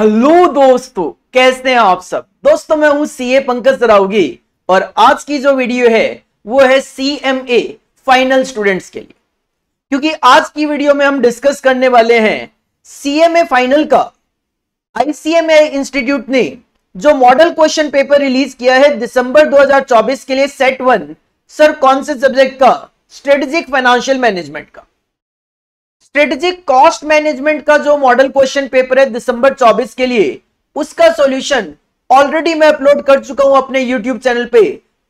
Hello दोस्तों कैसे हैं आप सब दोस्तों मैं हूं सीए पंकज राउगी और आज की जो वीडियो है वो है सीएमए फाइनल स्टूडेंट्स के लिए क्योंकि आज की वीडियो में हम डिस्कस करने वाले हैं सीएमए फाइनल का आईसीएमए इंस्टीट्यूट ने जो मॉडल क्वेश्चन पेपर रिलीज किया है दिसंबर 2024 के लिए सेट वन सर कौन से सब्जेक्ट का स्ट्रेटेजिक फाइनेंशियल मैनेजमेंट का स्ट्रेटेजिक कॉस्ट मैनेजमेंट का जो मॉडल क्वेश्चन पेपर है दिसंबर 24 के लिए उसका सॉल्यूशन ऑलरेडी मैं अपलोड कर चुका हूं अपने यूट्यूब चैनल पे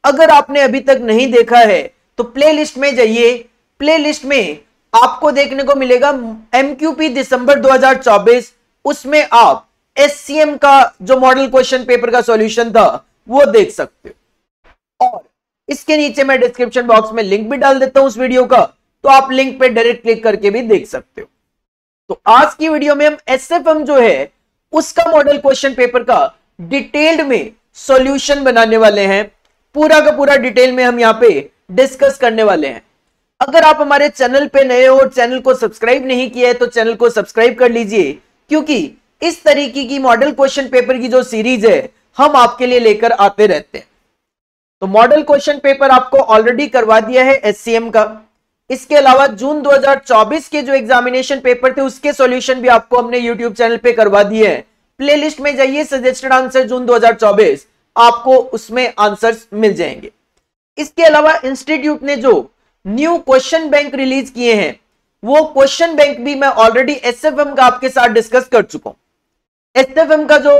अगर आपने अभी तक नहीं देखा है तो प्लेलिस्ट में जाइए प्लेलिस्ट में आपको देखने को मिलेगा एमक्यूपी दिसंबर 2024 उसमें आप एस का जो मॉडल क्वेश्चन पेपर का सॉल्यूशन था वो देख सकते हो और इसके नीचे मैं डिस्क्रिप्शन बॉक्स में लिंक भी डाल देता हूं उस वीडियो का तो आप लिंक पे डायरेक्ट क्लिक करके भी देख सकते हो तो आज की वीडियो में हम एसएफएम जो है उसका मॉडल क्वेश्चन पेपर का डिटेल्ड में सॉल्यूशन बनाने वाले हैं पूरा का पूरा डिटेल में हम यहाँ पे डिस्कस करने वाले हैं अगर आप हमारे चैनल पे नए हो और चैनल को सब्सक्राइब नहीं किया है तो चैनल को सब्सक्राइब कर लीजिए क्योंकि इस तरीके की मॉडल क्वेश्चन पेपर की जो सीरीज है हम आपके लिए लेकर आते रहते हैं तो मॉडल क्वेश्चन पेपर आपको ऑलरेडी करवा दिया है एस का इसके अलावा जून 2024 के जो एग्जामिनेशन पेपर थे उसके सॉल्यूशन भी आपको हमने यूट्यूब चैनल पे करवा दिए हैं प्लेलिस्ट में जाइए सजेस्टेड आंसर जून 2024 आपको उसमें आंसर्स मिल जाएंगे इसके अलावा इंस्टीट्यूट ने जो न्यू क्वेश्चन बैंक रिलीज किए हैं वो क्वेश्चन बैंक भी मैं ऑलरेडी एस का आपके साथ डिस्कस कर चुका हूं एस का जो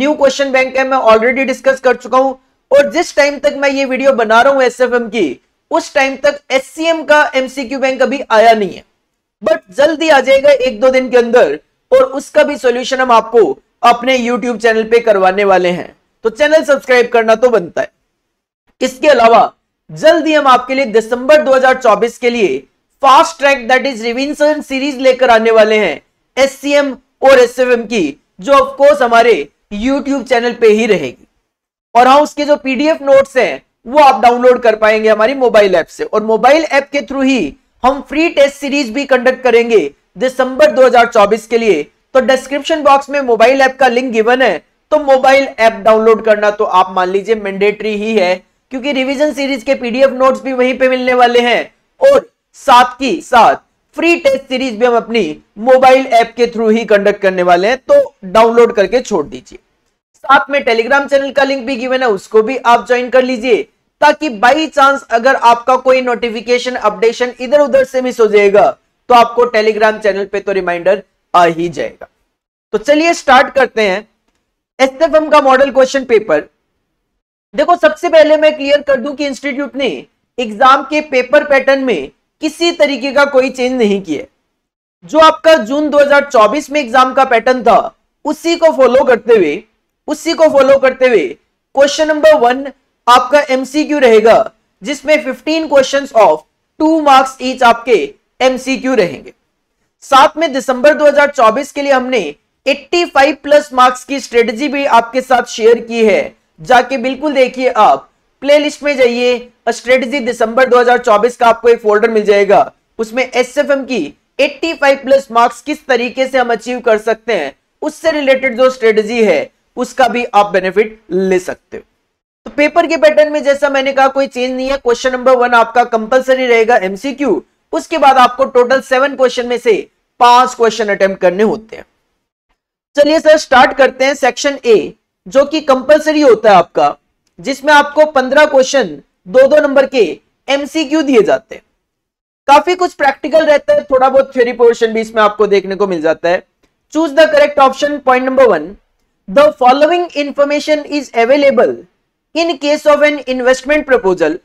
न्यू क्वेश्चन बैंक है मैं ऑलरेडी डिस्कस कर चुका हूं और जिस टाइम तक मैं ये वीडियो बना रहा हूं एस की उस टाइम तक एस का एमसीक्यू बैंक अभी आया नहीं है बट जल्दी आ जाएगा एक दो दिन के अंदर और उसका भी सॉल्यूशन हम आपको अपने यूट्यूब चैनल पे करवाने वाले हैं तो चैनल सब्सक्राइब करना तो बनता है इसके अलावा जल्दी हम आपके लिए दिसंबर 2024 के लिए fast track that is revision series लेकर आने वाले हैं एस और एस की जो ऑफकोर्स हमारे यूट्यूब चैनल पे ही रहेगी और हाँ उसके जो पीडीएफ नोट्स हैं वो आप डाउनलोड कर पाएंगे हमारी मोबाइल ऐप से और मोबाइल ऐप के थ्रू ही हम फ्री टेस्ट सीरीज भी कंडक्ट करेंगे दिसंबर 2024 के लिए तो डिस्क्रिप्शन बॉक्स में मोबाइल ऐप का लिंक गिवन है तो मोबाइल ऐप डाउनलोड करना तो आप मान लीजिए मैंडेटरी ही है क्योंकि रिवीजन सीरीज के पीडीएफ नोट्स भी वहीं पे मिलने वाले हैं और साथ ही साथ फ्री टेस्ट सीरीज भी हम अपनी मोबाइल ऐप के थ्रू ही कंडक्ट करने वाले हैं तो डाउनलोड करके छोड़ दीजिए साथ में टेलीग्राम चैनल का लिंक भी गिवन है उसको भी आप ज्वाइन कर लीजिए ताकि बाई चांस अगर आपका कोई नोटिफिकेशन अपडेशन इधर उधर से मिस हो जाएगा तो आपको टेलीग्राम चैनल पे तो रिमाइंडर आ ही जाएगा तो चलिए स्टार्ट करते हैं एसएफएम का मॉडल क्वेश्चन पेपर देखो सबसे पहले मैं क्लियर कर दूं कि इंस्टीट्यूट ने एग्जाम के पेपर पैटर्न में किसी तरीके का कोई चेंज नहीं किया जो आपका जून 2024 में एग्जाम का पैटर्न था उसी को फॉलो करते हुए उसी को फॉलो करते हुए क्वेश्चन नंबर वन आपका एमसीक्यू रहेगा जिसमें fifteen question of two marks each आपके एमसीक्यू रहेंगे साथ में दिसंबर 2024 के लिए हमने 85 प्लस मार्क्स की स्ट्रेटजी भी आपके साथ शेयर की है जाके बिल्कुल देखिए आप प्लेलिस्ट में जाइए स्ट्रेटजी दिसंबर 2024 का आपको एक फोल्डर मिल जाएगा उसमें एसएफएम की 85 प्लस मार्क्स किस तरीके से हम अचीव कर सकते हैं उससे रिलेटेड जो स्ट्रेटजी है उसका भी आप बेनिफिट ले सकते हो तो पेपर के पैटर्न में जैसा मैंने कहा कोई चेंज नहीं है क्वेश्चन नंबर वन आपका कंपलसरी रहेगा एमसीक्यू उसके बाद आपको टोटल सेवन क्वेश्चन में से पांच क्वेश्चन अटेम्प्ट करने होते हैं चलिए सर स्टार्ट करते हैं सेक्शन ए जो कि कंपलसरी होता है आपका जिसमें आपको पंद्रह क्वेश्चन दो दो नंबर के एमसीक्यू दिए जाते हैं काफी कुछ प्रैक्टिकल रहता है थोड़ा बहुत थ्योरी पोर्शन भी इसमें आपको देखने को मिल जाता है choose the correct option point number one the following information is available in case of an investment proposal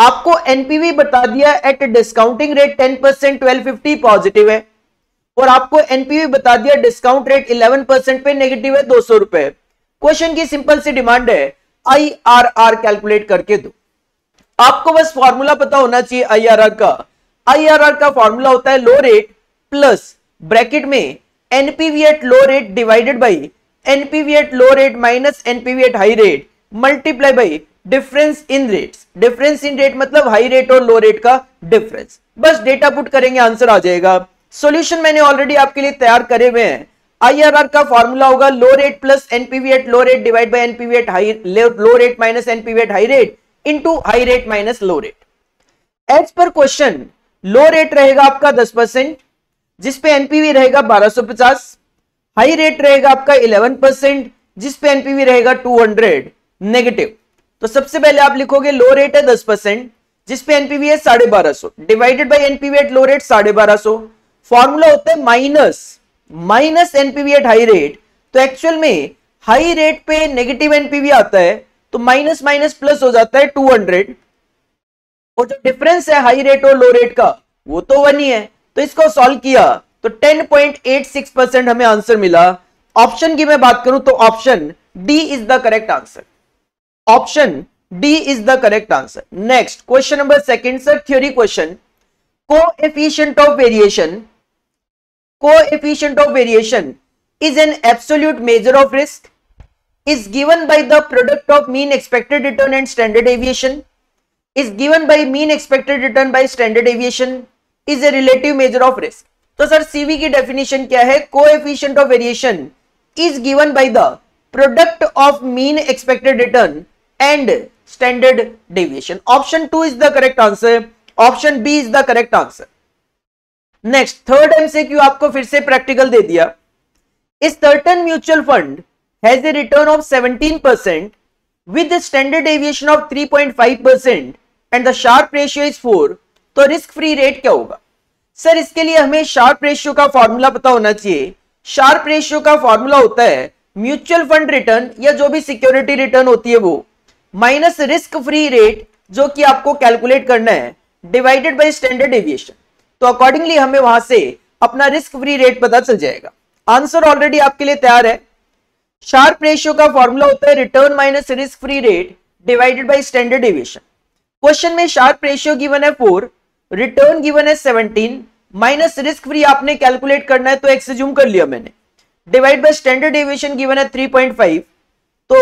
आपको एनपीवी बता दिया at discounting rate ten percent twelve fifty positive है और आपको एनपीवी बता दिया डिस्काउंट रेट इलेवन परसेंट पे negative है दो सौ रुपए क्वेश्चन की सिंपल सी डिमांड है आई आर आर कैलकुलेट करके दो आपको बस फॉर्मूला पता होना चाहिए आई आर आर का आई आर आर का फॉर्मूला होता है लो रेट प्लस ब्रैकेट में NPV at low rate divided by NPV at low rate minus NPV at high rate multiply by difference in rates difference in rate मतलब high rate और low rate का difference बस data put करेंगे answer आ जाएगा solution मैंने already आपके लिए तैयार करे हुए हैं आईआरआर का फॉर्मूला होगा low rate plus NPV at low rate divide by NPV at high low rate minus NPV at high rate into high rate minus low rate as per question low rate रहेगा आपका 10 percent जिसपे NPV रहेगा 1250 high rate रहेगा आपका 11 percent जिसपे NPV रहेगा 200 negative तो सबसे पहले आप लिखोगे लो रेट है दस परसेंट जिसपे एनपीवी है साढ़े बारह सो divided by NPV at low rate साढ़े बारह सो फॉर्मूला होता है minus minus NPV at high rate तो एक्चुअल में हाई रेट पे नेगेटिव एनपीवी आता है तो माइनस माइनस प्लस हो जाता है टू हंड्रेड और जो डिफरेंस है हाई रेट और लो रेट का वो तो वन ही है तो इसको सॉल्व किया तो 10.86 परसेंट हमें आंसर मिला ऑप्शन की मैं बात करूं तो option D is the correct answer option D is the correct answer next question number second sir theory question coefficient of variation coefficient of variation is an absolute measure of risk is given by the product of mean expected return and standard deviation is given by mean expected return by standard deviation is a relative measure of risk तो sir CV की definition क्या है coefficient of variation is given by the product of mean expected return and standard deviation option two is the correct answer option B is the correct answer next third MCQ आपको फिर से practical दे दिया इस certain mutual fund has a return of 17 percent with standard deviation of 3.5 percent and the Sharpe ratio is 4 तो risk free rate क्या होगा sir इसके लिए हमें शार्प रेशियो का फॉर्मूला पता होना चाहिए शार्प रेशियो का फॉर्मूला होता है म्यूचुअल फंड रिटर्न या जो भी सिक्योरिटी रिटर्न होती है वो माइनस रिस्क फ्री रेट जो कि आपको कैलकुलेट करना है डिवाइडेड बाय स्टैंडर्ड एविएशन तो अकॉर्डिंगली हमें वहां से अपना रिस्क फ्री रेट पता चल जाएगा आंसर ऑलरेडी आपके लिए तैयार है शार्प रेशियो का फॉर्मूला होता है return minus risk free rate divided by standard deviation question में शार्प रेशियो गिवन है फोर रिटर्न गिवन है सेवनटीन माइनस रिस्क फ्री आपने कैलकुलेट करना है तो एक्सज्यूम कर लिया मैंने divide by standard deviation given है 3.5 तो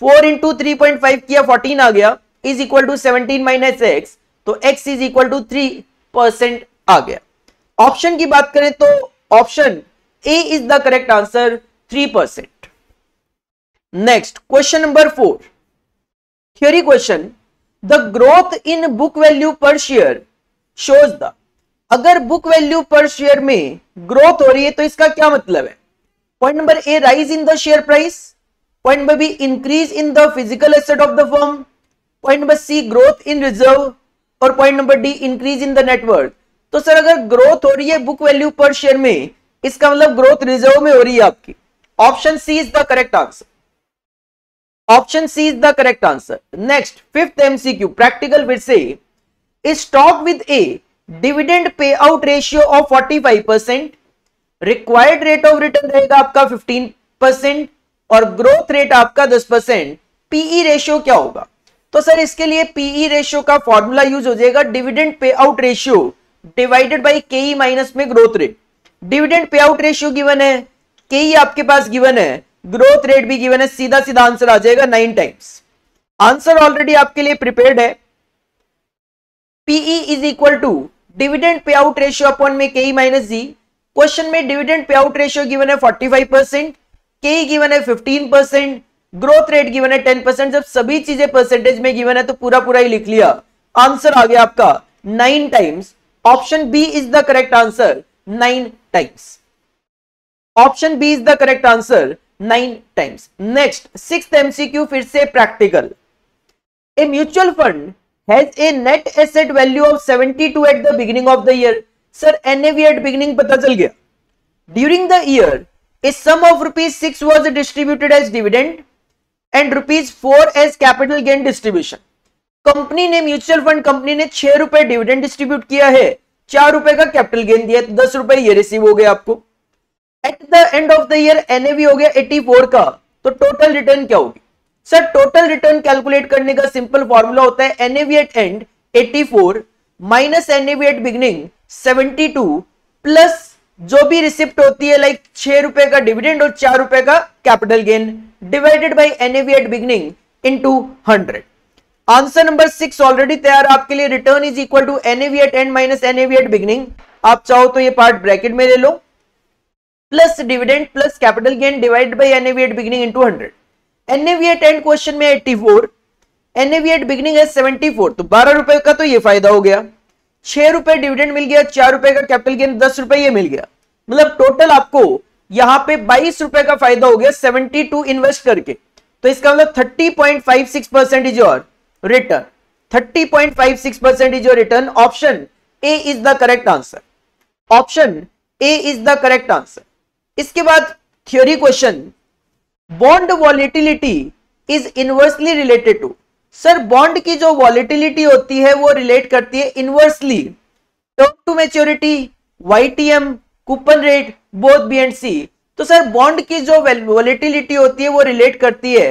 four into three point five किया फोर्टीन आ गया is equal to seventeen minus X तो X is equal to three percent आ गया ऑप्शन की बात करें तो option A is the correct answer three percent next question number four theory question the growth in book value per share shows the अगर book value per share में growth हो रही है तो इसका क्या मतलब है point number A rise in the share price Point number B, increase in the physical asset of the firm. Point number C, growth in reserve. और point number D increase in the network तो sir अगर growth हो रही है book value per share में इसका मतलब growth reserve में हो रही है आपकी option C is the correct answer option C is the correct answer next fifth MCQ practical फिर से stock with a dividend payout ratio of 45 percent required rate of return रहेगा आपका 15 percent और ग्रोथ रेट आपका दस percent PE ratio क्या होगा तो सर इसके लिए पीई रेशियो e का फॉर्मूला यूज हो जाएगा dividend payout ratio divided by K minus में growth rate dividend payout ratio given है के e आपके पास गिवन है ग्रोथ रेट भी गिवन है सीधा सीधा आंसर आ जाएगा नाइन टाइम्स आंसर ऑलरेडी आपके लिए प्रिपेयर्ड है PE is equal to dividend payout ratio upon में के माइनस जी क्वेश्चन में dividend payout ratio given है forty five percent K given है fifteen percent growth rate given है ten percent जब सभी चीजें परसेंटेज में गिवन है तो पूरा पूरा ही लिख लिया आंसर आ गया आपका nine times option B is the correct answer nine times option B is the correct answer nine times next six MCQ फिर से practical a mutual fund has a net asset value of seventy two at the beginning of the year sir NAV at beginning पता चल गया during the year इस sum of rupees six was distributed as dividend and rupees four as capital gain distribution company ने mutual fund company ने छह रुपए dividend distribute किया है चार रुपए का कैपिटल गेन दिया तो दस रुपए ये रिसीव हो गया आपको at the end of the year NAV हो गया फोर का तो टोटल रिटर्न क्या होगी सर टोटल रिटर्न कैलकुलेट करने का सिंपल फॉर्मूला होता है NAV at end eighty four minus NAV at beginning seventy two plus जो भी रिसिप्ट होती है लाइक छह रुपए का डिविडेंड और चार रुपए का capital gain divided by NAV at beginning into hundred answer number six already तैयार आपके लिए return is equal to NAV at end minus NAV at beginning आप चाहो तो ये पार्ट ब्रैकेट में ले लो plus dividend plus capital gain divide by NAV at beginning into hundred NAV at end question में eighty four NAV at beginning है seventy four तो बारह रुपए का तो ये फायदा हो गया छह रुपए डिविडेंड मिल गया चार रुपए का कैपिटल गेन दस रुपए ये मिल गया मतलब टोटल आपको यहां पे बाईस रुपए का फायदा हो गया सेवेंटी टू इन्वेस्ट करके तो इसका मतलब thirty point five six percent is your return thirty point five six percent is your return option A is the correct answer option A is the correct answer इसके बाद theory question bond volatility is inversely related to sir bond की जो volatility होती है वो relate करती है inversely term to maturity YTM coupon rate both B and C तो सर बॉन्ड की जो वॉलिटिलिटी होती है वो रिलेट करती है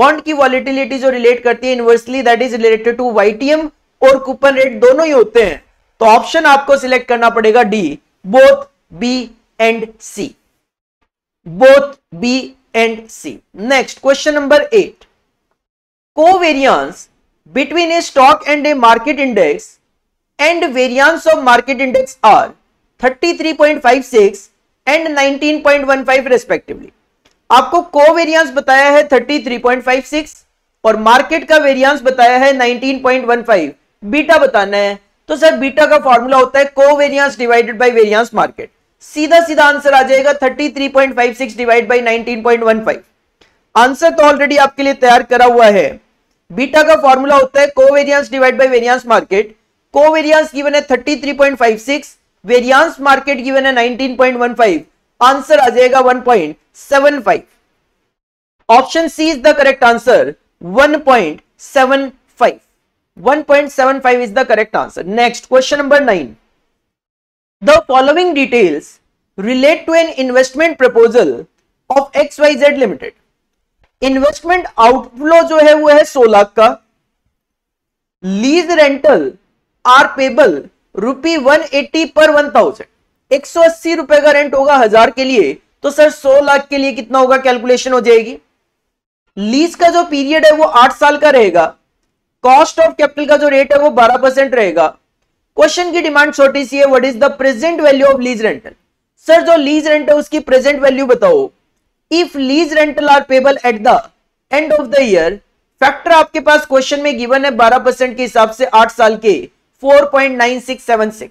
बॉन्ड की वॉलिटिलिटी जो रिलेट करती है inversely that is related to YTM और कूपन रेट दोनों ही होते हैं तो ऑप्शन आपको सिलेक्ट करना पड़ेगा D both B and C both B and C next question number eight covariance between a stock and a market index and variance of market index are 33.56 and 19.15 respectively आपको covariance बताया है 33.56 और market का variance बताया है 19.15 beta बताना है तो सर बीटा का फॉर्मूला होता है covariance divided by variance market सीधा सीधा आंसर आ जाएगा 33.56 डिवाइड बाय 19.15 आंसर तो ऑलरेडी आपके लिए तैयार करा हुआ है बीटा का फॉर्मूला होता है covariance divide by variance market covariance given है 33.56 वेरियंस मार्केट गिवन है आंसर आ जाएगा 1.75 option C is the correct answer 1.75 1.75 is the correct answer next question number nine the following details relate to an investment proposal of X Y Z limited investment outflow जो है वो है सो लाख का lease rental are payable rupee one eighty per one thousand एक सौ अस्सी रुपए का रेंट होगा हजार के लिए तो सर सौ लाख के लिए कितना होगा कैलकुलेशन हो जाएगी लीज का जो पीरियड है वो आठ साल का रहेगा कॉस्ट ऑफ कैपिटल का जो रेट है वो बारह परसेंट रहेगा क्वेश्चन की डिमांड छोटी सी है what is the present value of lease rental sir जो लीज रेंट है उसकी प्रेजेंट वैल्यू बताओ if lease rental are payable at the end of the year factor आपके पास क्वेश्चन में गिवन है 12 परसेंट के हिसाब से आठ साल के 4.9676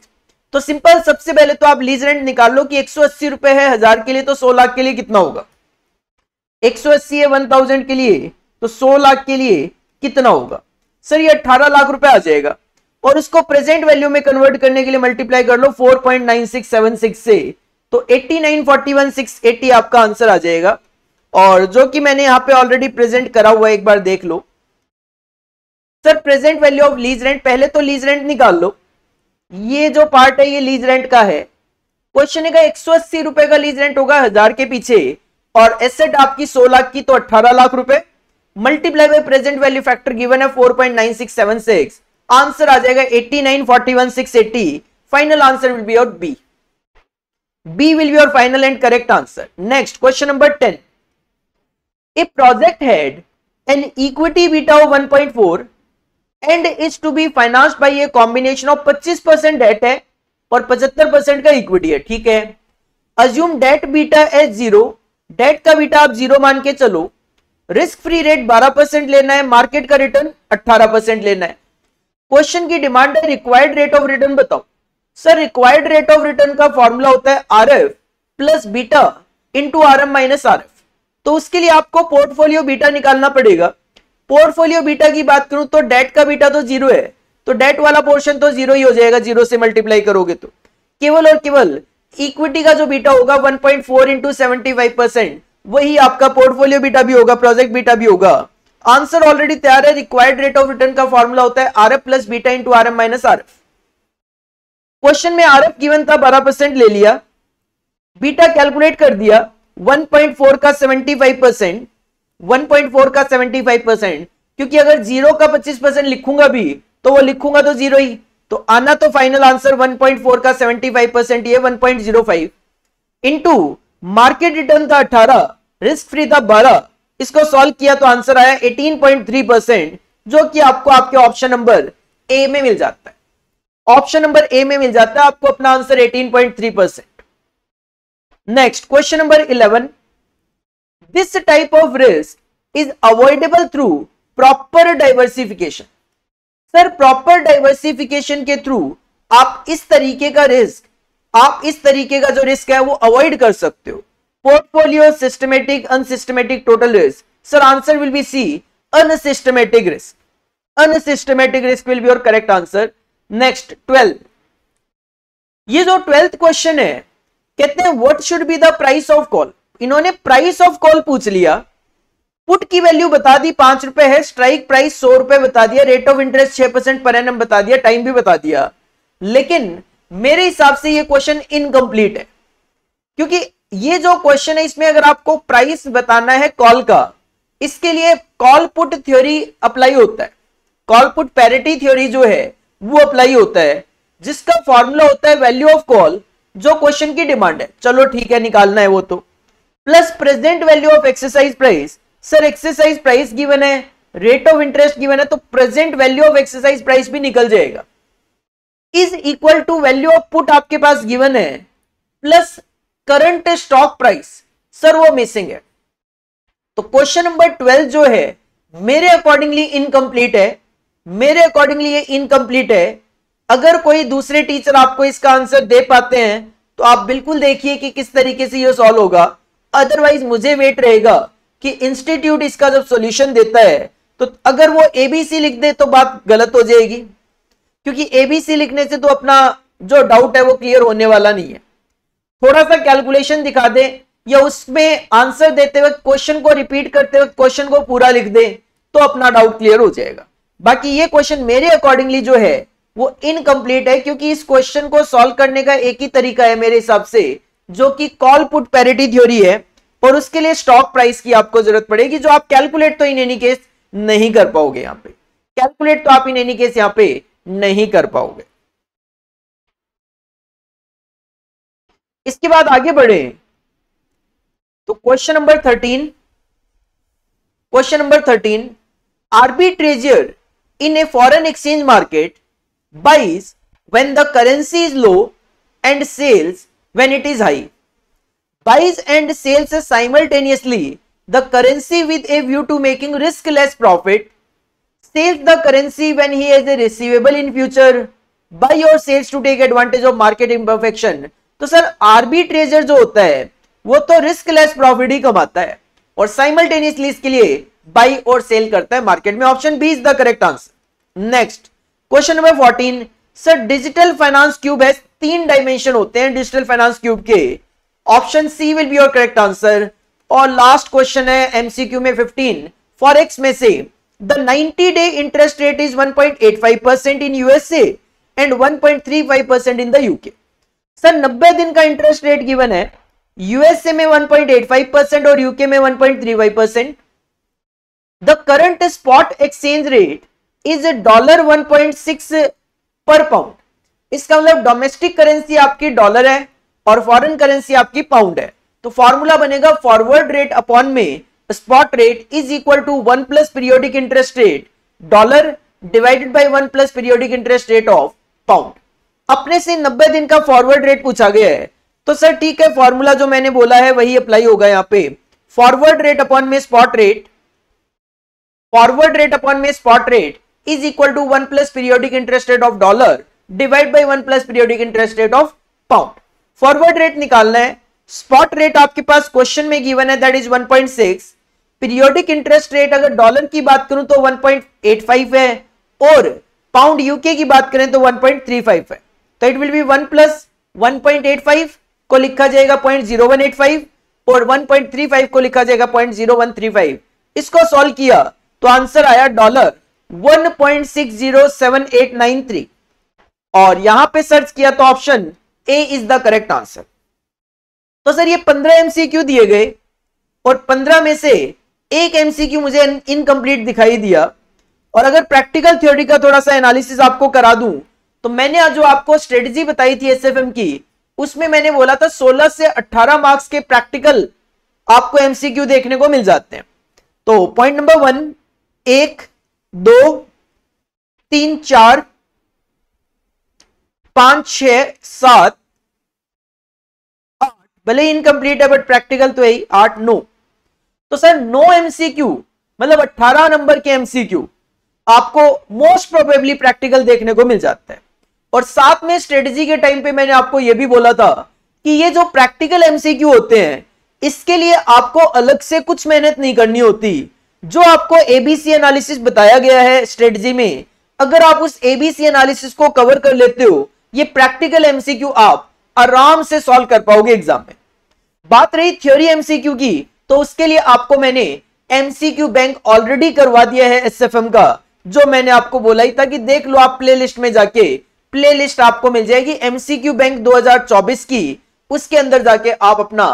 तो सिंपल सबसे पहले तो आप लीज रेंट निकाल लो कि एक रुपए है हजार के लिए तो सौ लाख के लिए कितना होगा एक है वन थाउजेंड के लिए तो सौ लाख के लिए कितना होगा सर ये अट्ठारह लाख रुपए आ जाएगा और उसको प्रेजेंट वैल्यू में कन्वर्ट करने के लिए मल्टीप्लाई कर लो सिक्स से तो 8941680 आपका आंसर आ जाएगा और जो कि मैंने यहां पे ऑलरेडी प्रेजेंट करा हुआ है एक बार देख लो sir present value of lease rent पहले तो लीज रेंट निकाल लो ये जो पार्ट है ये लीज रेंट का है क्वेश्चन का एक सौ अस्सी रुपए का लीज रेंट होगा हजार के पीछे और एसेट आपकी सो लाख की तो अट्ठारह लाख रुपए multiply by present value factor given है 4.9676 आंसर आ जाएगा 8941680 final answer will be out B B will be your final and correct answer next question number ten a project had an equity beta of 1.4 point four and is to be finance by a combination of पच्चीस percent debt है और पचहत्तर percent का equity है ठीक है assume debt beta H zero date का beta आप जीरो मान के चलो रिस्क फ्री रेट बारह परसेंट लेना है मार्केट का रिटर्न अठारह परसेंट लेना है क्वेश्चन की डिमांड है रिक्वायर्ड रेट ऑफ रिटर्न बताओ sir required rate of return का फॉर्मूला होता है R F plus beta into R M minus R F तो उसके लिए आपको पोर्टफोलियो बीटा निकालना पड़ेगा पोर्टफोलियो बीटा की बात करूं तो डेट का बीटा तो जीरो है तो डेट वाला पोर्शन तो जीरो ही हो जाएगा जीरो से मल्टीप्लाई करोगे तो केवल और केवल इक्विटी का जो बीटा होगा 1.4 point four into seventy five percent वही आपका पोर्टफोलियो बीटा भी होगा प्रोजेक्ट बीटा भी होगा आंसर ऑलरेडी तैयार है रिक्वायर्ड रेट ऑफ रिटर्न का फॉर्मूला होता है R F plus beta into R M minus R F question में आरएफ गिवन था 12 परसेंट ले लिया बीटा कैलकुलेट कर दिया 1.4 का 75 परसेंट वन का 75 परसेंट क्योंकि अगर जीरो का 25 परसेंट लिखूंगा भी तो वो लिखूंगा तो जीरो ही तो आना तो फाइनल आंसर 1.4 का 75 परसेंट ये 1.05 इनटू मार्केट रिटर्न था अठारह रिस्क फ्री था बारह इसको सॉल्व किया तो आंसर आया एटीन जो कि आपको आपके ऑप्शन नंबर ए में मिल जाता है ऑप्शन नंबर ए में मिल जाता है आपको अपना answer 18.3 percent next question number 11 this type of risk is avoidable through proper diversification sir proper diversification के थ्रू आप इस तरीके का रिस्क आप इस तरीके का जो रिस्क है वो अवॉइड कर सकते हो portfolio systematic unsystematic total risk sir answer will be C unsystematic risk unsystematic risk will be your correct answer next twelfth ये जो ट्वेल्थ क्वेश्चन है कहते हैं what should be the price of call इन्होंने price of call पूछ लिया put की value बता दी पांच रुपए है स्ट्राइक प्राइस सौ रुपए बता दिया रेट ऑफ इंटरेस्ट छह परसेंट पर एनम बता दिया टाइम भी बता दिया लेकिन मेरे हिसाब से ये क्वेश्चन इनकम्प्लीट है क्योंकि ये जो क्वेश्चन है इसमें अगर आपको प्राइस बताना है कॉल का इसके लिए कॉल पुट थ्योरी अप्लाई होता है कॉल पुट पैरिटी थ्योरी जो है वो अप्लाई होता है जिसका फॉर्मूला होता है वैल्यू ऑफ कॉल जो क्वेश्चन की डिमांड है चलो ठीक है निकालना है वो तो plus present value of exercise price sir exercise price given है रेट ऑफ इंटरेस्ट गिवन है तो present value of exercise price भी निकल जाएगा is equal to value of put आपके पास गिवन है plus current stock price sir वो मिसिंग है तो क्वेश्चन नंबर ट्वेल्व जो है मेरे अकॉर्डिंगली इनकम्प्लीट है मेरे अकॉर्डिंगली ये इनकम्प्लीट है अगर कोई दूसरे टीचर आपको इसका आंसर दे पाते हैं तो आप बिल्कुल देखिए कि किस तरीके से ये सॉल्व होगा अदरवाइज मुझे वेट रहेगा कि इंस्टीट्यूट इसका जब सॉल्यूशन देता है तो अगर वो एबीसी लिख दे तो बात गलत हो जाएगी क्योंकि एबीसी लिखने से तो अपना जो डाउट है वो क्लियर होने वाला नहीं है थोड़ा सा कैलकुलेशन दिखा दे या उसमें आंसर देते वक्त क्वेश्चन को रिपीट करते वक्त क्वेश्चन को पूरा लिख दे तो अपना डाउट क्लियर हो जाएगा बाकी ये क्वेश्चन मेरे अकॉर्डिंगली जो है वो इनकम्प्लीट है क्योंकि इस क्वेश्चन को सॉल्व करने का एक ही तरीका है मेरे हिसाब से जो कि कॉल पुट पैरिटी थ्योरी है और उसके लिए स्टॉक प्राइस की आपको जरूरत पड़ेगी जो आप कैलकुलेट तो इन एनी केस नहीं कर पाओगे यहां पे कैलकुलेट तो आप इन एनी केस यहां पे नहीं कर पाओगे इसके बाद आगे बढ़े तो question number thirteen question number thirteen treasurer in a foreign exchange market buys when the currency is low and sells when it is high. Buys and sells simultaneously the currency with a view to making riskless profit, sells the currency when he has a receivable in future, buy or sales to take advantage of market imperfection. तो sir arbitrageur जो होता है वो तो risk less profit ही कमाता है और simultaneously इसके लिए बाई और सेल करता है मार्केट में option B is the correct answer next question number fourteen sir digital finance cube है तीन डायमेंशन होते हैं डिजिटल फाइनेंस क्यूब के option C will be your correct answer और लास्ट क्वेश्चन है एमसीक्यू में फॉर एक्स में से the ninety day interest rate is five percent in USA and one point three five percent in the UK sir नब्बे दिन का interest rate given है USA में one point eight five percent और UK में one point three five percent the current spot exchange rate is dollar one point six per pound इसका मतलब domestic currency आपकी डॉलर है और फॉरेन करेंसी आपकी पाउंड है तो फॉर्मूला बनेगा फॉरवर्ड रेट अपॉन में spot rate is equal to one plus periodic interest rate dollar divided by one plus periodic interest rate of pound अपने से नब्बे दिन का फॉरवर्ड रेट पूछा गया है तो सर ठीक है फॉर्मूला जो मैंने बोला है वही अप्लाई होगा यहाँ पे फॉरवर्ड रेट अपॉन में spot rate forward rate upon में spot rate is equal to 1 plus periodic interest rate of dollar divide by one plus periodic interest rate of pound forward rate निकालना है spot rate आपके पास question में given है that is 1.6 periodic interest rate अगर dollar की बात करूं तो 1.85 है और पाउंड यूके की बात करें तो 1.35 है तो इट विल बी 1 प्लस 1.85 को लिखा जाएगा 0.0185 और 1.35 को लिखा जाएगा 0.0135 इसको सॉल्व किया तो आंसर आया डॉलर 1.607893 और यहां पे सर्च किया तो option A is the correct answer तो सर ये 15 एमसीक्यू दिए गए और 15 में से एक एमसीक्यू मुझे इनकम्प्लीट दिखाई दिया और अगर प्रैक्टिकल थ्योरी का थोड़ा सा एनालिसिस आपको करा दूं तो मैंने जो आपको स्ट्रेटजी बताई थी एसएफएम की उसमें मैंने बोला था 16 से 18 मार्क्स के प्रैक्टिकल आपको एमसीक्यू देखने को मिल जाते हैं तो पॉइंट नंबर वन एक दो तीन चार पांच छ सात आठ भले इनकम्प्लीट है बट प्रैक्टिकल तो यही आठ नो तो सर नो एमसीक्यू मतलब अट्ठारह नंबर के एमसीक्यू आपको मोस्ट प्रोबेबली प्रैक्टिकल देखने को मिल जाता है और साथ में स्ट्रेटेजी के टाइम पे मैंने आपको यह भी बोला था कि ये जो प्रैक्टिकल एमसीक्यू होते हैं इसके लिए आपको अलग से कुछ मेहनत नहीं करनी होती जो आपको एबीसी एनालिसिस बताया गया है स्ट्रेटजी में अगर आप उस एबीसी एनालिसिस को कवर कर लेते हो ये प्रैक्टिकल एमसीक्यू आप आराम से सॉल्व कर पाओगे एग्जाम में बात रही थ्योरी एमसीक्यू की तो उसके लिए आपको मैंने एमसीक्यू बैंक ऑलरेडी करवा दिया है एसएफएम का जो मैंने आपको बोला ही था कि देख लो आप प्लेलिस्ट में जाके प्लेलिस्ट आपको मिल जाएगी एमसीक्यू बैंक 2024 की उसके अंदर जाके आप अपना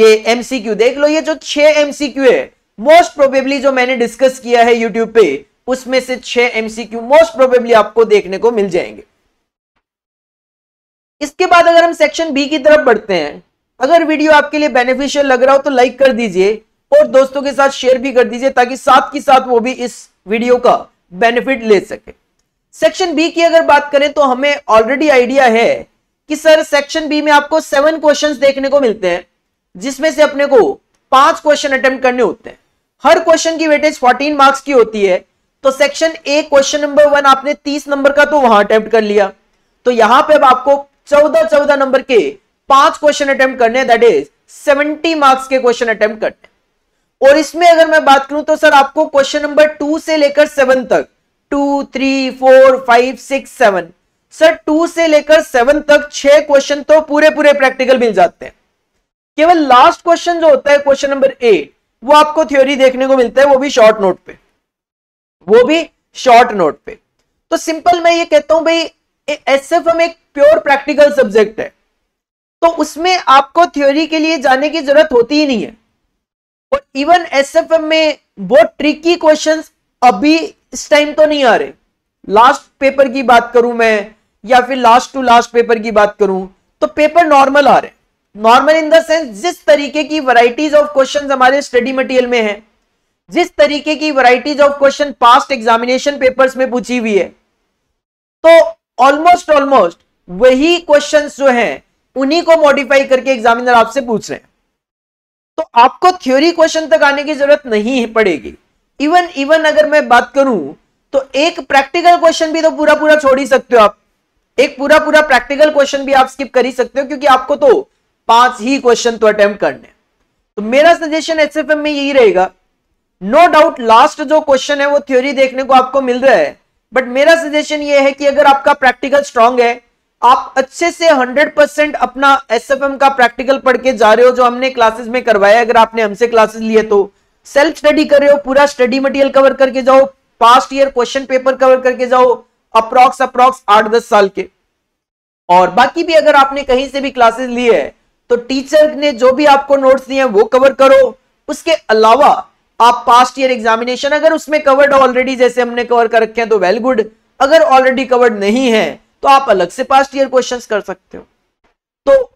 ये एमसीक्यू देख लो ये जो छह एमसीक्यू है मोस्ट प्रोबेबली जो मैंने डिस्कस किया है यूट्यूब पे उसमें से छह एमसीक्यू मोस्ट प्रोबेबली आपको देखने को मिल जाएंगे इसके बाद अगर हम सेक्शन बी की तरफ बढ़ते हैं अगर वीडियो आपके लिए बेनिफिशियल लग रहा हो तो लाइक कर दीजिए और दोस्तों के साथ शेयर भी कर दीजिए ताकि साथ के साथ वो भी इस वीडियो का बेनिफिट ले सके सेक्शन बी की अगर बात करें तो हमें ऑलरेडी आइडिया है कि सर सेक्शन बी में आपको सेवन क्वेश्चन देखने को मिलते हैं जिसमें से अपने को पांच क्वेश्चन अटेम्प्ट करने होते हैं हर क्वेश्चन की वेटेज 14 मार्क्स की होती है तो section A question number one आपने 30 नंबर का तो वहां अटेम्प्ट कर लिया तो यहां पे अब आपको 14 14 नंबर के पांच क्वेश्चन अटेम्प्ट करने दैट इज 70 मार्क्स के क्वेश्चन अटेम्प्ट करने और इसमें अगर मैं बात करूं तो सर आपको क्वेश्चन नंबर टू से लेकर सेवन तक two three four five six seven sir two से लेकर सेवन तक छह क्वेश्चन तो पूरे पूरे प्रैक्टिकल मिल जाते हैं केवल लास्ट क्वेश्चन जो होता है क्वेश्चन नंबर एट वो आपको थ्योरी देखने को मिलता है वो भी शॉर्ट नोट पे वो भी शॉर्ट नोट पे तो सिंपल मैं ये कहता हूं भाई एस एफ एम एक प्योर प्रैक्टिकल सब्जेक्ट है तो उसमें आपको थ्योरी के लिए जाने की जरूरत होती ही नहीं है और इवन एस एफ एम में बहुत ट्रिकी क्वेश्चन अभी इस टाइम तो नहीं आ रहे लास्ट पेपर की बात करूं मैं या फिर लास्ट टू लास्ट पेपर की बात करूं तो पेपर नॉर्मल आ रहे नॉर्मल इन द सेंस जिस तरीके की वराइटीज ऑफ क्वेश्चन हमारे स्टडी मटेरियल में है जिस तरीके की varieties of question past examination papers में पूछी हुई है तो ऑलमोस्ट ऑलमोस्ट वही क्वेश्चन जो है उन्हीं को मॉडिफाई करके एग्जामिनर आपसे पूछ रहे हैं तो आपको थ्योरी क्वेश्चन तक आने की जरूरत नहीं पड़ेगी इवन इवन अगर मैं बात करूं तो एक प्रैक्टिकल क्वेश्चन भी तो पूरा पूरा छोड़ ही सकते हो आप एक पूरा पूरा प्रैक्टिकल क्वेश्चन भी आप स्किप कर ही सकते हो क्योंकि आपको तो पांच ही क्वेश्चन तो अटेम्प्ट करने तो मेरा सजेशन एच में यही रहेगा नो डाउट लास्ट जो क्वेश्चन है वो थ्योरी देखने को आपको मिल रहा है बट मेरा सजेशन ये है कि अगर आपका प्रैक्टिकल स्ट्रांग है आप अच्छे से 100% अपना एस का प्रैक्टिकल पढ़ के जा रहे हो जो हमने क्लासेस में करवाया अगर आपने हमसे क्लासेस लिए तो सेल्फ स्टडी कर रहे हो पूरा स्टडी मटेरियल कवर करके जाओ past year question paper cover करके जाओ अप्रॉक्स अप्रॉक्स आठ दस साल के और बाकी भी अगर आपने कहीं से भी क्लासेस लिए है तो टीचर ने जो भी आपको नोट्स दिए हैं वो कवर करो उसके अलावा आप पास्ट ईयर एग्जामिनेशन अगर उसमें कवर्ड ऑलरेडी जैसे हमने कवर कर रखे हैं तो वेल गुड अगर ऑलरेडी कवर्ड नहीं है तो आप अलग से पास्ट ईयर क्वेश्चन कर सकते हो तो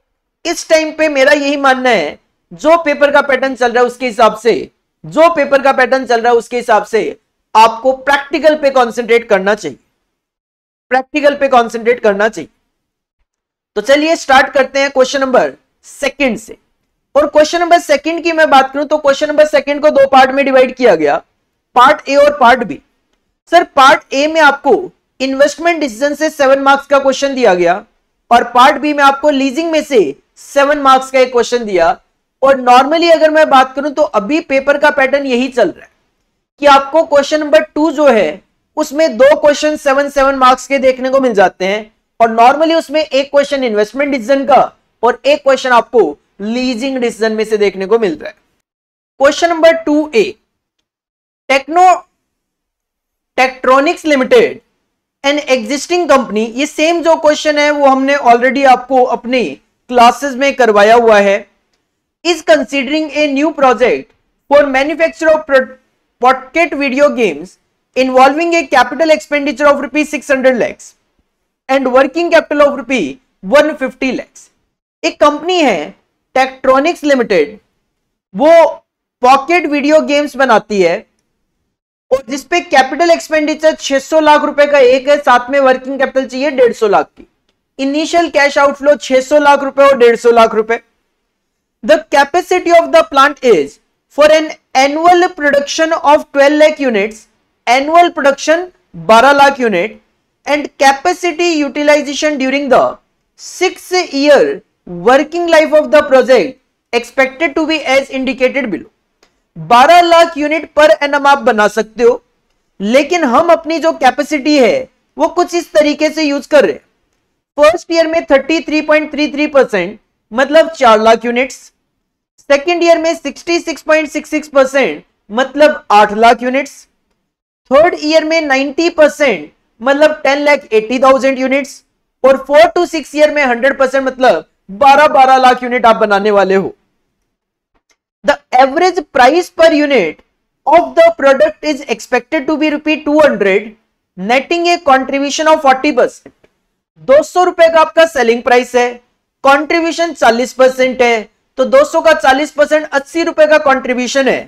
इस टाइम पे मेरा यही मानना है जो पेपर का पैटर्न चल रहा है उसके हिसाब से जो पेपर का पैटर्न चल रहा है उसके हिसाब से आपको प्रैक्टिकल पे कॉन्सेंट्रेट करना चाहिए प्रैक्टिकल पे कॉन्सेंट्रेट करना चाहिए तो चलिए स्टार्ट करते हैं क्वेश्चन नंबर सेकंड से और क्वेश्चन नंबर सेकंड की मैं बात करूं तो क्वेश्चन नंबर सेकंड को दो पार्ट में डिवाइड किया गया पार्ट ए और part B sir part A में आपको इन्वेस्टमेंट डिसीजन से सेवन मार्क्स का क्वेश्चन दिया गया और पार्ट बी में आपको लीजिंग में से सेवन मार्क्स का एक क्वेश्चन दिया और नॉर्मली अगर मैं बात करूं तो अभी पेपर का पैटर्न यही चल रहा है कि आपको क्वेश्चन नंबर टू जो है उसमें दो क्वेश्चन सेवन सेवन मार्क्स के देखने को मिल जाते हैं और नॉर्मली उसमें एक क्वेश्चन इन्वेस्टमेंट डिसीजन का और एक क्वेश्चन आपको लीजिंग डिसीजन में से देखने को मिल रहा है question number two A techno tectronics limited an existing company ये सेम जो क्वेश्चन है वो हमने ऑलरेडी आपको अपने क्लासेस में करवाया हुआ है is considering a new project for manufacture of pocket video games involving capital expenditure of expenditure six hundred lakhs and working capital of rupee one fifty lakhs एक कंपनी है टेक्ट्रॉनिक्स लिमिटेड वो पॉकेट वीडियो गेम्स बनाती है और जिसपे capital expenditure 600 lakh रुपए का एक है साथ में वर्किंग कैपिटल चाहिए सौ लाख की इनिशियल कैश आउटफ्लो 600 लाख रुपए और सौ लाख रुपए the capacity of the plant is for an annual production of 12 lakh units annual production 12 lakh unit and capacity utilization during the six year working life of the project expected to be as indicated below 12 lakh unit per annum आप बना सकते हो लेकिन हम अपनी जो capacity है वो कुछ इस तरीके से यूज कर रहे हैं फर्स्ट ईयर में 33.33 परसेंट मतलब 4 लाख यूनिट्स सेकेंड ईयर में 66.66 परसेंट मतलब 8 लाख यूनिट्स थर्ड ईयर में 90 परसेंट मतलब 10 लाख 80,000 यूनिट्स और फोर टू सिक्स ईयर में 100 परसेंट मतलब बारह बारह लाख यूनिट आप बनाने वाले हो the average price per unit of the product is expected to be rupee two hundred netting a contribution of forty percent दो सौ रुपए का आपका सेलिंग प्राइस है कॉन्ट्रीब्यूशन चालीस परसेंट है तो दो सौ का चालीस परसेंट अस्सी रुपए का कॉन्ट्रीब्यूशन है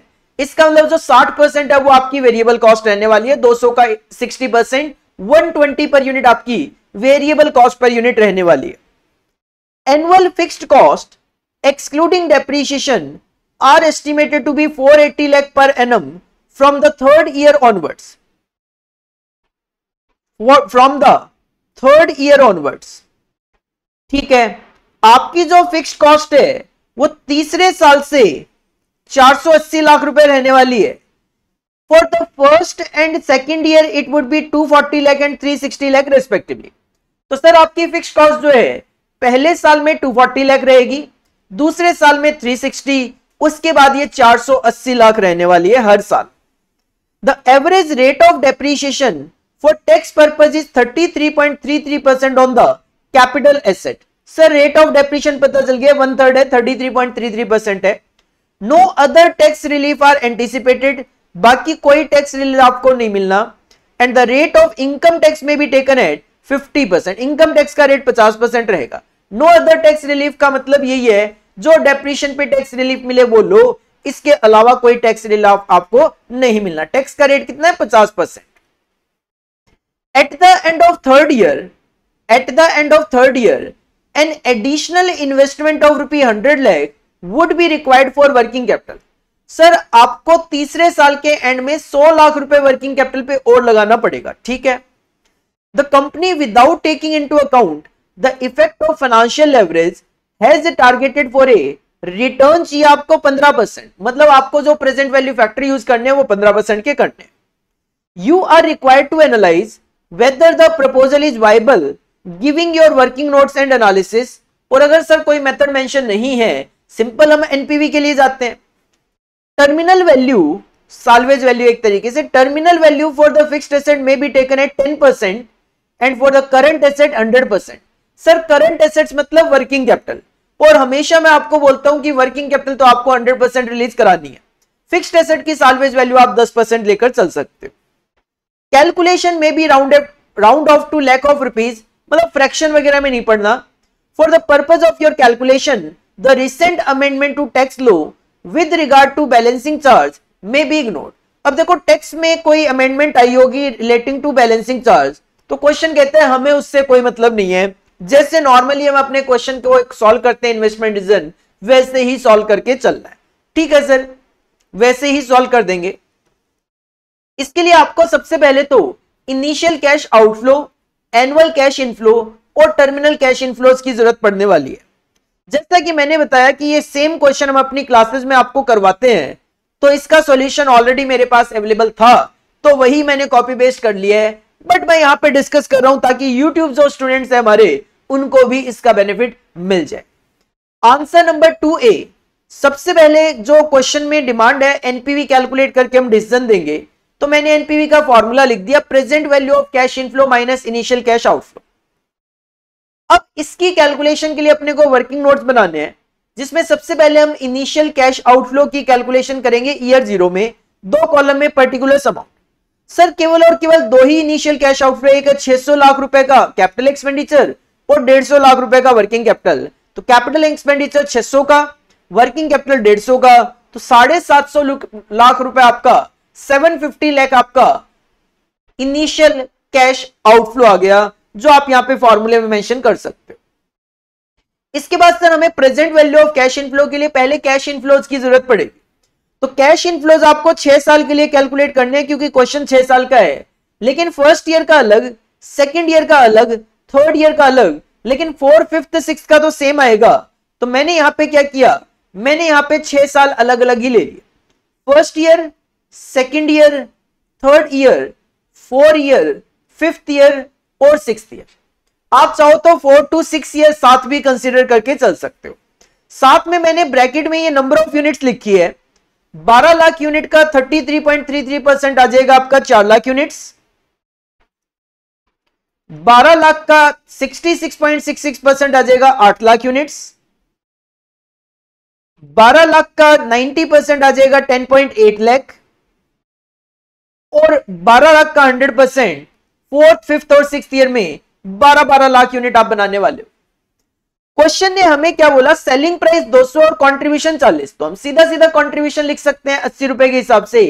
इसका मतलब जो साठ परसेंट है वो आपकी वेरिएबल कॉस्ट रहने वाली है दो सौ का sixty percent one twenty per unit आपकी वेरिएबल कॉस्ट पर यूनिट रहने वाली है annual fixed cost excluding depreciation are estimated to be 480 lakh per annum from the third year onwards. From the third year onwards ठीक है आपकी जो fix cost है वो तीसरे साल से 480 लाख रुपए रहने वाली है for the first and second year it would be 240 lakh and 360 lakh respectively तो सर आपकी फिक्स कॉस्ट जो है पहले साल में 240 लाख रहेगी दूसरे साल में 360 उसके बाद ये 480 लाख रहने वाली है हर साल the average rate of depreciation for tax purpose is 33.33 percent on the capital asset sir rate of depreciation पता चल गया वन थर्ड है 33.33 परसेंट है no other tax relief are anticipated बाकी कोई टैक्स रिलीफ आपको नहीं मिलना and the rate of income tax में भी टेकन है 50 परसेंट इनकम टैक्स का रेट 50 परसेंट रहेगा नो अदर टैक्स रिलीफ का मतलब यही है जो डेप्रिशन पे टैक्स रिलीफ मिले वो लो इसके अलावा कोई टैक्स रिलीफ आपको नहीं मिलना टैक्स का रेट कितना है पचास percent at the end of third year at the end of third year an additional investment of rupee hundred lakh would be required for working capital sir आपको तीसरे साल के एंड में सौ लाख रुपए वर्किंग कैपिटल पे और लगाना पड़ेगा ठीक है the company without taking to account the effect of financial leverage has targeted for a return चाहिए आपको पंद्रह परसेंट मतलब आपको जो प्रेजेंट वैल्यू फैक्टर यूज करने वो पंद्रह परसेंट के करने you are required to analyse whether the proposal is viable giving your working notes and analysis और अगर सर कोई मेथड मेंशन नहीं है सिंपल हम एनपीवी के लिए जाते हैं टर्मिनल वैल्यू सालवेज वैल्यू एक तरीके से terminal value for the fixed asset में be taken at ten percent and for the current asset hundred percent sir current assets मतलब वर्किंग कैपिटल और हमेशा मैं आपको बोलता हूं कि वर्किंग कैपिटल तो आपको 100% रिलीज करानी है फिक्स्ड एसेट की सालवेज वैल्यू आप 10% लेकर चल सकते हो कैलकुलेशन में भी round round off to lakh of rupees मतलब फ्रैक्शन वगैरह में नहीं पढ़ना for the purpose of your calculation the recent amendment to tax law with regard to balancing charge में बी इग्नोर अब देखो टैक्स में कोई अमेंडमेंट आई होगी रिलेटिंग टू बैलेंसिंग चार्ज तो क्वेश्चन कहते हैं हमें उससे कोई मतलब नहीं है जैसे नॉर्मली हम अपने क्वेश्चन को सॉल्व करते हैं इन्वेस्टमेंट डिसीजन वैसे ही सॉल्व करके चलना है ठीक है सर वैसे ही सॉल्व कर देंगे इसके लिए आपको सबसे पहले तो initial cash outflow annual cash inflow और टर्मिनल कैश इनफ्लो की जरूरत पड़ने वाली है जैसा कि मैंने बताया कि ये सेम क्वेश्चन हम अपनी क्लासेस में आपको करवाते हैं तो इसका सॉल्यूशन ऑलरेडी मेरे पास अवेलेबल था तो वही मैंने कॉपी पेस्ट कर लिया है बट मैं यहाँ पे डिस्कस कर रहा हूं ताकि यूट्यूब जो स्टूडेंट्स हैं हमारे उनको भी इसका बेनिफिट मिल जाए आंसर नंबर टू ए सबसे पहले जो क्वेश्चन में डिमांड है एनपीवी कैलकुलेट करके हम डिसीजन देंगे तो मैंने एनपीवी का फॉर्मूला लिख दिया present value of cash inflow minus initial cash outflow अब इसकी कैलकुलेशन के लिए अपने को वर्किंग नोट्स बनाने हैं जिसमें सबसे पहले हम इनिशियल कैश आउटफ्लो की कैलकुलेशन करेंगे ईयर जीरो में दो कॉलम में पर्टिकुलर अमाउंट सर केवल और केवल दो ही इनिशियल कैश आउटफ्लो एक छह 600 लाख रुपए का कैपिटल एक्सपेंडिचर और डेढ़ सौ लाख रुपए का वर्किंग कैपिटल तो कैपिटल एक्सपेंडिचर छह सौ का वर्किंग कैपिटल डेढ़ सौ का तो साढ़े सात सौ लाख रुपए आपका सेवन फिफ्टी लैख आपका इनिशियल कैश आउटफ्लो आ गया जो आप यहां पे फॉर्मूले में मेंशन कर सकते हो इसके बाद सर हमें present value of cash inflow के लिए पहले कैश इनफ्लोज की जरूरत पड़ेगी तो कैश इनफ्लोज आपको छह साल के लिए कैलकुलेट करने हैं क्योंकि क्वेश्चन छह साल का है लेकिन फर्स्ट ईयर का अलग सेकेंड ईयर का अलग थर्ड ईयर का अलग लेकिन फोर फिफ्थ सिक्स का तो सेम आएगा तो मैंने यहां पे क्या किया मैंने यहां पे छह साल अलग अलग ही ले लिए first year second year third year four year fifth year और सिक्स ईयर आप चाहो तो फोर टू सिक्स ईयर साथ भी कंसिडर करके चल सकते हो साथ में मैंने ब्रैकेट में ये नंबर ऑफ यूनिट्स लिखी है 12 लाख यूनिट का 33.33 परसेंट आ जाएगा आपका 4 लाख यूनिट्स बारह लाख का sixty six six point six percent आ जाएगा आठ लाख यूनिट्स बारह लाख का 90 परसेंट आ जाएगा टेन पॉइंट एट लैख और बारह लाख का हंड्रेड परसेंट फोर्थ फिफ्थ और सिक्स ईयर में बारह बारह लाख यूनिट आप बनाने वाले हो क्वेश्चन ने हमें क्या बोला सेलिंग प्राइस 200 और कंट्रीब्यूशन 40 तो हम सीधा सीधा कंट्रीब्यूशन लिख सकते हैं अस्सी रुपए के हिसाब से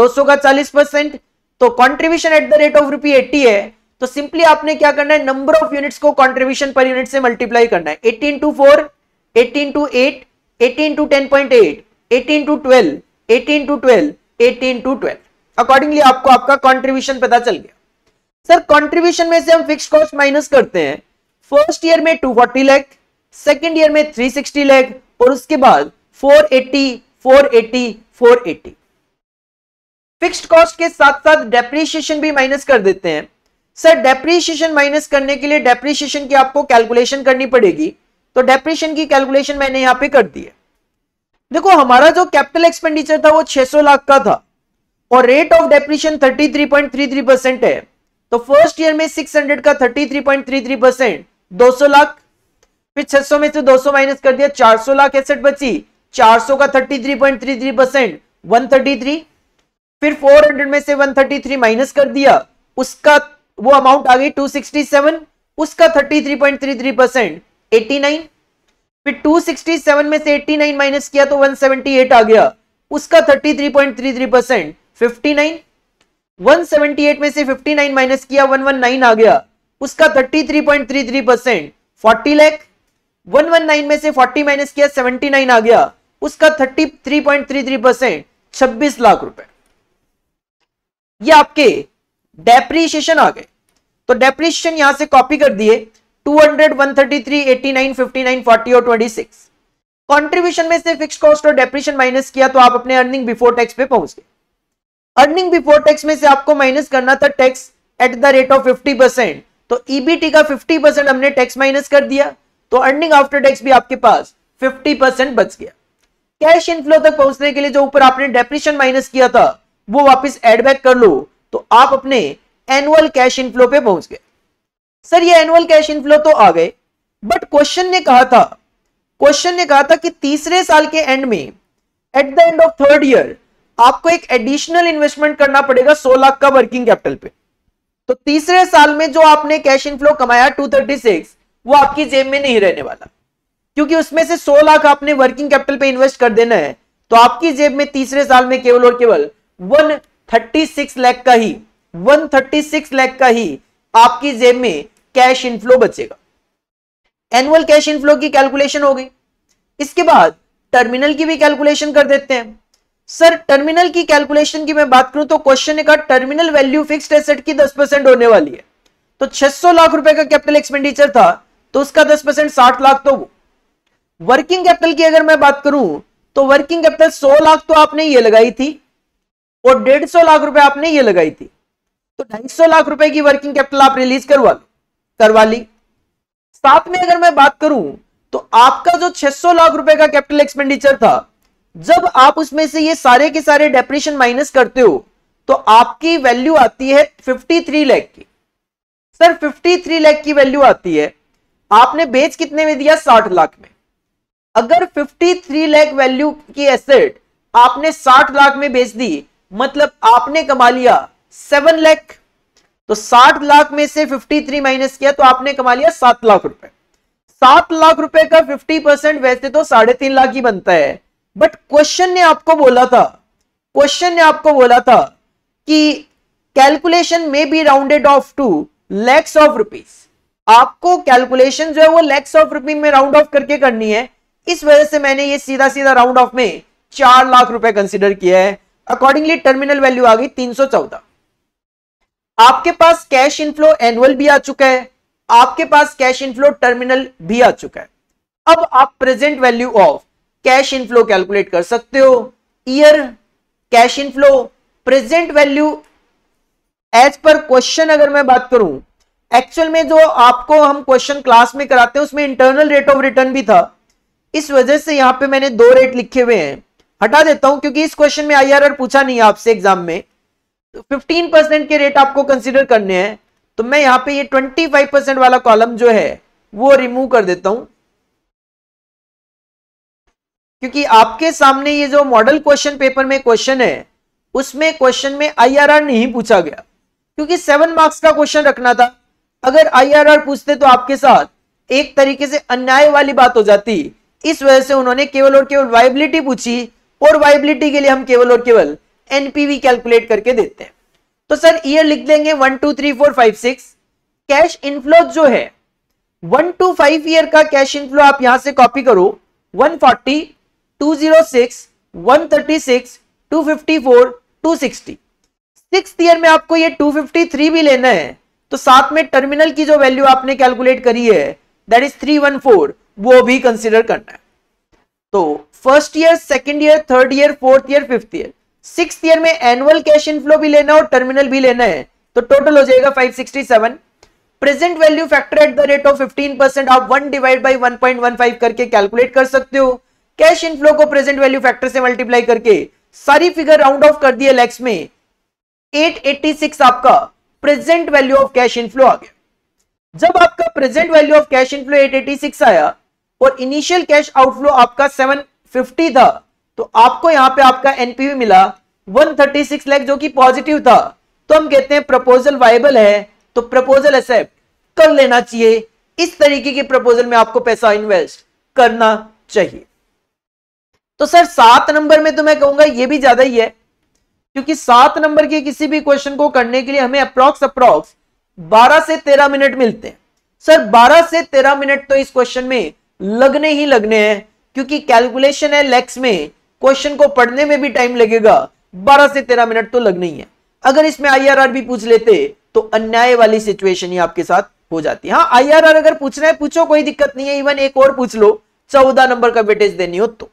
200 का 40 परसेंट तो contribution at the rate of rupee eighty है तो सिंपली आपने क्या करना है नंबर ऑफ यूनिट्स को कॉन्ट्रीब्यूशन पर यूनिट से मल्टीप्लाई करना है eighteen two four eighteen two eight eighteen two ten point eight eighteen two twelve eighteen two twelve eighteen two twelve accordingly आपको आपका कॉन्ट्रीब्यूशन पता चल गया सर कॉन्ट्रीब्यूशन में से हम फिक्स कॉस्ट माइनस करते हैं फर्स्ट ईयर में two forty lakh second year में 360 लाख और उसके बाद four four 480 four 480 fixed cost के साथ साथ डेप्रिसिएशन भी माइनस कर देते हैं सर डेप्रीशिएशन माइनस करने के लिए डेप्रीशिएशन की आपको कैलकुलेशन करनी पड़ेगी तो डेप्रीशिएशन की कैलकुलेशन मैंने यहां पे कर दी है देखो हमारा जो कैपिटल एक्सपेंडिचर था वो 600 लाख का था और रेट ऑफ डेप्रीशन 33.33 परसेंट है तो फर्स्ट ईयर में 600 का 33.33 परसेंट दो लाख फिर 600 में से 200 माइनस कर दिया 400 लाख एसेट बची 400 का 33.33 परसेंट 133 फिर 400 में से 133 माइनस कर दिया उसका वो अमाउंट आ गई 267 उसका 33.33 परसेंट एट्टी फिर 267 में से 89 माइनस किया तो 178 आ गया उसका 33.33 परसेंट फिफ्टी 178 में से 59 माइनस किया 119 आ गया उसका 33.33 परसेंट फोर्टी लैख 119 में से 40 माइनस किया 79 आ गया उसका 33.33 परसेंट छब्बीस लाख रुपए ये आपके डेप्रीशिएशन आ गए तो डेप्रिशन यहां से कॉपी कर दिए 200, 133, 89, 59, 40 और 26 कंट्रीब्यूशन में से फिक्स कॉस्ट और डेप्रिशन माइनस किया तो आप अपने अर्निंग बिफोर टैक्स पे पहुंच गए अर्निंग बिफोर टैक्स में से आपको माइनस करना था tax at the rate of fifty percent तो ईबीटी e का फिफ्टी परसेंट हमने टैक्स माइनस कर दिया तो अर्निंग आफ्टर टैक्स भी आपके पास फिफ्टी परसेंट बच गया कैश इनफ्लो तक पहुंचने के लिए जो ऊपर आपने डेप्रिशन माइनस किया था वो वापस एड बैक कर लो तो आप अपने एनुअल कैश इनफ्लो पे पहुंच गए सर ये एनुअल कैश इनफ्लो तो आ गए बट क्वेश्चन ने कहा था क्वेश्चन ने कहा था कि तीसरे साल के एंड में at the end of third year आपको एक एडिशनल इन्वेस्टमेंट करना पड़ेगा 16 लाख का वर्किंग कैपिटल पे तो तीसरे साल में जो आपने कैश इनफ्लो कमाया 236 वो आपकी जेब में नहीं रहने वाला क्योंकि उसमें से 16 लाख आपने वर्किंग कैपिटल पे इन्वेस्ट कर देना है तो आपकी जेब में तीसरे साल में केवल और केवल 136 लाख का ही 136 लाख का ही आपकी जेब में कैश इनफ्लो बचेगा एनुअल कैश इनफ्लो की कैलकुलेशन हो गई इसके बाद टर्मिनल की भी कैलकुलेशन कर देते हैं सर टर्मिनल की कैलकुलेशन की मैं बात करूं तो क्वेश्चन ने कहा टर्मिनल वैल्यू फिक्स्ड एसेट की 10 परसेंट होने वाली है तो 600 लाख रुपए का कैपिटल एक्सपेंडिचर था तो उसका 10 परसेंट साठ लाख तो वो वर्किंग कैपिटल की अगर मैं बात करूं तो वर्किंग कैपिटल 100 लाख तो आपने ये लगाई थी और सौ लाख रुपए आपने ये लगाई थी तो ढाई लाख रुपए की वर्किंग कैपिटल आप रिलीज करवा करवा ली साथ में अगर मैं बात करूं तो आपका जो 600 लाख रुपए का कैपिटल एक्सपेंडिचर था जब आप उसमें से ये सारे के सारे डेप्रिशन माइनस करते हो तो आपकी वैल्यू आती है 53 लाख की सर 53 लाख की वैल्यू आती है आपने बेच कितने में दिया 60 लाख में अगर 53 लाख वैल्यू की एसेट आपने 60 लाख में बेच दी मतलब आपने कमा लिया सेवन लैख तो साठ लाख में से फिफ्टी थ्री माइनस किया तो आपने कमा लिया सात लाख रुपए सात लाख रुपए का फिफ्टी परसेंट वैसे तो साढ़े तीन लाख ही बनता है बट क्वेश्चन ने आपको बोला था क्वेश्चन ने आपको बोला था कि कैलकुलेशन में be rounded off to lakhs of rupees आपको कैलकुलेशन जो है वो लैक्स ऑफ रुपी में राउंड ऑफ करके करनी है इस वजह से मैंने ये सीधा सीधा राउंड ऑफ में चार लाख रुपए कंसिडर किया है अकॉर्डिंगली टर्मिनल वैल्यू आ गई तीन सौ चौदह आपके पास कैश इनफ्लो एनुअल भी आ चुका है आपके पास कैश इनफ्लो टर्मिनल भी आ चुका है अब आप present value of cash inflow calculate कर सकते हो year cash inflow present value as per question अगर मैं बात करूं एक्चुअल में जो आपको हम क्वेश्चन क्लास में कराते हैं उसमें इंटरनल रेट ऑफ रिटर्न भी था इस वजह से यहां पे मैंने दो रेट लिखे हुए हैं हटा देता हूं क्योंकि इस क्वेश्चन में आईआरआर पूछा नहीं आपसे एग्जाम में फिफ्टीन परसेंट के रेट आपको कंसिडर करने हैं तो मैं यहां पे ये ट्वेंटी फाइव परसेंट वाला कॉलम जो है वो रिमूव कर देता हूं क्योंकि आपके सामने ये जो मॉडल क्वेश्चन पेपर में क्वेश्चन है उसमें क्वेश्चन में आईआरआर नहीं पूछा गया क्योंकि सेवन मार्क्स का क्वेश्चन रखना था अगर आईआरआर पूछते तो आपके साथ एक तरीके से अन्याय वाली बात हो जाती इस वजह से उन्होंने केवल और केवल वाइबिलिटी पूछी और वाइबिलिटी के लिए हम केवल और केवल एनपीवी कैलकुलेट करके देते हैं तो सर ईयर लिख देंगे one two three four five six cash inflow जो है वन टू फाइव ईयर का कैश इनफ्लो आप यहां से कॉपी करो one forty two zero six one thirty six two fifty four two sixty six year में आपको ये टू फिफ्टी थ्री भी लेना है तो साथ में टर्मिनल की जो वैल्यू आपने कैलकुलेट करी है that is three one four वो भी कंसिडर करना है तो first year second year third year fourth year fifth year six year में एनुअल कैश इनफ्लो भी लेना और टर्मिनल भी लेना है तो टोटल हो जाएगा 567 present value factor at the rate of 15 percent आप 1 डिवाइड बाय 1.15 करके कैलकुलेट कर सकते हो कैश इनफ्लो को प्रेजेंट वैल्यू फैक्टर से मल्टीप्लाई करके सारी फिगर राउंड ऑफ कर दिए लैक्स में 886 आपका present value of cash inflow आ गया जब आपका present value of cash inflow 886 आया और इनिशियल कैश आउटफ्लो आपका 750 था तो आपको यहां पे आपका एनपीवी मिला 136 लाख जो कि पॉजिटिव था तो हम कहते हैं प्रपोजल वाइबल है तो प्रपोजल एक्सेप्ट कर लेना चाहिए इस तरीके के प्रपोजल में आपको पैसा इन्वेस्ट करना चाहिए तो सर सात नंबर में तो मैं कहूंगा यह भी ज्यादा ही है क्योंकि सात नंबर के किसी भी क्वेश्चन को करने के लिए हमें अप्रोक्स अप्रोक्स बारह से तेरह मिनट मिलते हैं सर बारह से तेरह मिनट तो इस क्वेश्चन में लगने ही लगने हैं क्योंकि कैलकुलेशन है लेक्स में क्वेश्चन को पढ़ने में भी टाइम लगेगा बारह से तेरह मिनट तो लगना ही है अगर इसमें आई भी पूछ लेते तो अन्याय वाली सिचुएशन ही आपके साथ हो जाती है हाँ आई अगर पूछना है पूछो कोई दिक्कत नहीं है इवन एक और पूछ लो चौदह नंबर का वेटेज देनी हो तो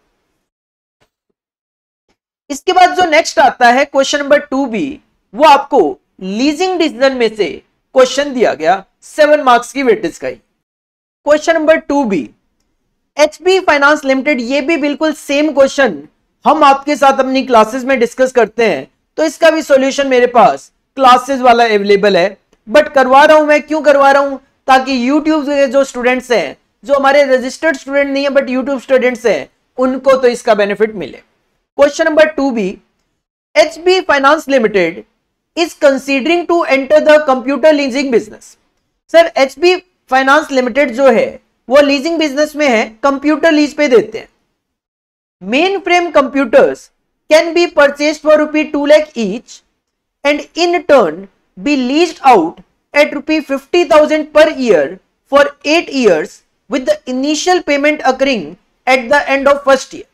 इसके बाद जो नेक्स्ट आता है क्वेश्चन नंबर टू बी वो आपको लीजिंग डिसीजन में से क्वेश्चन दिया गया सेवन मार्क्स की वेटेज का ही question number two B HP finance limited ये भी बिल्कुल सेम क्वेश्चन हम आपके साथ अपनी क्लासेस में डिस्कस करते हैं तो इसका भी सॉल्यूशन मेरे पास क्लासेस वाला अवेलेबल है बट करवा रहा हूं मैं क्यों करवा रहा हूं ताकि यूट्यूब के जो स्टूडेंट्स हैं जो हमारे रजिस्टर्ड स्टूडेंट नहीं है बट यूट्यूब स्टूडेंट्स हैं उनको तो इसका बेनिफिट मिले question number two B H B finance limited is considering to enter the computer leasing business sir H B finance limited जो है वो लीजिंग बिजनेस में है कंप्यूटर लीज पे देते हैं mainframe computers can be purchase for rupee two lakh each and in turn be lease out at rupee fifty thousand per year for eight years with the initial payment occurring at the end of first year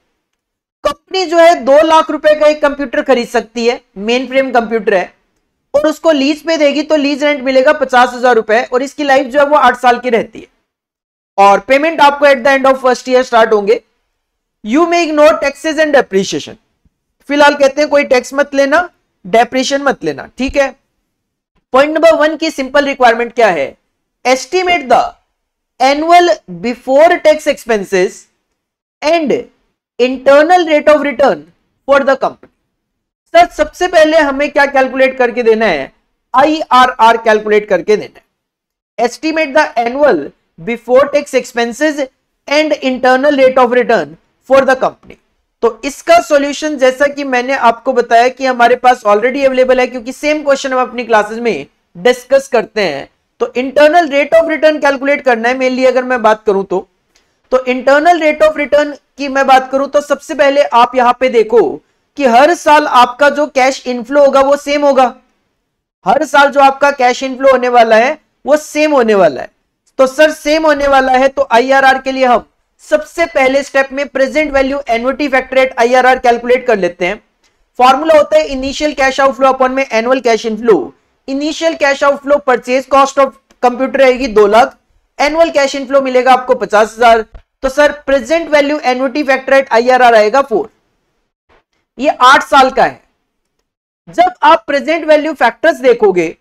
company जो है दो लाख रुपए का एक computer खरीद सकती है main frame computer है और उसको लीज पे देगी तो लीज रेंट मिलेगा पचास हजार रुपए और इसकी लाइफ जो है वो आठ साल की रहती है और पेमेंट आपको at the end of first year start होंगे you may ignore taxes and depreciation फिलहाल कहते हैं कोई टैक्स मत लेना डेप्रिशिएशन मत लेना ठीक है पॉइंट नंबर वन की सिंपल रिक्वायरमेंट क्या है estimate the annual before tax expenses and internal rate of return for the company sir सबसे पहले हमें क्या कैलकुलेट करके देना है आर कैलकुलेट करके देना है estimate the annual before tax expenses and internal rate of return for the company तो इसका सॉल्यूशन जैसा कि मैंने आपको बताया कि हमारे पास ऑलरेडी अवेलेबल है क्योंकि सेम क्वेश्चन हम अपनी क्लासेस में डिस्कस करते हैं तो internal rate of return calculate करना है मेनली अगर मैं बात करूं तो तो इंटरनल रेट ऑफ रिटर्न की मैं बात करूं तो सबसे पहले आप यहां पे देखो कि हर साल आपका जो कैश इनफ्लो होगा वो सेम होगा हर साल जो आपका कैश इनफ्लो होने वाला है वो सेम होने वाला है तो सर सेम होने वाला है तो आईआरआर के लिए हम सबसे पहले स्टेप में present value annuity factor at IRR calculate कर लेते हैं फॉर्मूला होता है इनिशियल कैश आउटफ्लो अपॉन में annual cash inflow initial cash outflow purchase cost of computer रहेगी दो लाख एनुअल कैश इनफ्लो मिलेगा आपको पचास हजार तो sir present value annuity factor at R आएगा फोर ये आठ साल का है जब आप प्रेजेंट वैल्यू फैक्टर्स देखोगे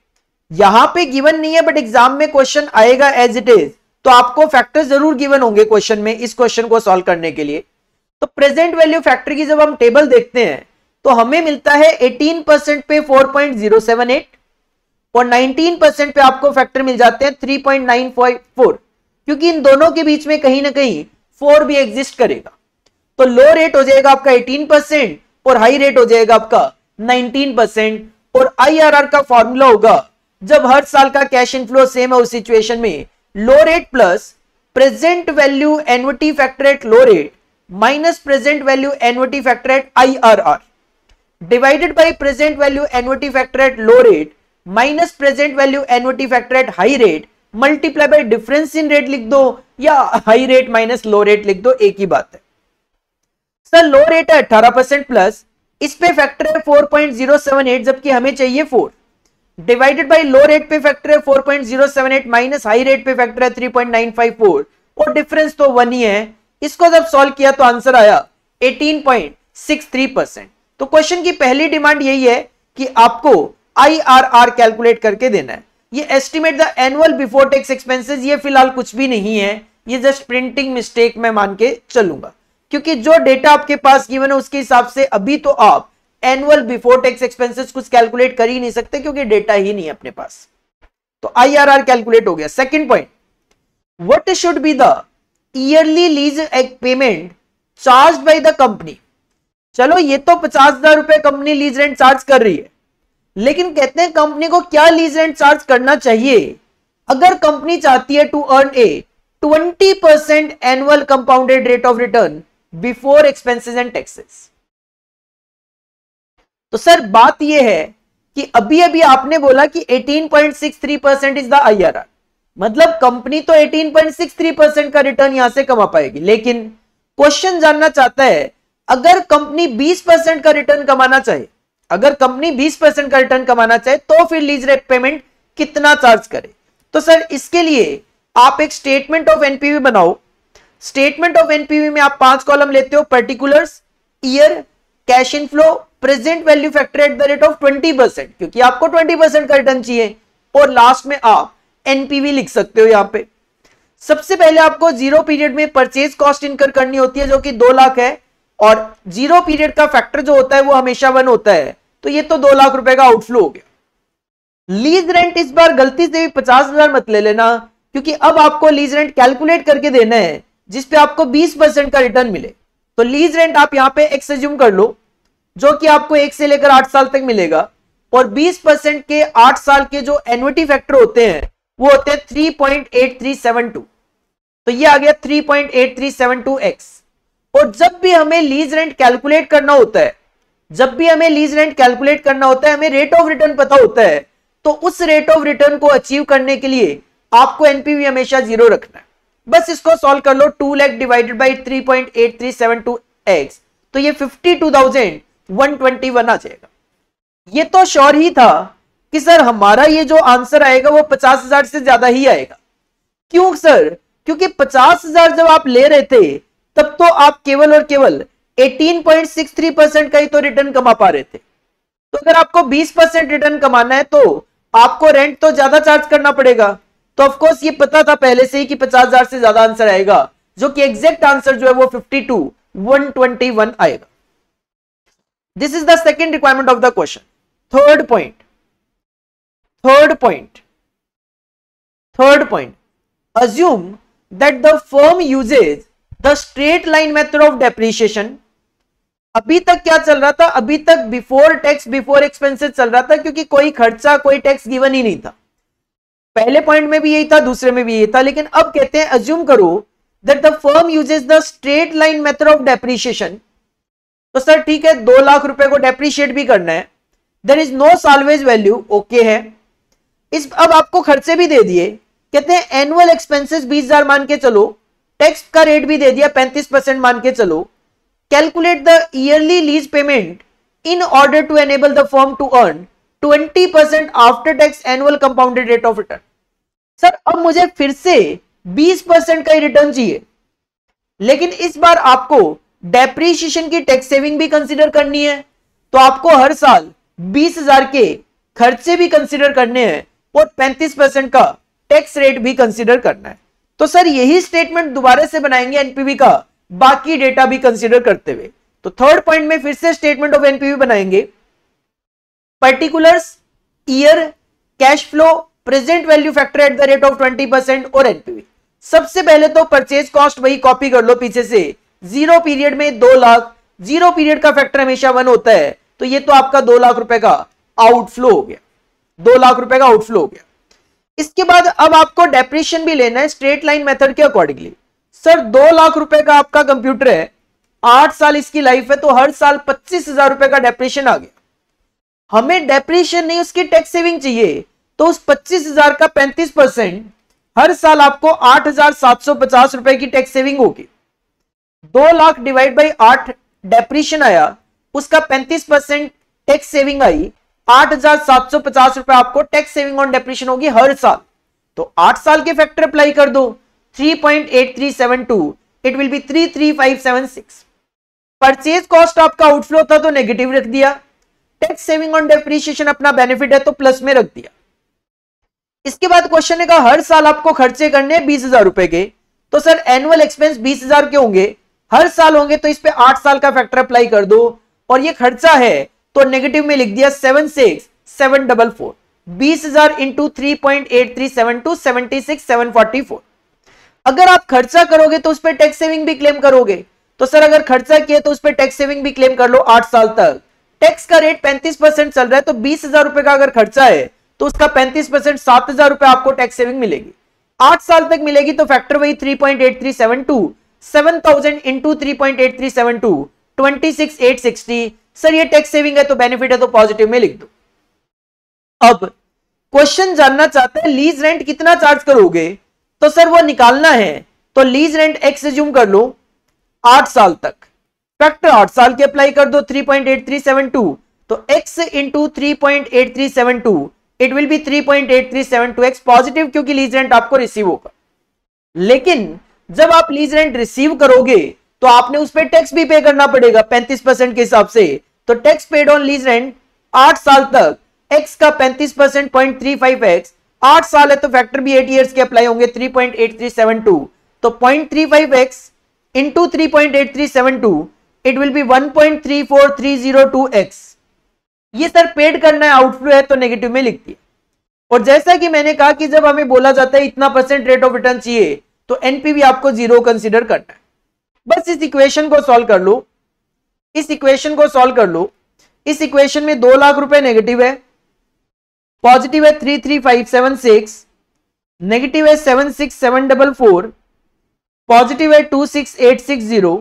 यहां पे गिवन नहीं है बट एग्जाम में क्वेश्चन आएगा एज इट इज तो आपको फैक्टर्स जरूर गिवन होंगे क्वेश्चन में इस क्वेश्चन को सॉल्व करने के लिए तो प्रेजेंट वैल्यू फैक्टर की जब हम टेबल देखते हैं तो हमें मिलता है 18 परसेंट पे 4.078 और 19 परसेंट पे आपको फैक्टर मिल जाते हैं 3.954 क्योंकि इन दोनों के बीच में कहीं ना कहीं 4 भी एग्जिस्ट करेगा तो लो रेट हो जाएगा आपका 18 परसेंट और हाई रेट हो जाएगा आपका 19 परसेंट और आईआरआर का फॉर्मूला होगा जब हर साल का कैश इनफ्लो सेम है उस सिचुएशन में low rate plus present value annuity factor at low rate minus present value annuity factor at I R R divided by present value annuity factor at low rate minus present value annuity factor at high rate multiply by difference in rate लिख दो या high rate minus low rate लिख दो एक ही बात है sir लो rate है अट्ठारह परसेंट प्लस इस पे फैक्टर है four point zero seven eight जबकि हमें चाहिए four divided by low rate पे फैक्टर है 4.078 माइनस हाई रेट पे फैक्टर है 3.954 और डिफरेंस तो वन ही है इसको जब सॉल्व किया तो आंसर आया 18.63 परसेंट तो क्वेश्चन की पहली डिमांड यही है कि आपको आईआरआर कैलकुलेट करके देना है ये estimate the annual before tax expenses ये फिलहाल कुछ भी नहीं है ये जस्ट प्रिंटिंग मिस्टेक में मान के चलूंगा क्योंकि जो डेटा आपके पास गिवन है उसके हिसाब से अभी तो आप एनुअल बिफोर टैक्स एक्सपेंसेस कुछ कैलकुलेट कर ही नहीं सकते क्योंकि डेटा ही नहीं है अपने पास तो आईआरआर कैलकुलेट हो गया second point what should be the yearly lease एक payment charge by the company चलो ये तो पचास हजार रुपए कंपनी लीज रेंट चार्ज कर रही है लेकिन कहते हैं कंपनी को क्या लीज रेंट चार्ज करना चाहिए अगर कंपनी चाहती है to earn a twenty percent annual compounded rate of return before expenses and taxes तो सर बात यह है कि अभी अभी आपने बोला कि 18.63 परसेंट इज द आईआरआर मतलब कंपनी तो 18.63 परसेंट का रिटर्न यहां से कमा पाएगी लेकिन क्वेश्चन जानना चाहता है अगर कंपनी 20 परसेंट का रिटर्न कमाना चाहे अगर कंपनी 20 परसेंट का रिटर्न कमाना चाहे तो फिर लीज रेप पेमेंट कितना चार्ज करे तो सर इसके लिए आप एक स्टेटमेंट ऑफ एनपीवी बनाओ स्टेटमेंट ऑफ एनपीवी में आप पांच कॉलम लेते हो particulars year cash inflow present value factor at the rate of twenty percent क्योंकि आपको ट्वेंटी परसेंट का रिटर्न चाहिए और लास्ट में आप एनपीवी लिख सकते हो यहां पे सबसे पहले आपको जीरो पीरियड में परचेज कॉस्ट इनकर करनी होती है जो कि दो लाख है और जीरो पीरियड का फैक्टर जो होता है वो हमेशा वन होता है तो ये तो दो लाख रुपए का आउटफ्लो हो गया लीज रेंट इस बार गलती से भी पचास हजार मत ले लेना क्योंकि अब आपको लीज रेंट कैलकुलेट करके देना है जिसपे आपको बीस परसेंट का रिटर्न मिले तो लीज रेंट आप यहां पे एक्सज्यूम कर लो जो कि आपको एक से लेकर आठ साल तक मिलेगा और 20 परसेंट के आठ साल के जो एनुटी फैक्टर होते हैं वो होते हैं 3.8372 तो ये आ गया 3.8372x और जब भी हमें लीज रेंट कैलकुलेट करना होता है जब भी हमें लीज रेंट कैलकुलेट करना होता है हमें रेट ऑफ रिटर्न पता होता है तो उस रेट ऑफ रिटर्न को अचीव करने के लिए आपको एनपीवी हमेशा जीरो रखना है बस इसको सॉल्व कर लो two lakh divided by three point eight three seven two x तो ये फिफ्टी टू थाउजेंड 121 आ जाएगा ये तो श्योर ही था कि सर हमारा ये जो आंसर आएगा वो पचास हजार से ज्यादा ही आएगा क्यों सर क्योंकि पचास हजार जब आप ले रहे थे तब तो आप केवल और केवल 18.63 परसेंट का ही तो रिटर्न कमा पा रहे थे तो अगर आपको 20 परसेंट रिटर्न कमाना है तो आपको रेंट तो ज्यादा चार्ज करना पड़ेगा तो ऑफकोर्स ये पता था पहले से ही कि पचास हजार से ज्यादा आंसर आएगा जो कि एग्जैक्ट आंसर जो है वो फिफ्टी टू आएगा this is the second requirement of the question third point third point third point assume that the firm uses the straight line method of depreciation अभी तक क्या चल रहा था अभी तक बिफोर टैक्स बिफोर एक्सपेंसेस चल रहा था क्योंकि कोई खर्चा कोई टैक्स गिवन ही नहीं था पहले पॉइंट में भी यही था दूसरे में भी यही था लेकिन अब कहते हैं अज्यूम करो that the firm uses the straight line method of depreciation तो सर ठीक है दो लाख रुपए को डेप्रीशिएट भी करना है there is no salvage value okay है इस अब आपको खर्चे भी दे दिए कहते हैं एनुअल एक्सपेंसेस बीस हजार मान के चलो टैक्स का रेट भी दे दिया पैंतीस परसेंट मान के चलो calculate the yearly lease payment in order to enable the form to earn twenty percent after tax annual compounded rate of return sir अब मुझे फिर से बीस परसेंट का ही रिटर्न चाहिए लेकिन इस बार आपको डेप्रिशिएशन की टैक्स सेविंग भी कंसिडर करनी है तो आपको हर साल बीस हजार के खर्चे भी कंसिडर करने हैं और पैंतीस परसेंट का टैक्स रेट भी कंसिडर करना है तो सर यही स्टेटमेंट दोबारा से बनाएंगे एनपीवी का बाकी डेटा भी कंसिडर करते हुए तो थर्ड पॉइंट में फिर से स्टेटमेंट ऑफ एनपीवी बनाएंगे particulars year cash flow present value factor at the rate of twenty percent और एनपीवी सबसे पहले तो परचेज कॉस्ट वही कॉपी कर लो पीछे से जीरो पीरियड में दो लाख जीरो पीरियड का फैक्टर हमेशा वन होता है तो ये तो आपका दो लाख रुपए का आउटफ्लो हो गया दो लाख रुपए का आउटफ्लो हो गया इसके बाद अब आपको डेप्रेशन भी लेना है स्ट्रेट लाइन मेथड के अकॉर्डिंगली सर दो लाख रुपए का आपका कंप्यूटर है आठ साल इसकी लाइफ है तो हर साल पच्चीस हजार रुपए का डेप्रेशन आ गया हमें डेप्रेशन नहीं उसकी टैक्स सेविंग चाहिए तो उस पच्चीस हजार का पैंतीस परसेंट हर साल आपको आठ हजार सात सौ पचास रुपए की टैक्स सेविंग होगी दो लाख डिवाइड बाई आठ डेप्रीशन आया उसका पैंतीस परसेंट टैक्स सेविंग आई आठ हजार सात सौ पचास रुपए आपको टैक्स सेविंग ऑन डेप्रीशन होगी हर साल तो आठ साल के फैक्टर अप्लाई कर दो three point eight three seven two it will be three three five seven six purchase cost आपका आउटफ्लो था तो नेगेटिव रख दिया टैक्स सेविंग ऑन डेप्रीशिएशन अपना बेनिफिट है तो प्लस में रख दिया इसके बाद क्वेश्चन है का हर साल आपको खर्चे करने बीस हजार रुपए के तो सर एनुअल एक्सपेंस बीस हजार के होंगे हर साल होंगे तो इस पे आठ साल का फैक्टर अप्लाई कर दो और ये खर्चा है तो नेगेटिव में लिख दिया seven six seven double four बीस हजार into three point eight three seven two seventy six seven forty four अगर आप खर्चा करोगे तो उस पर टैक्स सेविंग भी क्लेम करोगे तो सर अगर खर्चा किया तो उस पर टैक्स सेविंग भी क्लेम कर लो आठ साल तक टैक्स का रेट पैंतीस परसेंट चल रहा है तो बीस हजार रुपए का अगर खर्चा है तो उसका पैंतीस परसेंट सात हजार रुपए आपको टैक्स सेविंग मिलेगी आठ साल तक मिलेगी तो फैक्टर वही three point eight three seven two seven sir ये टैक्स सेविंग है तो बेनिफिट है तो पॉजिटिव में लिख दो अब क्वेश्चन जानना चाहते हैं लीज रेंट कितना चार्ज करोगे तो सर वो निकालना है तो लीज रेंट एक्स रिज्यूम कर लो आठ साल तक फैक्टर आठ साल के अप्लाई कर दो three point eight three seven two तो x into three point eight three seven two it will be three point eight three seven two x positive क्योंकि लीज रेंट आपको रिसीव होगा लेकिन जब आप लीज रेंट रिसीव करोगे तो आपने उस पर टैक्स भी पे करना पड़ेगा पैंतीस परसेंट के हिसाब से तो tax paid on lease rent आठ साल तक एक्स का पैंतीस percent point three five x आठ साल है तो फैक्टर भी एट ईयर के अप्लाई होंगे three point eight three seven two तो point three five x into three point eight three seven two it will be one point three four three zero two x ये sir paid करना है outflow है तो negative में लिखती है और जैसा कि मैंने कहा कि जब हमें बोला जाता है इतना परसेंट रेट ऑफ रिटर्न चाहिए तो एनपीवी आपको जीरो कंसिडर करना है बस इस इक्वेशन को सॉल्व कर लो इस इक्वेशन को सॉल्व कर लो इस इक्वेशन में दो लाख रुपए नेगेटिव है पॉजिटिव है three three five seven six negative है seven six seven double four positive है two six eight six zero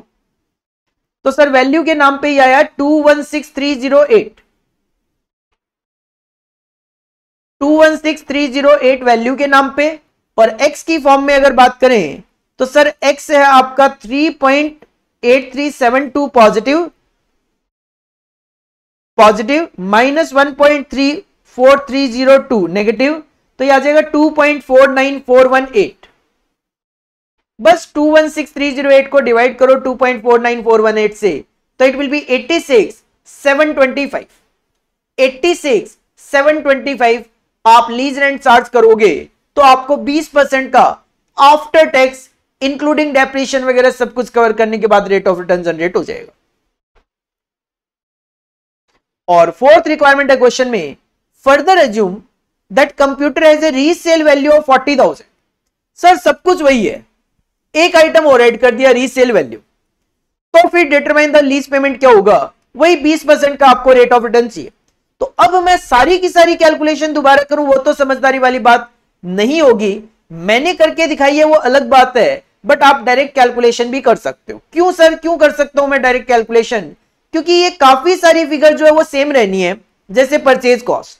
तो सर वैल्यू के नाम पे ही आया two one six three zero eight two one six three zero eight value के नाम पे और x की फॉर्म में अगर बात करें तो सर x है आपका 3.8372 पॉजिटिव पॉजिटिव माइनस 1.34302 नेगेटिव तो ये आ जाएगा 2.49418 बस 216308 को डिवाइड करो 2.49418 से तो इट विल बी 86 725 86 725 आप लीज रेंट चार्ज करोगे तो आपको 20 परसेंट का आफ्टर टैक्स इंक्लूडिंग डेप्रिशन वगैरह सब कुछ कवर करने के बाद रेट ऑफ रिटर्न जनरेट हो जाएगा और फोर्थ रिक्वायरमेंट है क्वेश्चन में further assume that computer has a resale value of forty thousand sir सब कुछ वही है एक आइटम और एड कर दिया रीसेल वैल्यू तो फिर डिटरमाइन द लीज पेमेंट क्या होगा वही बीस परसेंट का आपको रेट ऑफ रिटर्न चाहिए तो अब मैं सारी की सारी कैलकुलेशन दोबारा करूं वो तो समझदारी वाली बात नहीं होगी मैंने करके दिखाई है वो अलग बात है बट आप डायरेक्ट कैलकुलेशन भी कर सकते हो क्यों सर क्यों कर सकता हूं मैं डायरेक्ट कैलकुलेशन क्योंकि ये काफी सारी फिगर जो है वो सेम रहनी है जैसे purchase cost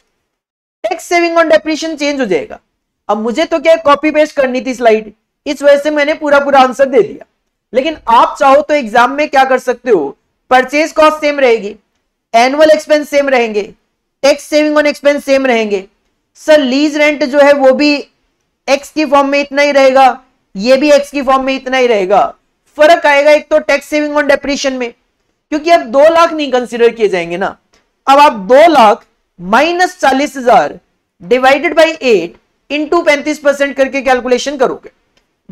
tax saving on depreciation change हो जाएगा अब मुझे तो क्या कॉपी पेस्ट करनी थी स्लाइड इस वजह से मैंने पूरा पूरा आंसर दे दिया लेकिन आप चाहो तो एग्जाम में क्या कर सकते हो परचेज कॉस्ट सेम रहेगी एनुअल एक्सपेंस सेम रहेंगे tax saving on expense same रहेंगे सर लीज रेंट जो है वो भी एक्स की फॉर्म में इतना ही रहेगा ये भी एक्स की फॉर्म में इतना ही रहेगा फर्क आएगा एक तो टैक्स सेविंग ऑन डेप्रिशन में क्योंकि अब दो लाख नहीं कंसिडर किए जाएंगे ना अब आप दो लाख माइनस चालीस हजार डिवाइडेड बाई एट इंटू पैंतीस परसेंट करके कैलकुलेशन करोगे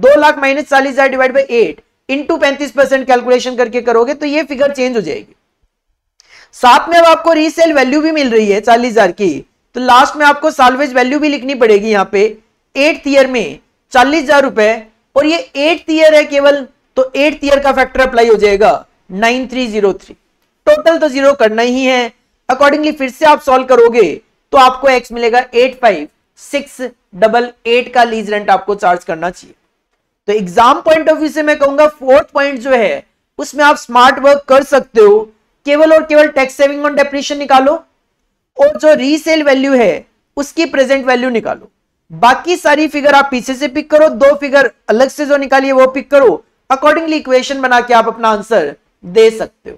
दो लाख माइनस चालीस हजार डिवाइड बाई एट इंटू पैंतीस परसेंट कैलकुलेशन करके करोगे तो ये फिगर चेंज हो जाएगी साथ में अब आपको रीसेल वैल्यू भी मिल रही है चालीस हजार की तो लास्ट में आपको सालवेज वैल्यू भी लिखनी पड़ेगी यहां पे एट ईयर में चालीस हजार रुपए और ये एट ईयर है केवल तो एट ईयर का फैक्टर अप्लाई हो जाएगा nine three zero three total तो जीरो करना ही है अकॉर्डिंगली फिर से आप सॉल्व करोगे तो आपको एक्स मिलेगा eight five six double eight का लीज रेंट आपको चार्ज करना चाहिए तो एग्जाम पॉइंट ऑफ व्यू से मैं कहूंगा फोर्थ पॉइंट जो है उसमें आप स्मार्ट वर्क कर सकते हो केवल और केवल टैक्स सेविंग ऑन डेप्रिशन निकालो और जो रीसेल वैल्यू है उसकी प्रेजेंट वैल्यू निकालो बाकी सारी फिगर आप पीछे से पिक करो दो फिगर अलग से जो निकाली है वो पिक करो अकॉर्डिंगली इक्वेशन बना के आप अपना आंसर दे सकते हो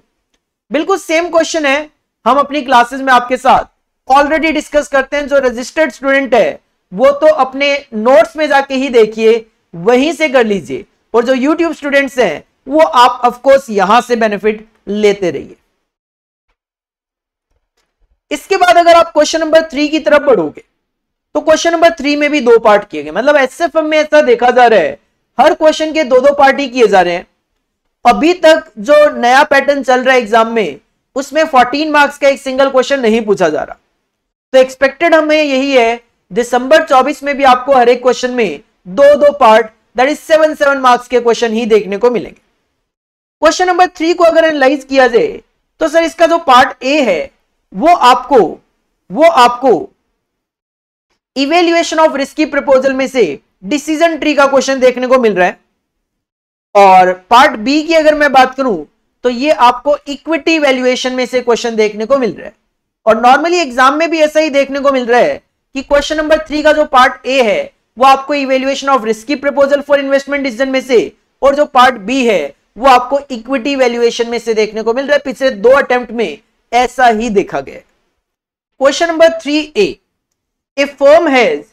बिल्कुल सेम क्वेश्चन है हम अपनी क्लासेस में आपके साथ ऑलरेडी डिस्कस करते हैं जो रजिस्टर्ड स्टूडेंट है वो तो अपने नोट्स में जाके ही देखिए वहीं से कर लीजिए और जो यूट्यूब स्टूडेंट्स हैं वो आप ऑफकोर्स यहां से बेनिफिट लेते रहिए इसके बाद अगर आप क्वेश्चन नंबर थ्री की तरफ बढ़ोगे तो क्वेश्चन नंबर थ्री में भी दो पार्ट किए गए मतलब एस में ऐसा देखा जा रहा है हर क्वेश्चन के दो दो पार्ट ही किए जा रहे हैं अभी तक जो नया पैटर्न चल रहा है एग्जाम में उसमें फोर्टीन मार्क्स का एक सिंगल क्वेश्चन नहीं पूछा जा रहा तो एक्सपेक्टेड हमें यही है दिसंबर चौबीस में भी आपको हर एक क्वेश्चन में दो दो part that is seven seven marks के क्वेश्चन ही देखने को मिलेंगे क्वेश्चन नंबर थ्री को अगर एनालाइज किया जाए तो सर इसका जो पार्ट ए है वो आपको वो आपको इवेल्युएशन ऑफ रिस्की प्रपोजल में से डिसीजन ट्री का क्वेश्चन देखने को मिल रहा है और पार्ट बी की अगर मैं बात करूं तो ये आपको इक्विटी वैल्यूएशन में से क्वेश्चन देखने को मिल रहा है और नॉर्मली एग्जाम में भी ऐसा ही देखने को मिल रहा है कि क्वेश्चन नंबर थ्री का जो पार्ट ए है वो आपको evaluation of risky proposal for investment decision में से और जो पार्ट बी है वो आपको इक्विटी वैल्यूएशन में से देखने को मिल रहा है पिछले दो अटेम्प्ट में ऐसा ही देखा गया question number three A a firm has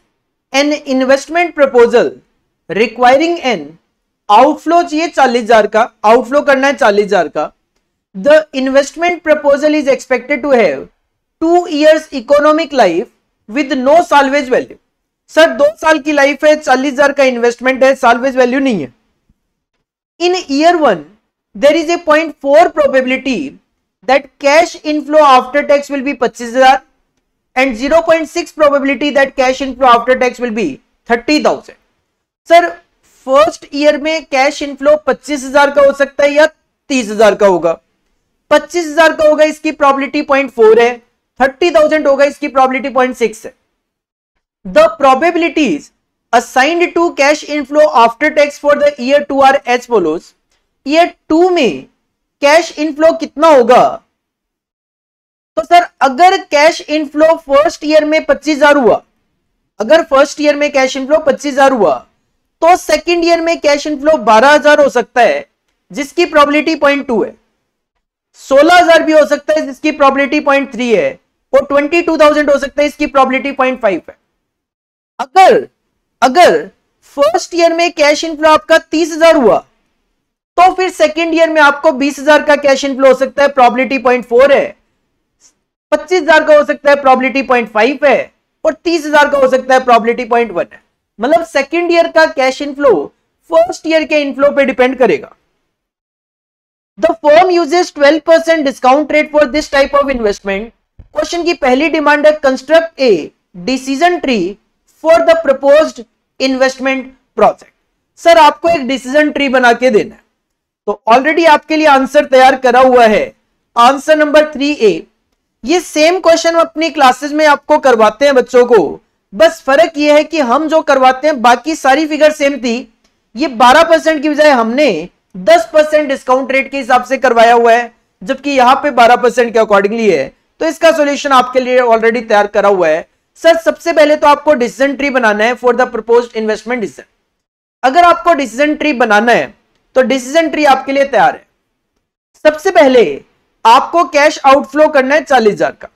an investment proposal requiring an outflow चाहिए चालीस हजार का आउटफ्लो करना है चालीस हजार का the investment proposal is expected to have two years economic life with no salvage value sir दो साल की लाइफ है चालीस हजार का इन्वेस्टमेंट है सालवेज वैल्यू नहीं है in year one there is a point four probability that cash inflow after tax will be 25,000 and 0.6 probability that cash inflow after tax will be 30,000. Sir first year में cash inflow 25,000 का हो सकता है या 30,000 का होगा 25,000 का होगा इसकी प्रॉबिलिटी 0.4 है 30,000 होगा इसकी प्रॉबिलिटी 0.6 है the probabilities assigned to cash inflow after tax for the year two are as follows year two में कैश इनफ्लो कितना होगा तो सर अगर कैश इनफ्लो फर्स्ट ईयर में पच्चीस हजार हुआ अगर फर्स्ट ईयर में कैश इनफ्लो पच्चीस हजार हुआ तो सेकंड ईयर में कैश इनफ्लो बारह हजार हो सकता है जिसकी प्रोबेबिलिटी पॉइंट टू है सोलह हजार भी हो सकता है जिसकी प्रोबेबिलिटी पॉइंट थ्री है और ट्वेंटी टू थाउजेंड हो सकता है इसकी प्रोबेबिलिटी पॉइंट फाइव है अगर अगर फर्स्ट ईयर में कैश इनफ्लो आपका तीस हजार हुआ तो फिर सेकेंड ईयर में आपको बीस हजार का कैश इनफ्लो हो सकता है प्रॉबिलिटी पॉइंट फोर है पच्चीस हजार का हो सकता है प्रॉबिलिटी पॉइंट फाइव है और तीस हजार का हो सकता है प्रॉबिलिटी पॉइंट वन है मतलब सेकेंड ईयर का कैश इनफ्लो फर्स्ट ईयर के इनफ्लो पे डिपेंड करेगा the form uses twelve percent discount rate for this type of investment question की पहली डिमांड है construct a decision tree for the propose investment project sir आपको एक decision tree बना के देना है तो ऑलरेडी आपके लिए आंसर तैयार करा हुआ है आंसर नंबर थ्री ए ये सेम क्वेश्चन अपनी क्लासेस में आपको करवाते हैं बच्चों को बस फर्क ये है कि हम जो करवाते हैं बाकी सारी फिगर सेम थी ये 12 परसेंट की बजाय हमने 10 परसेंट डिस्काउंट रेट के हिसाब से करवाया हुआ है जबकि यहाँ पे 12 परसेंट के अकॉर्डिंगली है तो इसका सोल्यूशन आपके लिए ऑलरेडी तैयार करा हुआ है सर सबसे पहले तो आपको डिसीजन ट्री बनाना है for the propose investment decision अगर आपको डिसीजन ट्री बनाना है तो डिसीजन ट्री आपके लिए तैयार है सबसे पहले आपको कैश आउटफ्लो करना है चालीस हजार का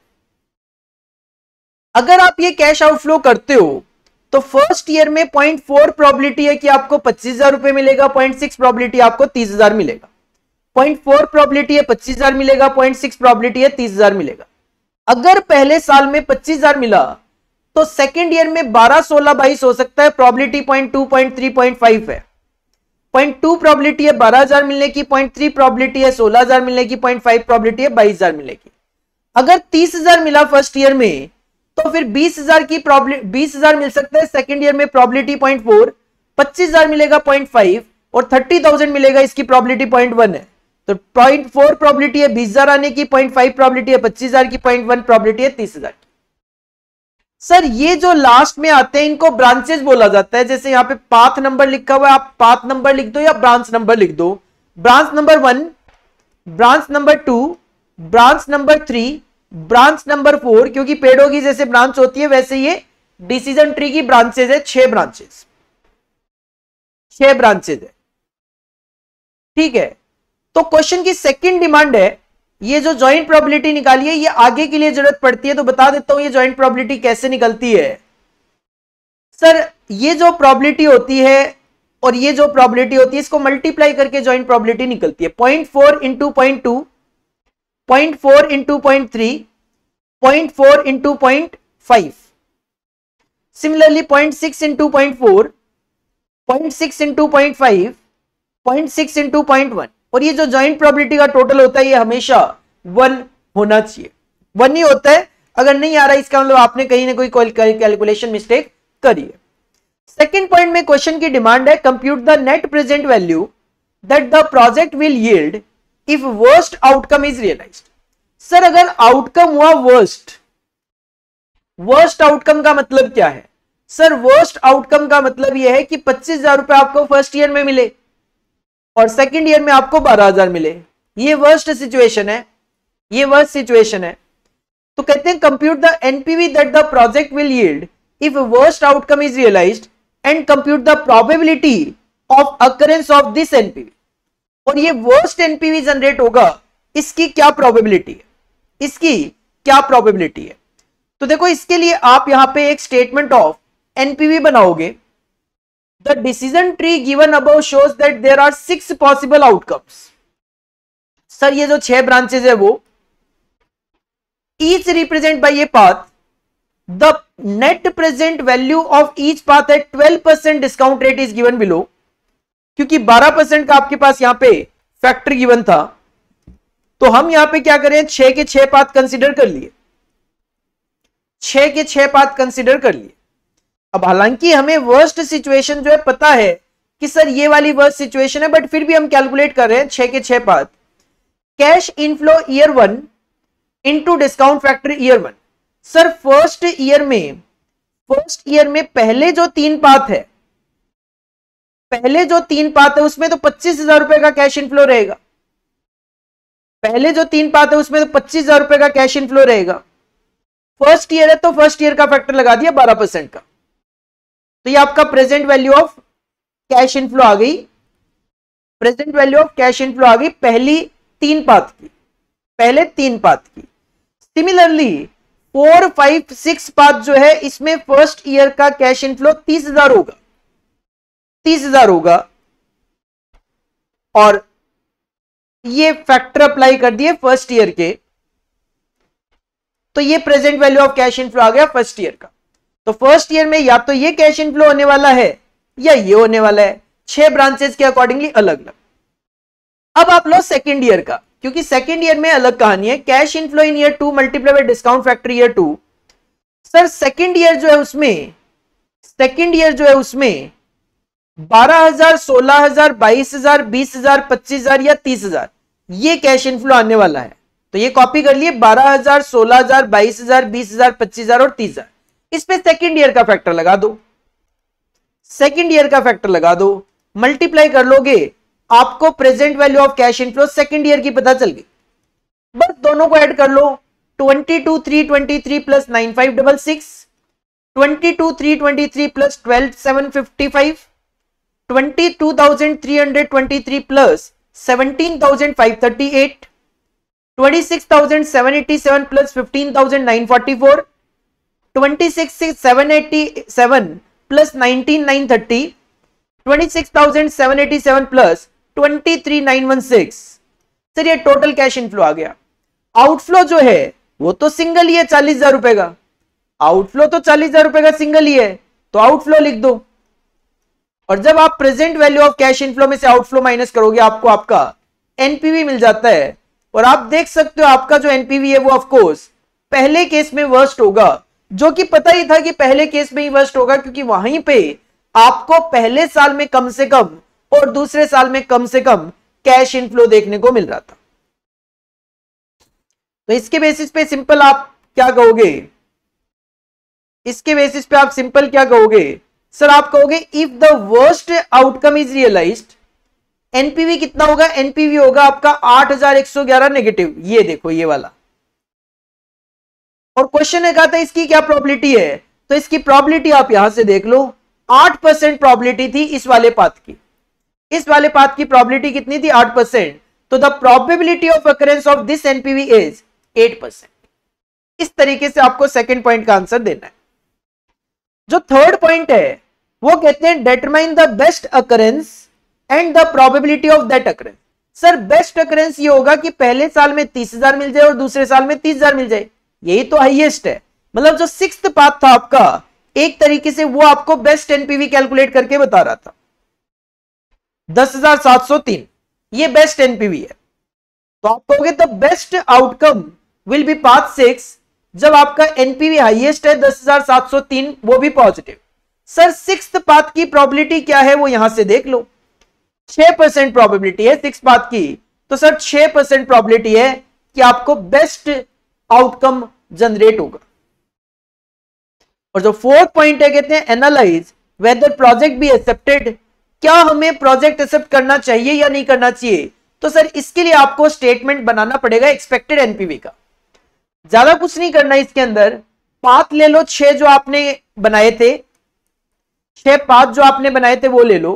अगर आप ये कैश आउटफ्लो करते हो तो फर्स्ट ईयर में पॉइंट फोर प्रॉबिलिटी है कि आपको पच्चीस हजार रुपए मिलेगा पॉइंट सिक्स प्रॉबिलिटी आपको तीस हजार मिलेगा पॉइंट फोर प्रॉबिलिटी है पच्चीस हजार मिलेगा पॉइंट सिक्स प्रॉबिलिटी है तीस हजार मिलेगा अगर पहले साल में पच्चीस हजार मिला तो सेकेंड ईयर में बारह सोलह बाईस हो सकता है probability point two point three point five है पॉइंट टू प्रॉबिलिटी है बारह हजार मिलने की पॉइंट थ्री प्रॉबिलिटी है सोलह हजार मिलने की पॉइंट फाइव प्रॉबिलिटी है बाईस हजार मिलने की अगर तीस हजार मिला फर्स्ट ईयर में तो फिर बीस हजार की प्रॉब्लिटी बीस हजार मिल सकता है सेकेंड ईयर में प्रॉबिलिटी पॉइंट फोर पच्चीस हजार मिलेगा पॉइंट फाइव और थर्टी थाउजेंड मिलेगा इसकी प्रॉबिलिटी पॉइंट वन है तो पॉइंट फोर प्रॉबिलिटी है बीस हजार आने की पॉइंट फाइव प्रॉबिलिटी है पच्चीस हजार की पॉइंट वन प्रॉबिलिटी है तीस हजार सर ये जो लास्ट में आते हैं इनको ब्रांचेस बोला जाता है जैसे यहाँ पे पाथ नंबर लिखा हुआ है आप पाथ नंबर लिख दो या ब्रांच नंबर लिख दो branch number one branch number two branch number three branch number four क्योंकि पेड़ों की जैसे ब्रांच होती है वैसे ये डिसीजन ट्री की ब्रांचेज है छह ब्रांचेस छह ब्रांचेज है ठीक है तो क्वेश्चन की सेकेंड डिमांड है ये जो ज्वाइंट प्रॉबिलिटी निकाली है ये आगे के लिए जरूरत पड़ती है तो बता देता हूं ये ज्वाइंट प्रॉबिलिटी कैसे निकलती है सर ये जो प्रॉबिलिटी होती है और ये जो प्रॉबिलिटी होती है इसको मल्टीप्लाई करके ज्वाइंट प्रॉबिलिटी निकलती है point four into point two point four into point three point four into point five similarly point six into point four point six into point five point six into point one और ये जो joint probability का total होता है ये हमेशा one होना चाहिए वन ही होता है अगर नहीं आ रहा इसका मतलब आपने कहीं ना कोई कैलकुलेशन मिस्टेक करी है सेकेंड पॉइंट में क्वेश्चन की डिमांड है compute the net present value that the project will yield if worst outcome is realise sir अगर आउटकम हुआ वर्स्ट वर्स्ट आउटकम का मतलब क्या है सर वर्स्ट आउटकम का मतलब यह है कि पच्चीस हजार रुपए आपको फर्स्ट ईयर में मिले और सेकेंड ईयर में आपको बारह हजार मिले ये वर्स्ट सिचुएशन है ये वर्स्ट सिचुएशन है तो कहते हैं compute the NPV that the project will yield if worst outcome is realise and compute the probability of occurrence of this NPV और ये वर्स्ट एनपीवी जनरेट होगा इसकी क्या प्रोबेबिलिटी है इसकी क्या प्रोबेबिलिटी है तो देखो इसके लिए आप यहां पे एक स्टेटमेंट ऑफ एनपीवी बनाओगे The decision tree given above shows that there are six possible outcomes. Sir ये जो छह ब्रांचेज है वो each represent by a path the net present value of each path at 12 percent discount rate is given below क्योंकि 12 percent का आपके पास यहां पे फैक्टर गिवन था तो हम यहां पे क्या करें छह के छह पाथ कंसिडर कर लिए छह के छह पाथ कंसिडर कर लिए अब हालांकि हमें वर्स्ट सिचुएशन जो है पता है कि सर ये वाली वर्स्ट सिचुएशन है बट फिर भी हम कैलकुलेट कर रहे हैं छह के छह path cash inflow year one into discount factor year one sir first year में फर्स्ट ईयर में पहले जो तीन पात है पहले जो तीन पात है उसमें तो पच्चीस हजार रुपए का कैश इनफ्लो रहेगा पहले जो तीन पात है उसमें तो पच्चीस हजार रुपए का कैश इनफ्लो रहेगा फर्स्ट ईयर है तो फर्स्ट ईयर का फैक्टर लगा दिया बारह परसेंट का तो ये आपका present value of cash inflow आ गई present value of cash inflow आ गई पहली तीन पाथ की पहले तीन पाथ की similarly four five six path जो है इसमें फर्स्ट ईयर का कैश इनफ्लो तीस हजार होगा तीस हजार होगा और ये फैक्टर अप्लाई कर दिए फर्स्ट ईयर के तो ये present value of cash inflow आ गया फर्स्ट ईयर का तो फर्स्ट ईयर में या तो ये कैश इनफ्लो होने वाला है या ये होने वाला है छह ब्रांचेस के अकॉर्डिंगली अलग अलग अब आप लो सेकेंड ईयर का क्योंकि सेकेंड ईयर में अलग कहानी है cash inflow in year two multiply by discount factor year two sir second year जो है उसमें सेकेंड ईयर जो है उसमें बारह हजार सोलह हजार बाईस हजार बीस हजार पच्चीस हजार या तीस हजार ये कैश इनफ्लो आने वाला है तो ये कॉपी कर लिए बारह हजार सोलह हजार बाईस हजार बीस हजार पच्चीस हजार और तीस हजार इस पे सेकेंड ईयर का फैक्टर लगा दो सेकेंड ईयर का फैक्टर लगा दो मल्टीप्लाई कर लोगे आपको present value of cash inflow second year की पता चल गई बस दोनों को ऐड कर लो twenty two three twenty three plus nine five double six twenty two three twenty three plus twelve seven fifty five twenty two thousand three hundred twenty three plus seventeen thousand five thirty eight twenty six thousand seven eighty seven plus fifteen thousand nine forty four twenty sir ये total cash inflow आ गया outflow जो है वो तो single ही है चालीस हजार रुपए का आउटफ्लो तो चालीस हजार रुपए का सिंगल ही है तो आउटफ्लो लिख दो और जब आप present value of cash inflow में से आउटफ्लो माइनस करोगे आपको आपका एनपीवी मिल जाता है और आप देख सकते हो आपका जो एनपीवी है वो ऑफकोर्स पहले केस में वर्स्ट होगा जो कि पता ही था कि पहले केस में ही वर्स्ट होगा क्योंकि वहीं पे आपको पहले साल में कम से कम और दूसरे साल में कम से कम कैश इनफ्लो देखने को मिल रहा था तो इसके बेसिस पे सिंपल आप क्या कहोगे इसके बेसिस पे आप सिंपल क्या कहोगे सर आप कहोगे if the worst outcome is realise NPV कितना होगा एनपीवी होगा आपका आठ नेगेटिव ये देखो ये वाला और क्वेश्चन ने कहा था इसकी क्या प्रॉबिलिटी है तो इसकी प्रॉबिलिटी आप यहां से देख लो आठ परसेंट प्रॉबिलिटी थी इस वाले पाथ की इस वाले पाथ की प्रॉबिलिटी कितनी थी आठ परसेंट तो the probability of occurrence of this NPV is eight percent इस तरीके से आपको सेकेंड पॉइंट का आंसर देना है जो थर्ड पॉइंट है वो कहते हैं determine the best occurrence and the probability of that occurrence sir best occurrence ये होगा कि पहले साल में तीस हजार मिल जाए और दूसरे साल में तीस हजार मिल जाए यही तो हाईएस्ट है मतलब जो सिक्स पाथ था आपका एक तरीके से वो आपको बेस्ट एनपीवी कैलकुलेट करके बता रहा था दस हजार सात सौ तीन ये बेस्ट एनपीवी है तो आप कहोगे the best outcome will be path six जब आपका एनपीवी हाईएस्ट है दस हजार सात सौ तीन वो भी पॉजिटिव सर सिक्स पाथ की प्रॉबिलिटी क्या है वो यहां से देख लो छह परसेंट प्रॉबिलिटी है सिक्स पाथ की तो सर छह परसेंट प्रॉबिलिटी है कि आपको बेस्ट आउटकम जनरेट होगा और जो फोर्थ पॉइंट है कहते हैं एनालाइज वेदर प्रोजेक्ट भी एक्सेप्टेड क्या हमें प्रोजेक्ट एक्सेप्ट करना चाहिए या नहीं करना चाहिए तो सर इसके लिए आपको स्टेटमेंट बनाना पड़ेगा एक्सपेक्टेड एनपीवी का ज्यादा कुछ नहीं करना इसके अंदर पाथ ले लो छह जो आपने बनाए थे छह पाथ जो आपने बनाए थे वो ले लो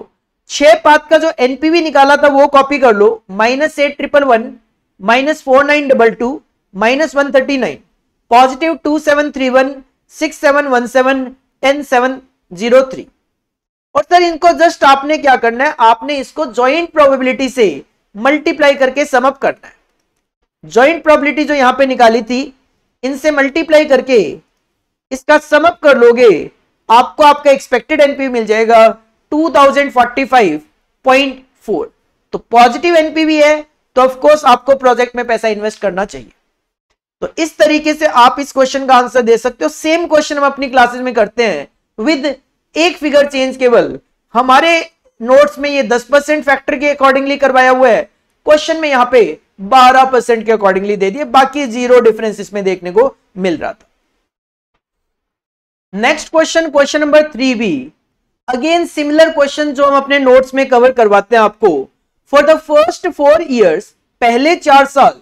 छह पाथ का जो एनपीवी निकाला था वो कॉपी कर लो minus eight triple one minus four nine double two minus one thirty nine positive two seven three one six seven one seven ten seven zero three और सर इनको जस्ट आपने क्या करना है आपने इसको ज्वाइंट प्रोबेबिलिटी से मल्टीप्लाई करके समअप करना है ज्वाइंट प्रोबेबिलिटी जो यहां पे निकाली थी इनसे मल्टीप्लाई करके इसका समअप कर लोगे आपको आपका एक्सपेक्टेड एनपीवी मिल जाएगा 2045.4 तो पॉजिटिव एनपीवी है तो ऑफकोर्स आपको प्रोजेक्ट में पैसा इन्वेस्ट करना चाहिए तो इस तरीके से आप इस क्वेश्चन का आंसर दे सकते हो सेम क्वेश्चन हम अपनी क्लासेस में करते हैं विद एक फिगर चेंज केवल हमारे नोट्स में ये 10 परसेंट फैक्टर के अकॉर्डिंगली करवाया हुआ है क्वेश्चन में यहां पे 12 परसेंट के अकॉर्डिंगली दे दिए बाकी जीरो डिफरेंस इसमें देखने को मिल रहा था next question question number three B again similar question जो हम अपने नोट्स में कवर करवाते हैं आपको for the first four years पहले चार साल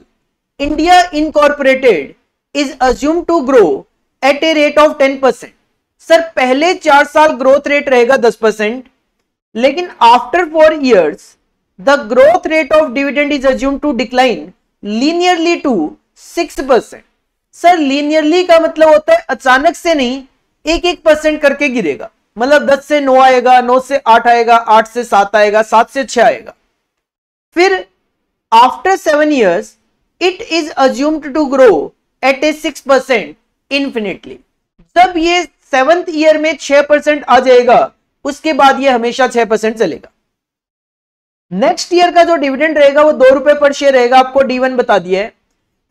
India incorporated is assume to grow at a rate of ten percent sir पहले चार साल ग्रोथ रेट रहेगा दस परसेंट लेकिन after four years the growth rate of dividend is assume to decline linearly to six percent sir linearly का मतलब होता है अचानक से नहीं एक एक परसेंट करके गिरेगा मतलब दस से नौ आएगा नौ से आठ आएगा आठ से सात आएगा सात से छ आएगा फिर after seven years it is assumed to grow at a six percent infinitely जब ये सेवंथ ईयर में छह परसेंट आ जाएगा उसके बाद ये हमेशा छह परसेंट चलेगा नेक्स्ट ईयर का जो डिविडेंड रहेगा वो दो रुपए पर शेयर रहेगा आपको डी वन बता दिया है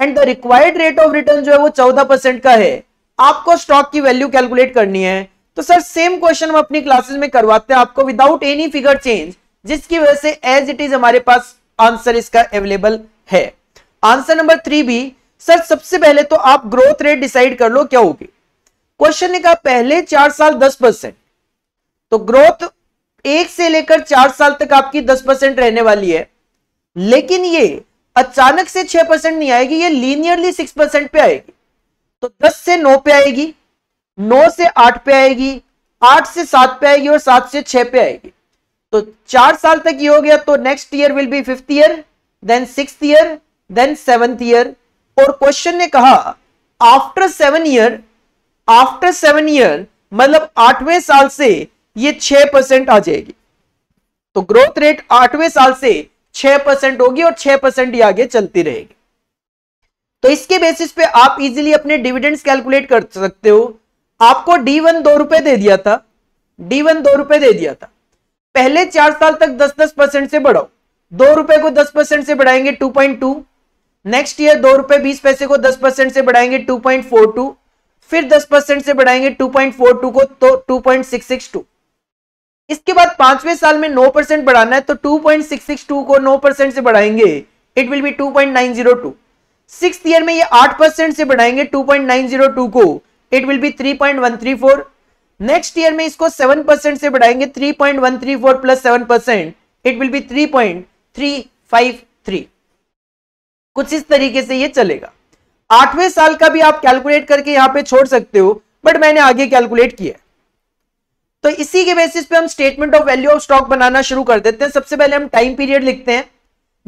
and the required rate of return जो है वो चौदह परसेंट का है आपको स्टॉक की वैल्यू कैलकुलेट करनी है तो सर सेम क्वेश्चन हम अपनी क्लासेस में करवाते हैं आपको विदाउट एनी फिगर चेंज जिसकी वजह से एज इट इज हमारे पास आंसर इसका अवेलेबल है आंसर नंबर थ्री भी सर सबसे पहले तो आप ग्रोथ रेट डिसाइड कर लो क्या होगी क्वेश्चन ने कहा पहले चार साल दस परसेंट तो ग्रोथ एक से लेकर चार साल तक आपकी दस परसेंट रहने वाली है लेकिन ये अचानक से छह परसेंट नहीं आएगी ये लीनियरली सिक्स परसेंट पे आएगी तो दस से नौ पे आएगी नौ से आठ पे आएगी आठ से सात पे आएगी और सात से छह पे आएगी तो चार साल तक ये हो गया तो next year will be fifth year then six year then seventh year और क्वेश्चन ने कहा after seven year after seven year मतलब आठवें साल से ये छह परसेंट आ जाएगी तो ग्रोथ रेट आठवें साल से छह परसेंट होगी और छह परसेंट ही आगे चलती रहेगी तो इसके बेसिस पे आप इजीली अपने डिविडेंड्स कैलकुलेट कर सकते हो आपको डी वन दो रुपए दे दिया था डी वन दो रुपए दे दिया था पहले चार साल तक दस दस परसेंट से बढ़ाओ दो रुपए को दस परसेंट से बढ़ाएंगे two point two next year दो रुपए बीस पैसे को दस परसेंट से बढ़ाएंगे टू पॉइंट फोर टू फिर दस परसेंट से बढ़ाएंगे टू पॉइंट फोर टू को तो two point six six two इसके बाद पांचवें साल में नौ परसेंट बढ़ाना है तो two point six six two को नौ परसेंट से बढ़ाएंगे it will be two point nine zero two six year में ये आठ परसेंट से बढ़ाएंगे two point nine zero two को it will be three point one three four next year में इसको सेवन परसेंट से बढ़ाएंगे three point one three four plus seven percent it will be three point three five three कुछ इस तरीके से ये चलेगा आठवें साल का भी आप कैलकुलेट करके यहां पे छोड़ सकते हो बट मैंने आगे कैलकुलेट किया तो इसी के बेसिस पे हम statement of value of stock बनाना शुरू कर देते हैं सबसे पहले हम टाइम पीरियड लिखते हैं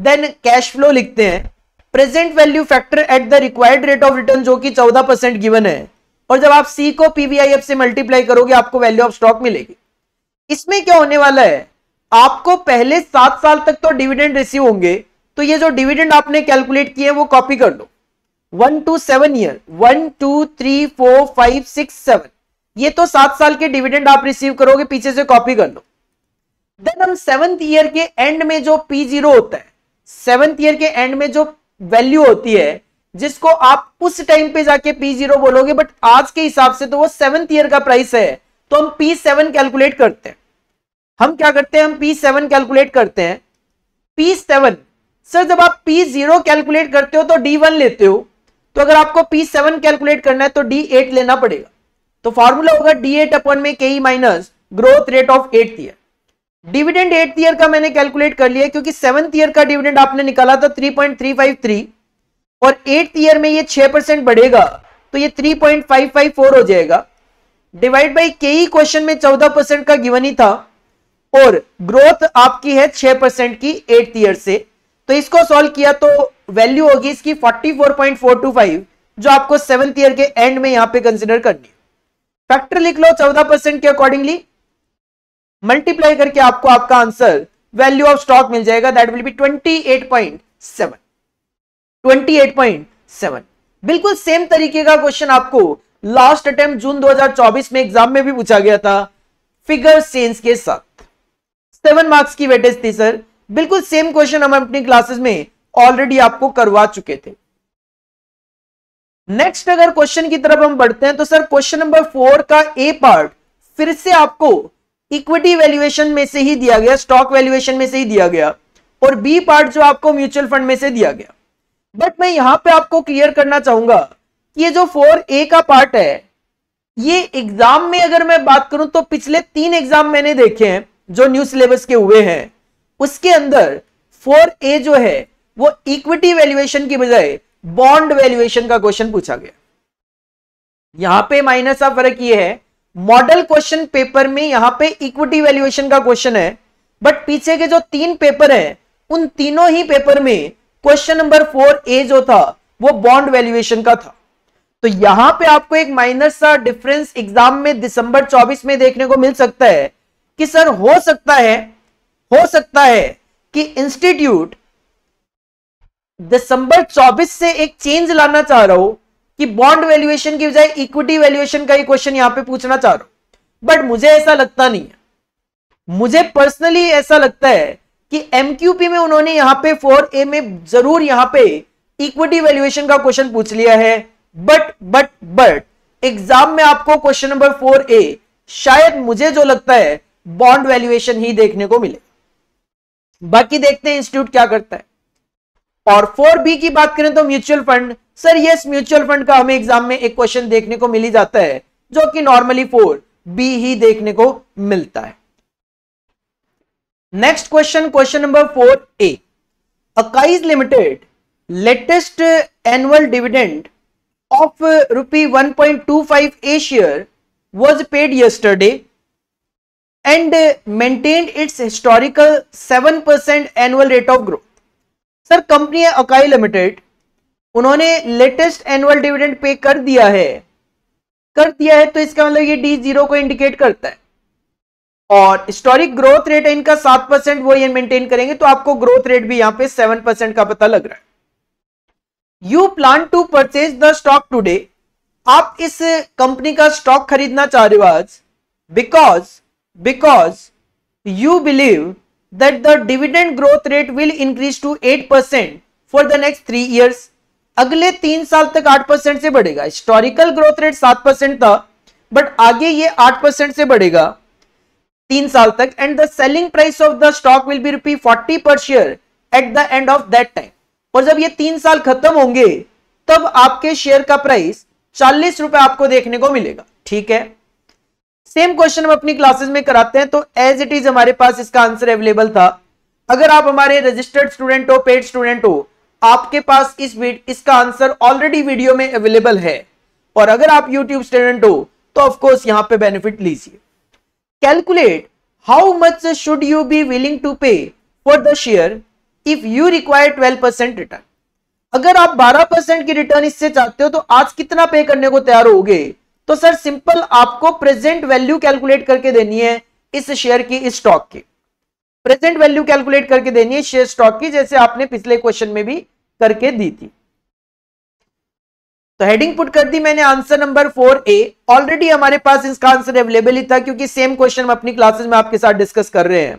देन कैश फ्लो लिखते हैं present value factor at the required rate of return जो कि चौदह परसेंट गिवन है और जब आप सी को पीवीआईएफ से मल्टीप्लाई करोगे आपको वैल्यू ऑफ स्टॉक मिलेगी इसमें क्या होने वाला है आपको पहले सात साल तक तो डिविडेंड रिसीव होंगे तो ये जो डिविडेंड आपने कैलकुलेट किए वो कॉपी कर लो one two seven year one two three four five six seven ये तो सात साल के डिविडेंड आप रिसीव करोगे पीछे से कॉपी कर लो देन हम सेवंथ ईयर के एंड में जो पी जीरो होता है सेवंथ ईयर के एंड में जो वैल्यू होती है जिसको आप उस टाइम पे जाके पी जीरो बोलोगे बट आज के हिसाब से तो वो सेवंथ ईयर का प्राइस है तो हम पी सेवन कैलकुलेट करते हैं हम क्या करते हैं हम पी सेवन कैलकुलेट करते हैं पी सेवन सर जब आप पी जीरो कैलकुलेट करते हो तो डी वन लेते हो तो अगर आपको पी सेवन कैलकुलेट करना है तो डी एट लेना पड़ेगा तो फॉर्मूला होगा डी एट अपन में के minus growth rate of eight year dividend eight year का मैंने कैलकुलेट कर लिया क्योंकि सेवंथ ईयर का डिविडेंड आपने निकाला था 3.353 और एट ईयर में ये 6 परसेंट बढ़ेगा तो ये 3.554 हो जाएगा डिवाइड बाई के ही क्वेश्चन में चौदह परसेंट का गिवन ही था और ग्रोथ आपकी है छह परसेंट की एट ईयर से तो इसको सॉल्व किया तो वैल्यू होगी इसकी 44.425 जो आपको सेवंथ ईयर के एंड में यहां पे कंसिडर करनी है फैक्टर लिख लो 14 परसेंट के अकॉर्डिंगली मल्टीप्लाई करके आपको आपका आंसर वैल्यू ऑफ स्टॉक मिल जाएगा दैट विल बी 28.7 28.7 बिल्कुल सेम तरीके का क्वेश्चन आपको लास्ट अटेम्प्ट जून 2024 में एग्जाम में भी पूछा गया था फिगर सेंस के साथ सेवन मार्क्स की वेटेज थी सर बिल्कुल सेम क्वेश्चन हम अपनी क्लासेस में ऑलरेडी आपको करवा चुके थे नेक्स्ट अगर क्वेश्चन की तरफ हम बढ़ते हैं तो सर क्वेश्चन नंबर फोर का ए पार्ट फिर से आपको इक्विटी वैल्यूएशन में से ही दिया गया स्टॉक वैल्यूएशन में से ही दिया गया और बी पार्ट जो आपको म्यूचुअल फंड में से दिया गया बट मैं यहां पे आपको क्लियर करना चाहूंगा कि ये जो फोर ए का पार्ट है ये एग्जाम में अगर मैं बात करूं तो पिछले तीन एग्जाम मैंने देखे हैं जो न्यू सिलेबस के हुए हैं उसके अंदर फोर ए जो है वो इक्विटी वैल्यूएशन की बजाय बॉन्ड वैल्यूएशन का क्वेश्चन पूछा गया यहां पे माइनस का फर्क ये है मॉडल क्वेश्चन पेपर में यहां पे इक्विटी वैल्यूएशन का क्वेश्चन है बट पीछे के जो तीन पेपर है उन तीनों ही पेपर में क्वेश्चन नंबर फोर ए जो था वो बॉन्ड वैल्यूएशन का था तो यहां पे आपको एक माइनस सा डिफरेंस एग्जाम में दिसंबर 24 में देखने को मिल सकता है कि सर हो सकता है हो सकता है कि इंस्टीट्यूट दिसंबर 24 से एक चेंज लाना चाह रहा हो कि बॉन्ड वैल्यूएशन की बजाय इक्विटी वैल्यूएशन का ही क्वेश्चन यहां पे पूछना चाह रहा हूं बट मुझे ऐसा लगता नहीं है मुझे पर्सनली ऐसा लगता है कि एमक्यूपी में उन्होंने यहां पे फोर ए में जरूर यहां पे इक्विटी वैल्यूएशन का क्वेश्चन पूछ लिया है बट बट बट एग्जाम में आपको क्वेश्चन नंबर फोर ए शायद मुझे जो लगता है बॉन्ड वैल्यूएशन ही देखने को मिले बाकी देखते हैं इंस्टीट्यूट क्या करता है और फोर बी की बात करें तो mutual fund sir yes mutual fund का हमें एग्जाम में एक क्वेश्चन देखने को मिल ही जाता है जो कि नॉर्मली फोर बी ही देखने को मिलता है next question question number four A Akai's limited latest annual dividend of rupee one point two five a share was paid yesterday and maintain its historical seven percent annual rate of growth sir company है Akai limited उन्होंने latest annual dividend pay कर दिया है कर दिया है तो इसका मतलब ये डी जीरो को इंडिकेट करता है और हिस्टोरिक ग्रोथ रेट है इनका सात परसेंट वो ये मेंटेन करेंगे तो आपको ग्रोथ रेट भी यहां पे सेवन परसेंट का पता लग रहा है you plan to purchase the stock today आप इस कंपनी का स्टॉक खरीदना चाह रहे हो आज because because you believe that the dividend growth rate will increase to 8% for the next three years. अगले तीन साल तक आठ परसेंट से बढ़ेगा हिस्टोरिकल ग्रोथ रेट सात परसेंट था बट आगे ये परसेंट से बढ़ेगा तीन साल तक and the selling price of the stock will be rupee forty per share at the end of that time और जब ये तीन साल खत्म होंगे तब आपके शेयर का प्राइस चालीस रुपए आपको देखने को मिलेगा ठीक है सेम क्वेश्चन हम अपनी क्लासेस में कराते हैं तो एज इट इज हमारे पास इसका आंसर अवेलेबल था अगर आप हमारे रजिस्टर्ड स्टूडेंट हो पेड स्टूडेंट हो आपके पास इस इसका आंसर ऑलरेडी वीडियो में अवेलेबल है और अगर आप यूट्यूब स्टूडेंट हो तो ऑफकोर्स यहां पे बेनिफिट लीजिए calculate how much should you be willing to pay for the share if you require twelve percent return अगर आप बारह परसेंट की रिटर्न इससे चाहते हो तो आज कितना पे करने को तैयार होगे तो सर सिंपल आपको प्रेजेंट वैल्यू कैलकुलेट करके देनी है इस शेयर की इस स्टॉक की प्रेजेंट वैल्यू कैलकुलेट करके देनी है शेयर स्टॉक की जैसे आपने पिछले क्वेश्चन में भी करके दी थी तो हेडिंग पुट कर दी मैंने answer number four A already हमारे पास इसका आंसर अवेलेबल ही था क्योंकि सेम क्वेश्चन हम अपनी क्लासेस में आपके साथ डिस्कस कर रहे हैं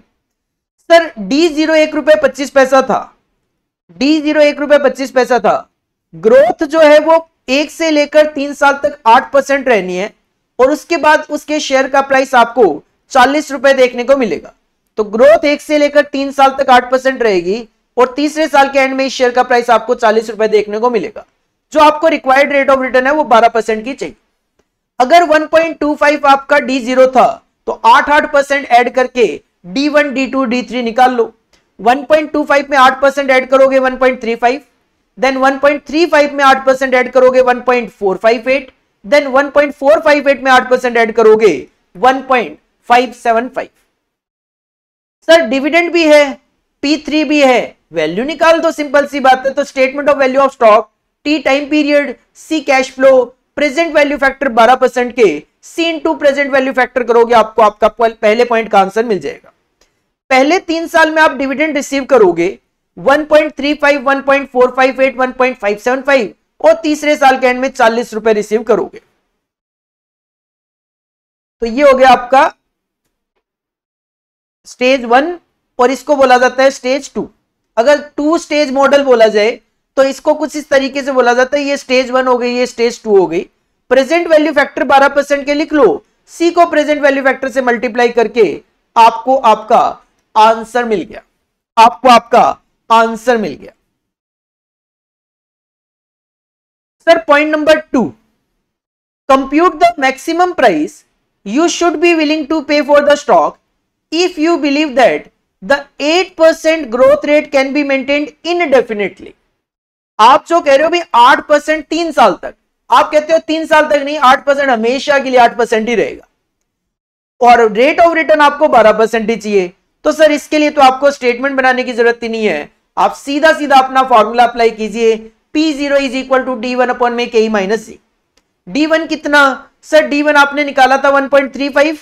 सर डी जीरो एक रुपए पच्चीस पैसा था डी जीरो एक रुपए पच्चीस पैसा था ग्रोथ जो है वो एक से लेकर तीन साल तक आठ परसेंट रहनी है और उसके बाद उसके शेयर का प्राइस आपको चालीस रुपए देखने को मिलेगा तो ग्रोथ एक से लेकर तीन साल तक आठ परसेंट रहेगी और तीसरे साल के एंड में इस शेयर का प्राइस आपको चालीस रुपए देखने को मिलेगा जो आपको रिक्वायर्ड रेट ऑफ रिटर्न है वो बारह परसेंट की चाहिए अगर वन आपका डी जीरो था तो आठ आठ परसेंट एड करके D one D two D three निकाल लो वन में आठ परसेंट एड करोगे वन देन 1.35 में 8 परसेंट एड करोगे 1.458 देन 1.458 में 8 परसेंट एड करोगे 1.575 सर डिविडेंड भी है P3 भी है वैल्यू निकाल दो सिंपल सी बात है तो statement of value of stock T time period C cash flow present value factor 12 percent के C to present value factor करोगे आपको आपका पहले पॉइंट का आंसर मिल जाएगा पहले तीन साल में आप डिविडेंड रिसीव करोगे 1.35, 1.458, 1.575 और तीसरे साल के एंड में चालीस रुपए रिसीव करोगे तो ये हो गया आपका स्टेज वन और इसको बोला जाता है स्टेज टू अगर टू स्टेज मॉडल बोला जाए तो इसको कुछ इस तरीके से बोला जाता है ये स्टेज वन हो गई ये स्टेज टू हो गई प्रेजेंट वैल्यू फैक्टर 12 परसेंट के लिख लो सी को प्रेजेंट वैल्यू फैक्टर से मल्टीप्लाई करके आपको आपका आंसर मिल गया आपको आपका आंसर मिल गया sir point number two compute the maximum price you should be willing to pay for the stock if you believe that the 8% growth rate can be maintain indefinitely आप जो कह रहे हो भाई आठ परसेंट तीन साल तक आप कहते हो तीन साल तक नहीं आठ परसेंट हमेशा के लिए आठ परसेंट ही रहेगा और रेट ऑफ रिटर्न आपको बारह परसेंट ही चाहिए तो सर इसके लिए तो आपको स्टेटमेंट बनाने की जरूरत ही नहीं है आप सीधा सीधा अपना फॉर्मूला अप्लाई कीजिए P zero is equal to D one upon में K E minus C D one कितना सर डी वन आपने निकाला था one point three five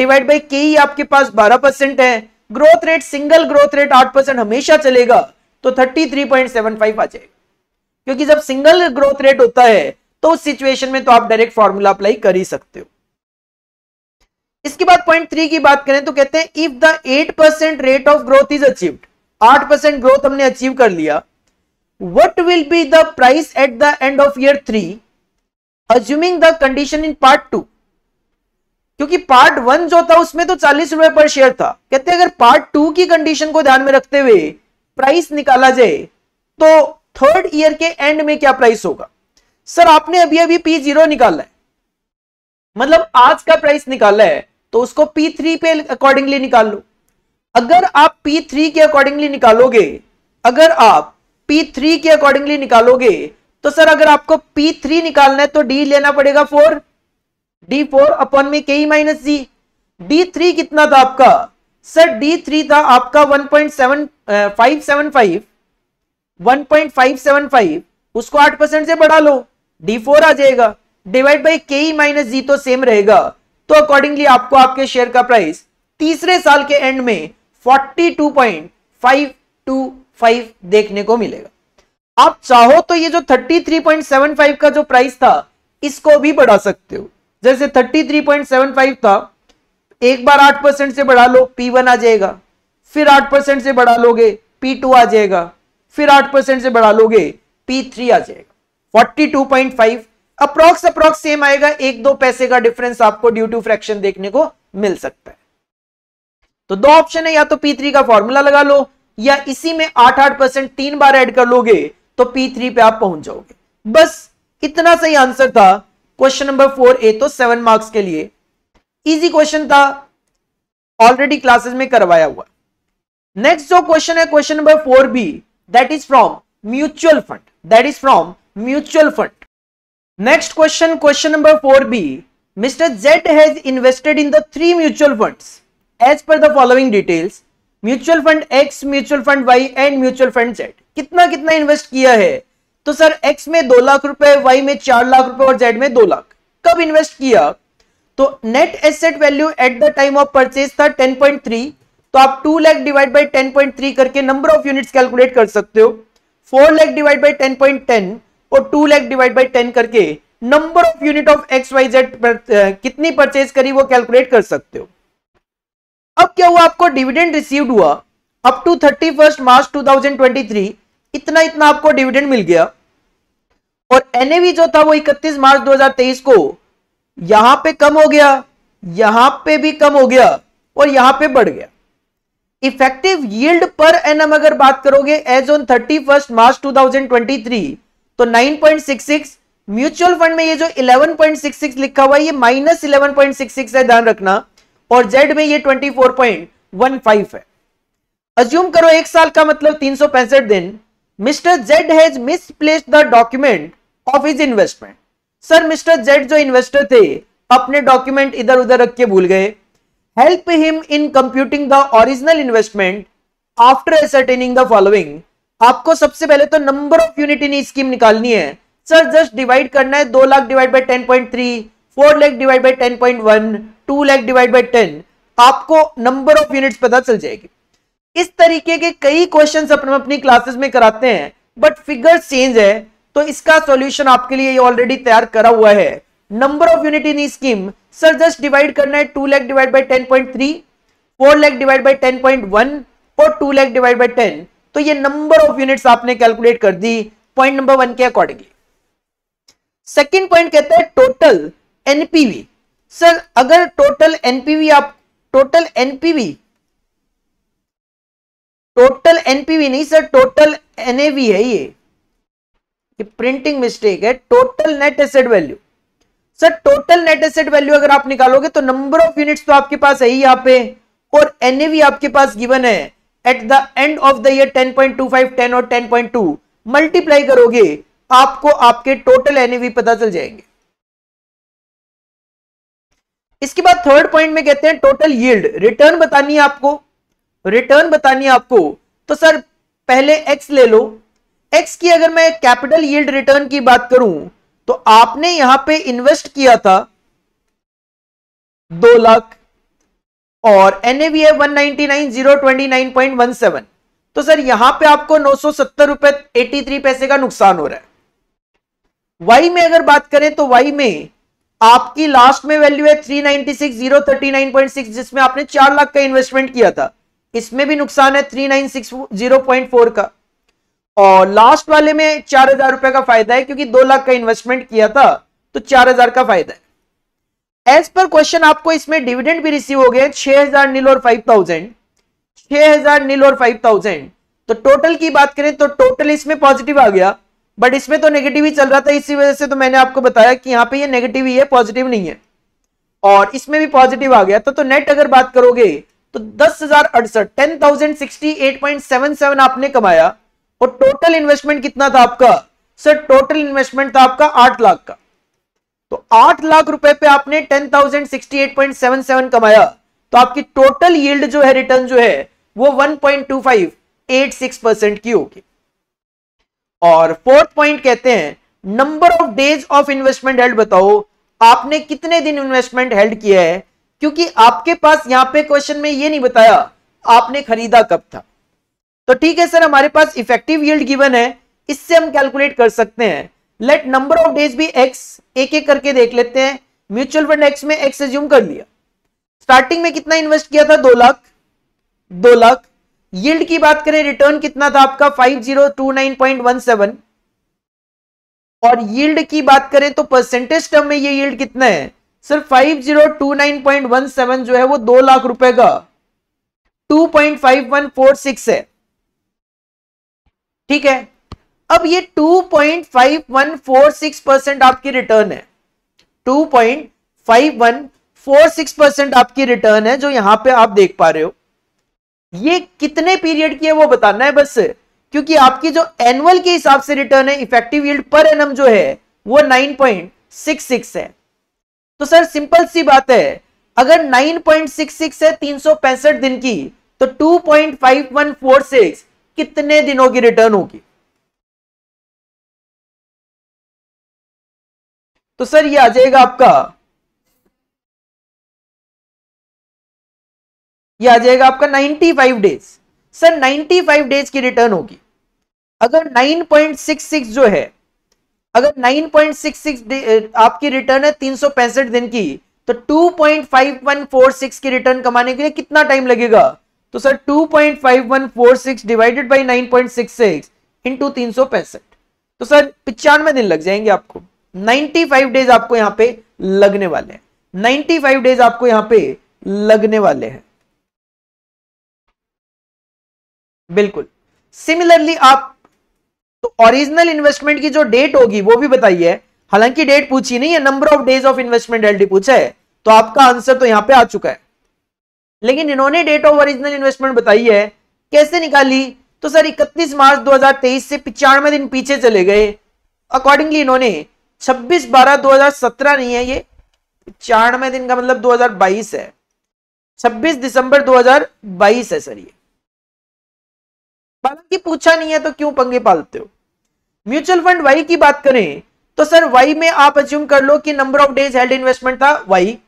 divide by K E आपके पास बारह परसेंट है growth rate single growth rate आठ परसेंट हमेशा चलेगा तो thirty three point seven five आ जाएगा क्योंकि जब सिंगल ग्रोथ रेट होता है तो उस सिचुएशन में तो आप डायरेक्ट फॉर्मूला अप्लाई कर ही सकते हो इसके बाद पॉइंट थ्री की बात करें तो कहते हैं if the eight percent rate of growth is achieved आठ परसेंट ग्रोथ हमने अचीव कर लिया what will be the price at the end of year three assuming the condition in part two क्योंकि पार्ट वन जो था उसमें तो चालीस रुपए पर शेयर था कहते अगर पार्ट टू की कंडीशन को ध्यान में रखते हुए प्राइस निकाला जाए तो थर्ड ईयर के एंड में क्या प्राइस होगा सर आपने अभी अभी पी जीरो निकाला है मतलब आज का प्राइस निकाला है तो उसको पी थ्री पे अकॉर्डिंगली निकाल लो अगर आप P3 के अकॉर्डिंगली निकालोगे अगर आप P3 के अकॉर्डिंगली निकालोगे तो सर अगर आपको P3 निकालना है तो D लेना पड़ेगा फोर डी फोर अपॉन में के माइनस जी डी थ्री कितना था आपका सर D3 था आपका one point seven five seven five one point five seven five उसको आठ परसेंट से बढ़ा लो डी फोर आ जाएगा divide by K minus G तो सेम रहेगा तो अकॉर्डिंगली आपको आपके शेयर का प्राइस तीसरे साल के एंड में 42.525 देखने को मिलेगा आप चाहो तो ये जो 33.75 का जो प्राइस था इसको भी बढ़ा सकते हो जैसे 33.75 था एक बार 8 परसेंट से बढ़ा लो P1 आ जाएगा फिर 8 परसेंट से बढ़ा लोगे P2 आ जाएगा फिर 8 परसेंट से बढ़ा लोगे P3 आ जाएगा 42.5 अप्रोक्स अप्रोक्स सेम आएगा एक दो पैसे का डिफरेंस आपको ड्यू टू फ्रैक्शन देखने को मिल सकता है तो दो ऑप्शन है या तो P3 का फॉर्मूला लगा लो या इसी में आठ आठ परसेंट तीन बार ऐड कर लोगे तो P3 पे आप पहुंच जाओगे बस इतना सही आंसर था क्वेश्चन नंबर फोर ए तो सेवन मार्क्स के लिए इजी क्वेश्चन था ऑलरेडी क्लासेस में करवाया हुआ नेक्स्ट जो क्वेश्चन है question number four B that is from mutual fund that is from mutual fund next question question number four B mister Z has invested in the three mutual funds as per the following details mutual fund X mutual fund Y and mutual fund Z कितना कितना invest किया है तो sir x में दो लाख रुपए Y में चार लाख रुपए और जेड में दो लाख कब इन्वेस्ट किया तो net asset value at the time of purchase था 10.3 तो आप 2 लाख डिवाइड बाय 10.3 करके नंबर ऑफ यूनिट्स कैलकुलेट कर सकते हो 4 लाख डिवाइड बाय 10.10 और 2 लाख डिवाइड बाय 10 करके number of unit of X Y Z कितनी परचेज करी वो कैलकुलेट कर सकते हो अब क्या हुआ आपको डिविडेंड रिसीव हुआ up to thirty first March two thousand twenty three इतना इतना आपको डिविडेंड मिल गया और एनएवी जो था वो इकतीस मार्च 2023 को यहां पे कम हो गया यहां पे भी कम हो गया और यहां पे बढ़ गया इफेक्टिव यील्ड पर एनएम अगर बात करोगे as on thirty first March 2023 तो 9.66 म्यूचुअल फंड में ये जो 11.66 लिखा हुआ है ये माइनस इलेवन है ध्यान रखना और Z में ये 24.15 है अज्यूम करो एक साल का मतलब तीन दिन mister Z has misplace the document of is investment sir mister Z जो इन्वेस्टर थे अपने डॉक्यूमेंट इधर उधर रख के भूल गए help him in computing the original investment after ascertaining the following आपको सबसे पहले तो number of unit in scheme निकालनी है सर जस्ट डिवाइड करना है दो lakh divide by ten point three four lakh divide by ten point one two lakh divide by ten आपको नंबर ऑफ यूनिट पता चल जाएगी इस तरीके के कई क्वेश्चन अपने अपनी क्लासेस में कराते हैं बट फिगर चेंज है तो इसका सॉल्यूशन आपके लिए ऑलरेडी तैयार करा हुआ है number of unit in scheme sir just divide करना है two lakh divide by ten point three four lakh divide by ten point one और two lakh divide by ten तो ये नंबर ऑफ यूनिट आपने कैलकुलेट कर दी पॉइंट नंबर वन के accordingly second point कहता है टोटल एनपीवी सर अगर टोटल एनपीवी आप टोटल एनपीवी टोटल एनपीवी नहीं सर टोटल एनएवी है ये ये प्रिंटिंग मिस्टेक है total net asset value sir total net asset value अगर आप निकालोगे तो नंबर ऑफ यूनिट्स तो आपके पास है ही यहां पे और एनएवी आपके पास गिवन है at the end of the year 10.25 10 और 10.2 मल्टीप्लाई करोगे आपको आपके टोटल एनएवी पता चल जाएंगे इसके बाद थर्ड पॉइंट में कहते हैं टोटल यील्ड रिटर्न बतानी है आपको रिटर्न बतानी है आपको तो सर पहले एक्स ले लो एक्स की अगर मैं कैपिटल यील्ड रिटर्न की बात करूं तो आपने यहां पे इन्वेस्ट किया था दो लाख और एन एवी है one ninety nine zero twenty nine point one seven तो सर यहां पे आपको नौ सौ सत्तर रुपए एटी थ्री पैसे का नुकसान हो रहा है वाई में अगर बात करें तो वाई में आपकी लास्ट में वैल्यू है three ninety six zero thirty nine point six जिसमें आपने चार लाख का इन्वेस्टमेंट किया था इसमें भी नुकसान है three nine six zero point four का और लास्ट वाले में चार हजार रुपए का फायदा है क्योंकि दो लाख का इन्वेस्टमेंट किया था तो चार हजार का फायदा है एज पर क्वेश्चन आपको इसमें डिविडेंड भी रिसीव हो गया छह हजार नील और फाइव थाउजेंड छह हजार नील और फाइव थाउजेंड तो टोटल की बात करें तो टोटल इसमें पॉजिटिव आ गया बट इसमें तो नेगेटिव ही चल रहा था इसी वजह से तो मैंने आपको बताया कि यहाँ पे ये नेगेटिव ही है पॉजिटिव नहीं है और इसमें भी पॉजिटिव आ गया था तो नेट अगर बात करोगे तो दस हजार अड़सठ आपने कमाया और टोटल इन्वेस्टमेंट कितना था आपका सर टोटल इन्वेस्टमेंट था आपका आठ लाख का तो आठ लाख रुपए पे आपने टेन कमाया तो आपकी टोटल यील्ड जो है रिटर्न जो है वो वन पॉइंट परसेंट की होगी और फोर्थ पॉइंट कहते हैं number of days of investment held बताओ आपने कितने दिन इन्वेस्टमेंट हेल्ड किया है क्योंकि आपके पास यहां पे क्वेश्चन में ये नहीं बताया आपने खरीदा कब था तो ठीक है सर हमारे पास इफेक्टिव यील्ड गिवन है इससे हम कैलकुलेट कर सकते हैं लेट नंबर ऑफ डेज भी एक्स एक एक करके देख लेते हैं म्यूचुअल फंड एक्स में एक्स एज्यूम कर लिया स्टार्टिंग में कितना इन्वेस्ट किया था दो लाख दो लाख यील्ड की बात करें रिटर्न कितना था आपका 5029.17 और यील्ड की बात करें तो परसेंटेज टर्म में ये यील्ड कितना है सर 5029.17 जो है वो दो लाख रुपए का 2.5146 है ठीक है अब ये 2.5146 परसेंट आपकी रिटर्न है 2.5146 परसेंट आपकी रिटर्न है जो यहां पे आप देख पा रहे हो ये कितने पीरियड की है वो बताना है बस क्योंकि आपकी जो एनुअल के हिसाब से रिटर्न है इफेक्टिव यील्ड पर एनम जो है वो 9.66 है तो सर सिंपल सी बात है अगर 9.66 है तीन दिन की तो 2.5146 कितने दिनों की रिटर्न होगी तो सर ये आ जाएगा आपका ये आ जाएगा आपका 95 डेज सर 95 डेज की रिटर्न होगी अगर 9.66 जो है अगर 9.66 आपकी रिटर्न है तीन दिन की तो 2.5146 की रिटर्न कमाने के लिए कितना टाइम लगेगा तो सर 2.5146 डिवाइडेड बाय 9.66 इनटू तीन तो सर पिचानवे दिन लग जाएंगे आपको 95 डेज आपको यहां पे लगने वाले हैं 95 डेज आपको यहां पे लगने वाले हैं बिल्कुल सिमिलरली आप तो ओरिजिनल इन्वेस्टमेंट की जो डेट होगी वो भी बताइए हालांकि डेट पूछी नहीं है number of days of investment held पूछा है तो आपका आंसर तो यहां पे आ चुका है लेकिन इन्होंने डेट ऑफ ओरिजिनल इन्वेस्टमेंट बताई है कैसे निकाली तो सर 31 मार्च 2023 से पिचानवे दिन पीछे चले गए अकॉर्डिंगली इन्होंने 26 बारह 2017 नहीं है ये पिचानवे दिन का मतलब 2022 है 26 दिसंबर 2022 है सर ये हालांकि पूछा नहीं है तो क्यों पंगे पालते हो म्यूचुअल फंड वाई की बात करें तो सर वाई में आप अज्यूम कर लो कि number of days held investment था वाई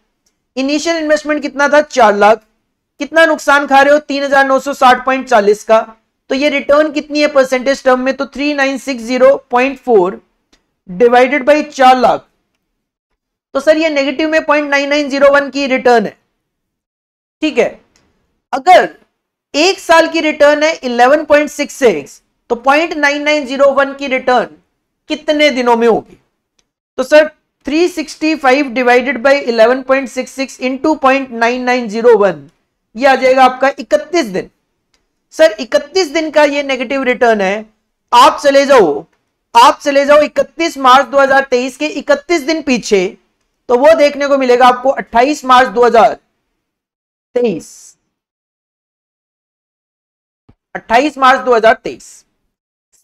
इनिशियल इन्वेस्टमेंट कितना था चार लाख कितना नुकसान खा रहे हो तीन हजार नौ सौ साठ पॉइंट चालीस का तो ये रिटर्न कितनी है परसेंटेज टर्म में तो three nine six zero point four divided by चार लाख तो सर ये नेगेटिव में point nine nine zero one की रिटर्न है ठीक है अगर एक साल की रिटर्न है 11.66 तो 0.9901 की रिटर्न कितने दिनों में होगी तो सर 365 डिवाइडेड बाय 11.66 इनटू 0.9901 ये आ जाएगा आपका 31 दिन सर 31 दिन का ये नेगेटिव रिटर्न है आप चले जाओ आप चले जाओ 31 मार्च 2023 के 31 दिन पीछे तो वो देखने को मिलेगा आपको 28 मार्च 2023 28 मार्च 2023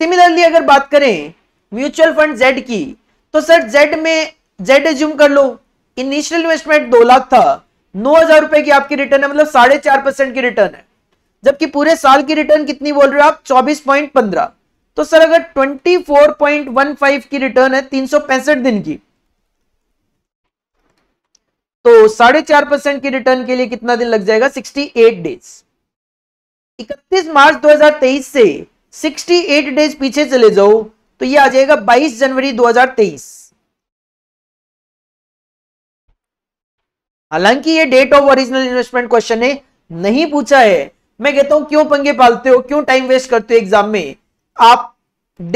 सिमिलरली अगर बात करें म्यूचुअल फंड जेड की तो सर जेड में जेड एज्यूम कर लो इनिशियल इन्वेस्टमेंट दो लाख था नौ हजार रुपए की आपकी रिटर्न है मतलब साढ़े चार परसेंट की रिटर्न है जबकि पूरे साल की रिटर्न कितनी बोल रहे हो आप चौबीस पॉइंट पंद्रह तो सर अगर twenty four point one five की रिटर्न है तीन सौ पैंसठ दिन की तो साढ़े चार परसेंट की रिटर्न के लिए कितना दिन लग जाएगा सिक्सटी एट डेज इकतीस मार्च 2023 से 68 डेज पीछे चले जाओ तो ये आ जाएगा 22 जनवरी 2023 हालांकि ये date of original investment question है नहीं पूछा है मैं कहता हूं क्यों पंगे पालते हो क्यों टाइम वेस्ट करते हो एग्जाम में आप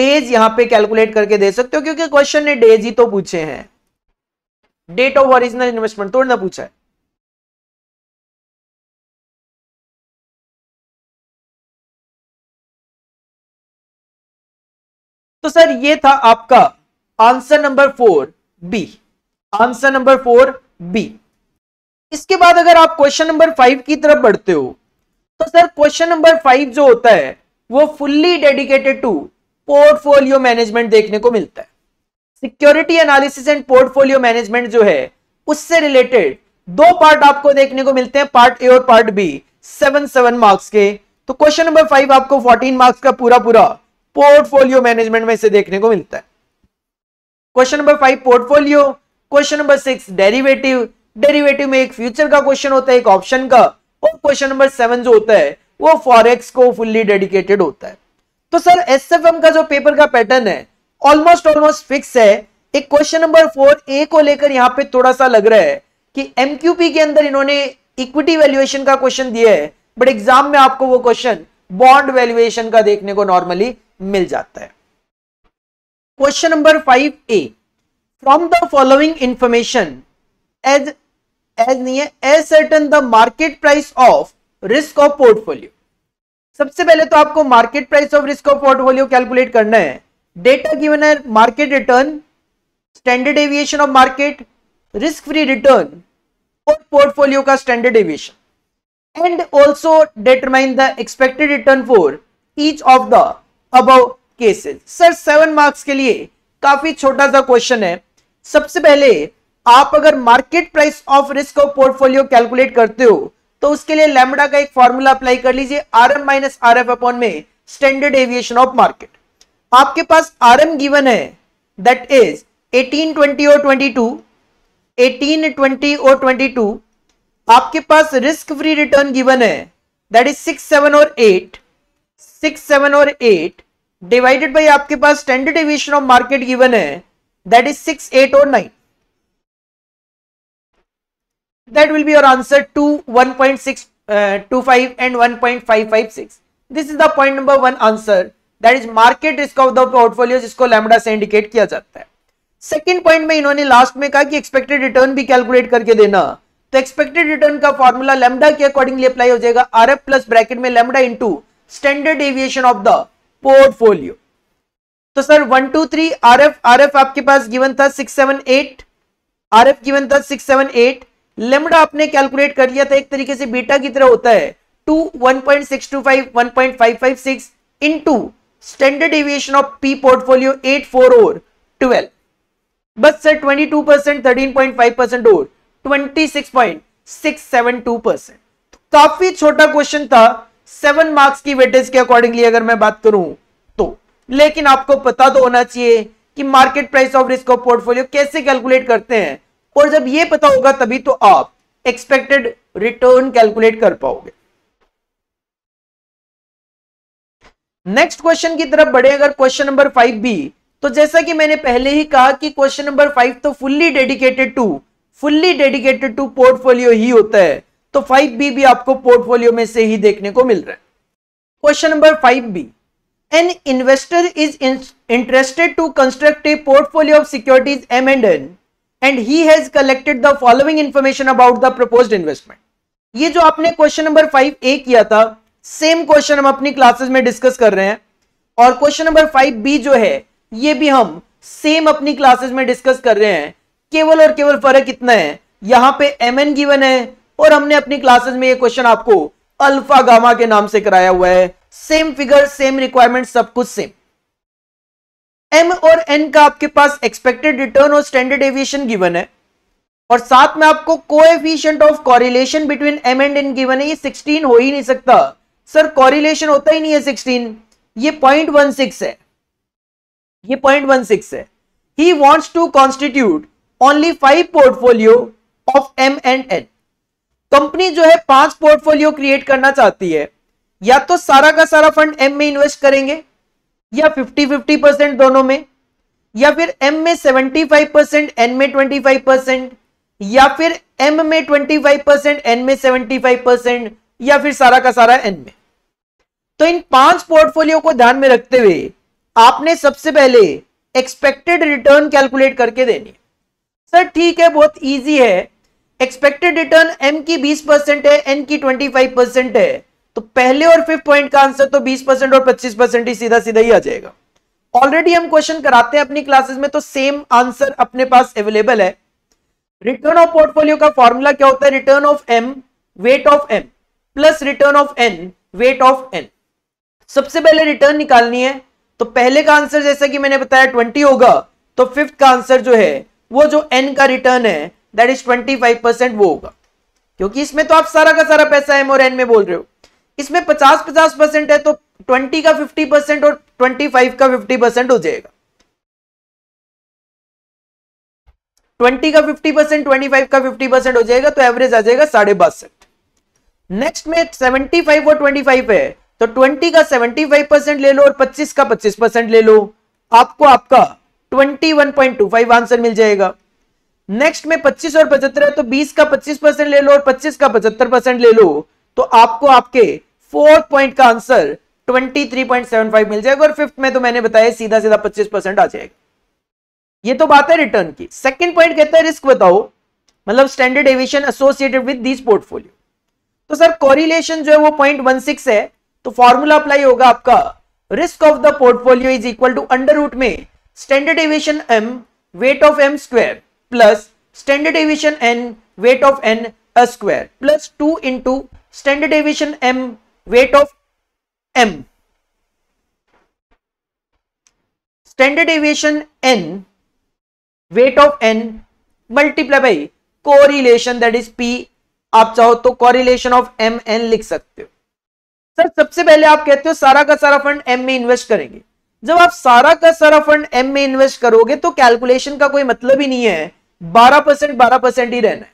डेज यहां पे कैलकुलेट करके दे सकते हो क्योंकि क्वेश्चन ने डेज ही तो पूछे हैं डेट ऑफ ओरिजिनल इन्वेस्टमेंट तोड़ना पूछा है तो सर ये था आपका answer number four B answer number four B इसके बाद अगर आप क्वेश्चन नंबर फाइव की तरफ बढ़ते हो तो सर क्वेश्चन नंबर फाइव जो होता है वो fully dedicated to portfolio management देखने को मिलता है security analysis and portfolio management जो है उससे रिलेटेड दो पार्ट आपको देखने को मिलते हैं पार्ट ए और part B seven seven marks के तो क्वेश्चन नंबर फाइव आपको फोर्टीन मार्क्स का पूरा पूरा पोर्टफोलियो मैनेजमेंट में इसे देखने को मिलता है question number five portfolio question number six derivative derivative में एक फ्यूचर का क्वेश्चन होता है एक ऑप्शन का और क्वेश्चन नंबर सेवन जो होता है वो फॉरेक्स को फुल्ली डेडिकेटेड होता है तो सर एस का जो पेपर का पैटर्न है ऑलमोस्ट ऑलमोस्ट फिक्स है एक क्वेश्चन नंबर फोर ए को लेकर यहाँ पे थोड़ा सा लग रहा है कि एमक्यूपी के अंदर इन्होंने इक्विटी वैल्यूएशन का क्वेश्चन दिया है बट एग्जाम में आपको वो क्वेश्चन बॉन्ड वैल्यूएशन का देखने को नॉर्मली मिल जाता है question number five A from the following information as as नहीं है ascertain the market price of risk of portfolio सबसे पहले तो आपको market price of risk of portfolio calculate करना है डेटा गिवन है market return standard deviation of market risk free return और पोर्टफोलियो का standard deviation and also determine the expected return for each of the above cases sir seven marks के लिए काफी छोटा सा क्वेश्चन है सबसे पहले आप अगर market price of risk of portfolio calculate करते हो तो उसके लिए लेमडा का एक फॉर्मूला अप्लाई कर लीजिए R M minus R F upon में स्टैंडर्ड एविएशन ऑफ मार्केट आपके पास आर एम गिवन है दैट इज 18, 20 और 22, 18, 20 और 22, आपके पास रिस्क फ्री रिटर्न गिवन है दैट इज सिक्स सेवन और एट सिक्स सेवन और एट डिवाइडेड बाई आपके पास standard deviation of market given है दैट इज सिक्स एट और nine that will be your answer to one point six two five and one point five five six this is the point number one answer that is market risk of the portfolio जिसको lambda से indicate किया जाता है second point में इन्होंने last में कहा कि एक्सपेक्टेड रिटर्न भी कैलकुलेट करके देना तो एक्सपेक्टेड रिटर्न का फॉर्मूला लेमडा के अकॉर्डिंगली अप्लाई हो जाएगा आर एफ प्लस ब्रैकेट में lambda into standard deviation of the portfolio तो sir one two three R F R F आपके पास गिवन था six seven eight R F given था सिक्स सेवन एट लेमडा आपने calculate कर लिया था एक तरीके से बीटा की तरह होता है two one point six two five one point five five six into standard deviation of P portfolio eight four और ट्वेल्व बस sir twenty two percent thirteen point five percent और twenty six point six seven two percent काफी छोटा question था seven marks की weightage के accordingly अगर मैं बात करूं तो लेकिन आपको पता तो होना चाहिए कि market price of risk of portfolio कैसे कैलकुलेट करते हैं और जब यह पता होगा तभी तो आप एक्सपेक्टेड रिटर्न कैलकुलेट कर पाओगे नेक्स्ट क्वेश्चन की तरफ बढ़े अगर क्वेश्चन नंबर फाइव भी तो जैसा कि मैंने पहले ही कहा कि क्वेश्चन नंबर फाइव तो fully dedicated to fully dedicated to portfolio ही होता है तो फाइव बी भी आपको पोर्टफोलियो में से ही देखने को मिल रहा है question number five B an investor is interested to construct a portfolio of securities M and N and he has collected the following information about the propose investment ये जो आपने क्वेश्चन नंबर फाइव ए किया था same question हम अपनी classes में discuss कर रहे हैं और क्वेश्चन नंबर फाइव बी जो है ये भी हम सेम अपनी क्लासेस में डिस्कस कर रहे हैं केवल और केवल फर्क इतना है यहां पे एम एन गिवन है और हमने अपनी क्लासेस में ये क्वेश्चन आपको अल्फा गामा के नाम से कराया हुआ है सेम फिगर सेम रिक्वायरमेंट सब कुछ सेम एम और एन का आपके पास एक्सपेक्टेड रिटर्न और स्टैंडर्ड एविएशन गिवन है और साथ में आपको coefficient of correlation between M and N given है ये 16 हो ही नहीं सकता सर कॉरिलेशन होता ही नहीं है 16 ये 0.16 है ये 0.16 है he wants to constitute only five portfolio of M and N company जो है पांच पोर्टफोलियो क्रिएट करना चाहती है या तो सारा का सारा फंड एम में इन्वेस्ट करेंगे या फिफ्टी फिफ्टी परसेंट दोनों में या फिर एम में सेवेंटी फाइव परसेंट एन में ट्वेंटी फाइव परसेंट या फिर एम में ट्वेंटी फाइव परसेंट एन में सेवेंटी फाइव परसेंट या फिर सारा का सारा एन में तो इन पांच पोर्टफोलियो को ध्यान में रखते हुए आपने सबसे पहले एक्सपेक्टेड रिटर्न कैलकुलेट करके देनी सर ठीक है बहुत ईजी है एक्सपेक्टेड रिटर्न एम की 20 परसेंट है एन की 25 परसेंट है तो पहले और फिफ्थ पॉइंट का आंसर तो 20 परसेंट और 25 परसेंट ही सीधा सीधा ही आ जाएगा ऑलरेडी हम क्वेश्चन कराते हैं अपनी क्लासेस में तो सेम आंसर अपने पास अवेलेबल है रिटर्न ऑफ पोर्टफोलियो का फॉर्मूला क्या होता है return of M weight of M plus return of N weight of N सबसे पहले रिटर्न निकालनी है तो पहले का आंसर जैसा कि मैंने बताया ट्वेंटी होगा तो फिफ्थ का आंसर जो है वो जो एन का रिटर्न है दैट इज 25 परसेंट वो होगा क्योंकि इसमें तो आप सारा का सारा पैसा एम और एन में बोल रहे हो इसमें 50 50 परसेंट है तो 20 का 50 परसेंट और 25 का 50 परसेंट हो जाएगा 20 का 50 परसेंट ट्वेंटी का 50 परसेंट हो जाएगा तो एवरेज आ जाएगा साढ़े बासठ नेक्स्ट में 75 और 25 है तो 20 का 75 परसेंट ले लो और 25 का 25 परसेंट ले लो आपको आपका 21.25 आंसर मिल जाएगा नेक्स्ट में 25 और 75 है तो 20 का 25 परसेंट ले लो और 25 का 75 परसेंट ले लो तो आपको आपके फोर्थ पॉइंट का आंसर 23.75 मिल जाएगा और फिफ्थ में तो मैंने बताया सीधा सीधा 25 परसेंट आ जाएगा ये तो बात है रिटर्न की सेकंड पॉइंट कहता है रिस्क बताओ मतलब standard deviation associated with this portfolio तो सर कॉरिलेशन जो है वो पॉइंट है तो फॉर्मूला अप्लाई होगा आपका risk of the portfolio is equal to under root में standard deviation M weight of M square plus standard deviation n weight of n a square plus 2 into standard deviation m weight of m standard deviation n weight of n multiply by correlation that is p आप चाहो तो correlation of M N लिख सकते हो sir सबसे पहले आप कहते हो सारा का सारा फंड एम में इन्वेस्ट करेंगे जब आप सारा का सारा फंड एम में इन्वेस्ट करोगे तो कैलकुलेशन का कोई मतलब ही नहीं है बारह परसेंट बारह परसेंट ही रहना है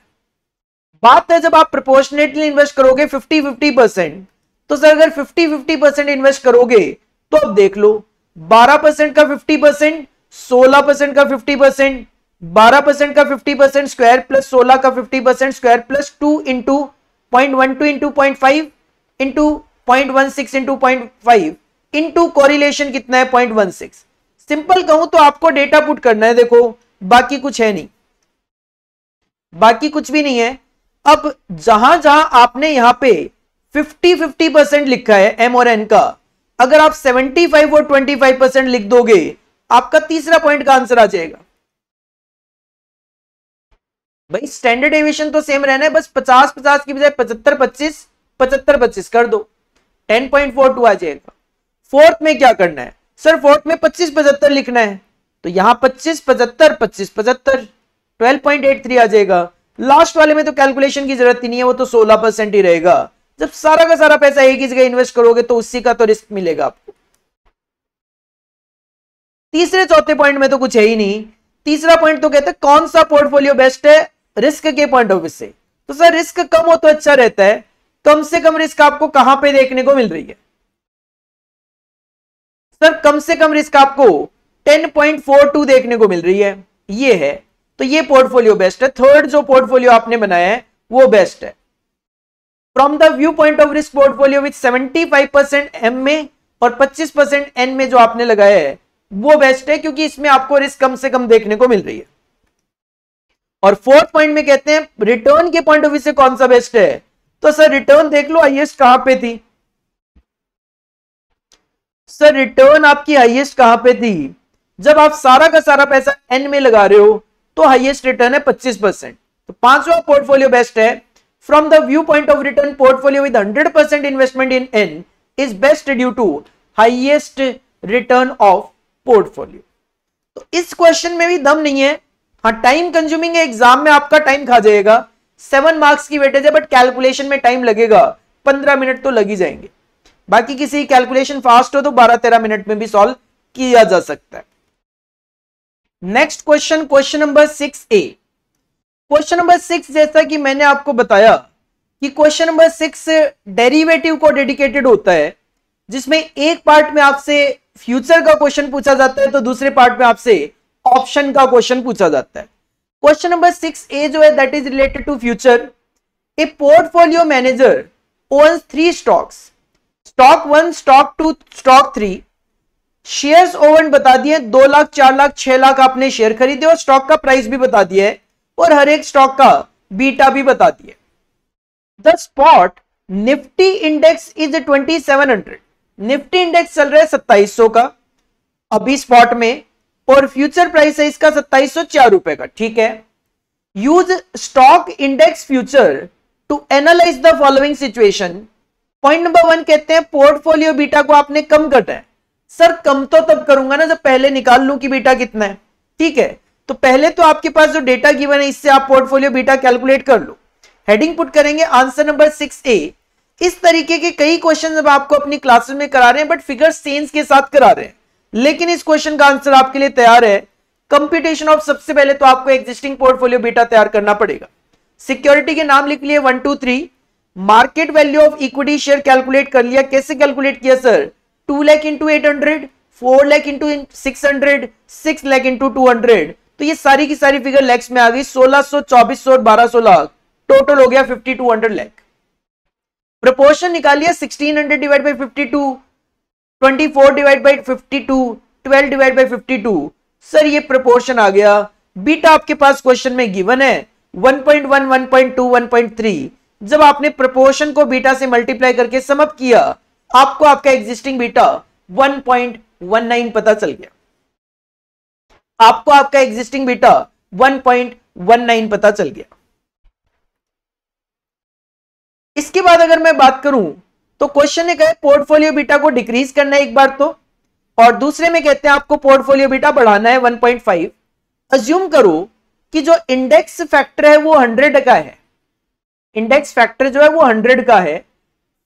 बात है जब आप प्रोपोर्शनेटली इन्वेस्ट करोगे फिफ्टी फिफ्टी परसेंट तो सर अगर फिफ्टी फिफ्टी परसेंट इन्वेस्ट करोगे तो आप देख लो बारह परसेंट का फिफ्टी परसेंट सोलह परसेंट का फिफ्टी परसेंट बारह परसेंट का फिफ्टी परसेंट स्क्वायर प्लस सोलह का fifty percent square plus two into point one two into point five into point one six into point five into correlation कितना है point one six simple कहूं तो आपको data put करना है देखो बाकी कुछ है नहीं बाकी कुछ भी नहीं है अब जहां जहां आपने यहां पे 50 50 परसेंट लिखा है एम और एन का अगर आप 75 और 25 परसेंट लिख दोगे आपका तीसरा पॉइंट का आंसर आ जाएगा भाई स्टैंडर्ड एविएशन तो सेम रहना है बस 50 50 की बजाय 75 25 75 25 कर दो 10.42 आ जाएगा फोर्थ में क्या करना है सर फोर्थ में 25 75 लिखना है तो यहां 25 75 25 75 12.83 आ जाएगा लास्ट वाले में तो कैलकुलेशन की जरूरत ही नहीं है वो तो 16 परसेंट ही रहेगा जब सारा का सारा पैसा एक ही जगह इन्वेस्ट करोगे तो उसी का तो रिस्क मिलेगा आपको तीसरे चौथे पॉइंट में तो कुछ है ही नहीं तीसरा पॉइंट तो कहते हैं कौन सा पोर्टफोलियो बेस्ट है रिस्क के पॉइंट ऑफ व्यू से तो सर रिस्क कम हो तो अच्छा रहता है कम से कम रिस्क आपको कहां पे देखने को मिल रही है सर कम से कम रिस्क आपको 10.42 देखने को मिल रही है ये है तो ये पोर्टफोलियो बेस्ट है थर्ड जो पोर्टफोलियो आपने बनाया है वो बेस्ट है from the view point of risk portfolio with five percent M में और पच्चीस परसेंट एन में जो आपने लगाया है वो बेस्ट है क्योंकि इसमें आपको रिस्क कम से कम देखने को मिल रही है और फोर्थ पॉइंट में कहते हैं रिटर्न के पॉइंट ऑफ व्यू से कौन सा बेस्ट है तो सर रिटर्न देख लो हाइएस्ट कहां पे थी सर रिटर्न आपकी हाइएस्ट कहां पे थी जब आप सारा का सारा पैसा एन में लगा रहे हो तो हाइएस्ट रिटर्न है पच्चीस परसेंट तो पांचवा पोर्टफोलियो बेस्ट है from the view point of return portfolio with hundred percent investment in N is best due to highest return of portfolio तो इस क्वेश्चन में भी दम नहीं है हाँ टाइम कंज्यूमिंग है एग्जाम में आपका टाइम खा जाएगा सेवन मार्क्स की वेटेज है बट कैलकुलेशन में टाइम लगेगा पंद्रह मिनट तो लगी जाएंगे बाकी किसी कैलकुलेशन फास्ट हो तो बारह तेरह मिनट में भी सॉल्व किया जा सकता है next question question number six A question number six जैसा कि मैंने आपको बताया कि क्वेश्चन नंबर सिक्स डेरिवेटिव को डेडिकेटेड होता है जिसमें एक पार्ट में आपसे फ्यूचर का क्वेश्चन पूछा जाता है तो दूसरे पार्ट में आपसे ऑप्शन का क्वेश्चन पूछा जाता है क्वेश्चन नंबर सिक्स ए जो है that is related to future a portfolio manager own three stocks stock one stock two stock three shares owned बता दिए दो लाख चार लाख छह लाख आपने शेयर खरीदे और स्टॉक का प्राइस भी बता दिया है और हर एक स्टॉक का बीटा भी बता दिए the spot Nifty index is twenty seven hundred Nifty index चल रहा है सत्ताईस सौ का अभी स्पॉट में और फ्यूचर प्राइस है इसका सत्ताईस सौ चार रुपए का ठीक है use stock index future to analyse the following situation point number one कहते हैं पोर्टफोलियो बीटा को आपने कम कटा है सर कम तो तब करूंगा ना जब पहले निकाल लू कि बीटा कितना है ठीक है तो पहले तो आपके पास जो डेटा गिवन है इससे आप पोर्टफोलियो बीटा कैलकुलेट कर लो हेडिंग पुट करेंगे आंसर नंबर सिक्स ए इस तरीके के कई क्वेश्चन अब आपको अपनी क्लासेस में करा रहे हैं बट फिगर सेंस के साथ करा रहे हैं लेकिन इस क्वेश्चन का आंसर आपके लिए तैयार है कंप्यूटेशन ऑफ सबसे पहले तो आपको एग्जिस्टिंग पोर्टफोलियो बीटा तैयार करना पड़ेगा सिक्योरिटी के नाम लिख लिए one two three market value of equity share calculate कर लिया कैसे कैलकुलेट किया sir two lakh into eight hundred four lakh into six hundred six lakh into two hundred तो ये सारी की सारी फिगर लैक्स में आ गई सोलह सो चौबीस सौ बारह सो लाख टोटल हो गया fifty two hundred lakh proportion निकालिए sixteen hundred divide by fifty two twenty four divide by fifty two twelve divide by fifty two sir ये प्रपोर्शन आ गया बीटा आपके पास क्वेश्चन में गिवन है 1.1, 1.2, 1.3 जब आपने प्रपोर्शन को बीटा से मल्टीप्लाई करके समअप किया आपको आपका एग्जिस्टिंग बीटा 1.19 पता चल गया आपको आपका एग्जिस्टिंग बीटा 1.19 पता चल गया इसके बाद अगर मैं बात करूं तो क्वेश्चन ने कहा पोर्टफोलियो बीटा को डिक्रीज करना है एक बार तो और दूसरे में कहते हैं आपको पोर्टफोलियो बीटा बढ़ाना है 1.5 अज्यूम करो कि जो इंडेक्स फैक्टर है वो 100 का है इंडेक्स फैक्टर जो है वो 100 का है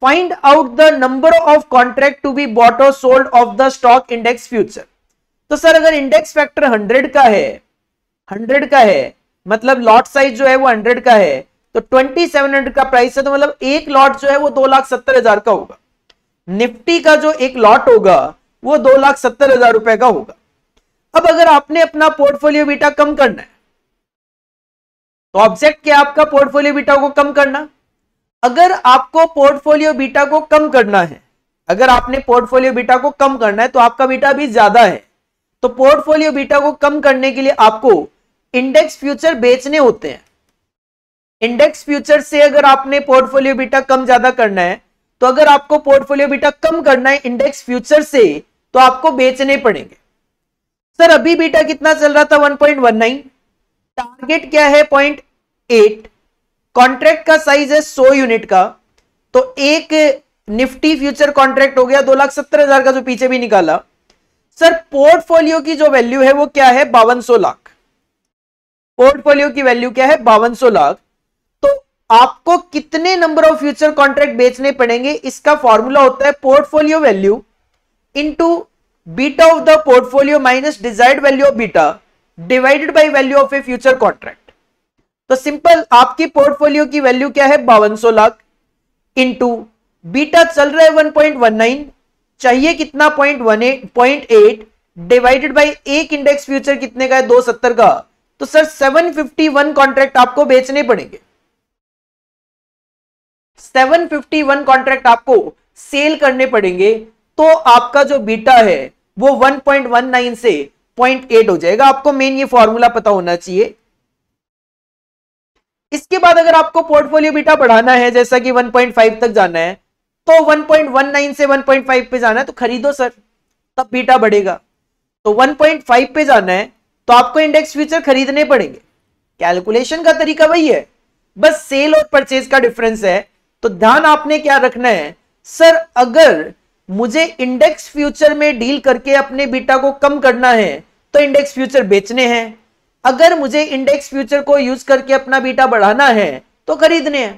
find out the number of contract to be bought और sold of the stock index future तो सर अगर इंडेक्स फैक्टर 100 का है 100 का है मतलब लॉट साइज जो है वो 100 का है तो 2700 का प्राइस है तो मतलब एक लॉट जो है वो दो लाख सत्तर हजार का होगा निफ्टी का जो एक लॉट होगा वो दो लाख सत्तर हजार रुपए का होगा अब अगर आपने अपना पोर्टफोलियो बीटा कम करना है तो ऑब्जेक्ट क्या आपका पोर्टफोलियो बीटा को कम करना अगर आपको पोर्टफोलियो बीटा को कम करना है अगर आपने पोर्टफोलियो बीटा को कम करना है तो आपका बीटा भी ज्यादा है तो पोर्टफोलियो बीटा को कम करने के लिए आपको इंडेक्स फ्यूचर बेचने होते हैं इंडेक्स फ्यूचर से अगर आपने पोर्टफोलियो बीटा कम ज्यादा करना है तो अगर आपको पोर्टफोलियो बीटा कम करना है इंडेक्स फ्यूचर से तो आपको बेचने पड़ेंगे सर अभी बीटा कितना चल रहा था 1.19 टारगेट क्या है 0.8 कॉन्ट्रैक्ट का साइज है सो यूनिट का तो एक निफ्टी फ्यूचर कॉन्ट्रैक्ट हो गया दो लाख सत्तर हजार का जो पीछे भी निकाला सर पोर्टफोलियो की जो वैल्यू है वो क्या है बावन लाख पोर्टफोलियो की वैल्यू क्या है बावन लाख तो आपको कितने नंबर ऑफ फ्यूचर कॉन्ट्रैक्ट बेचने पड़ेंगे इसका फॉर्मूला होता है portfolio value into beta of the portfolio minus desired value of beta divided by value of a future contract तो सिंपल आपकी पोर्टफोलियो की वैल्यू क्या है बावन लाख इंटू बीटा चल रहा है 1.19 चाहिए कितना point one point eight divided by एक इंडेक्स फ्यूचर कितने का है दो सत्तर का तो सर 751 कॉन्ट्रैक्ट आपको बेचने पड़ेंगे 751 कॉन्ट्रैक्ट आपको सेल करने पड़ेंगे तो आपका जो बीटा है वो 1.19 से 0.8 हो जाएगा आपको मेन ये फॉर्मूला पता होना चाहिए इसके बाद अगर आपको पोर्टफोलियो बीटा बढ़ाना है जैसा कि 1.5 तक जाना है तो 1.19 से 1.5 पे जाना है तो खरीदो सर तब बीटा बढ़ेगा तो 1.5 पे जाना है तो आपको इंडेक्स फ्यूचर खरीदने पड़ेंगे कैलकुलेशन का तरीका वही है बस सेल और परचेज का डिफरेंस है तो ध्यान आपने क्या रखना है सर अगर मुझे इंडेक्स फ्यूचर में डील करके अपने बीटा को कम करना है तो इंडेक्स फ्यूचर बेचने हैं अगर मुझे इंडेक्स फ्यूचर को यूज करके अपना बीटा बढ़ाना है तो खरीदने हैं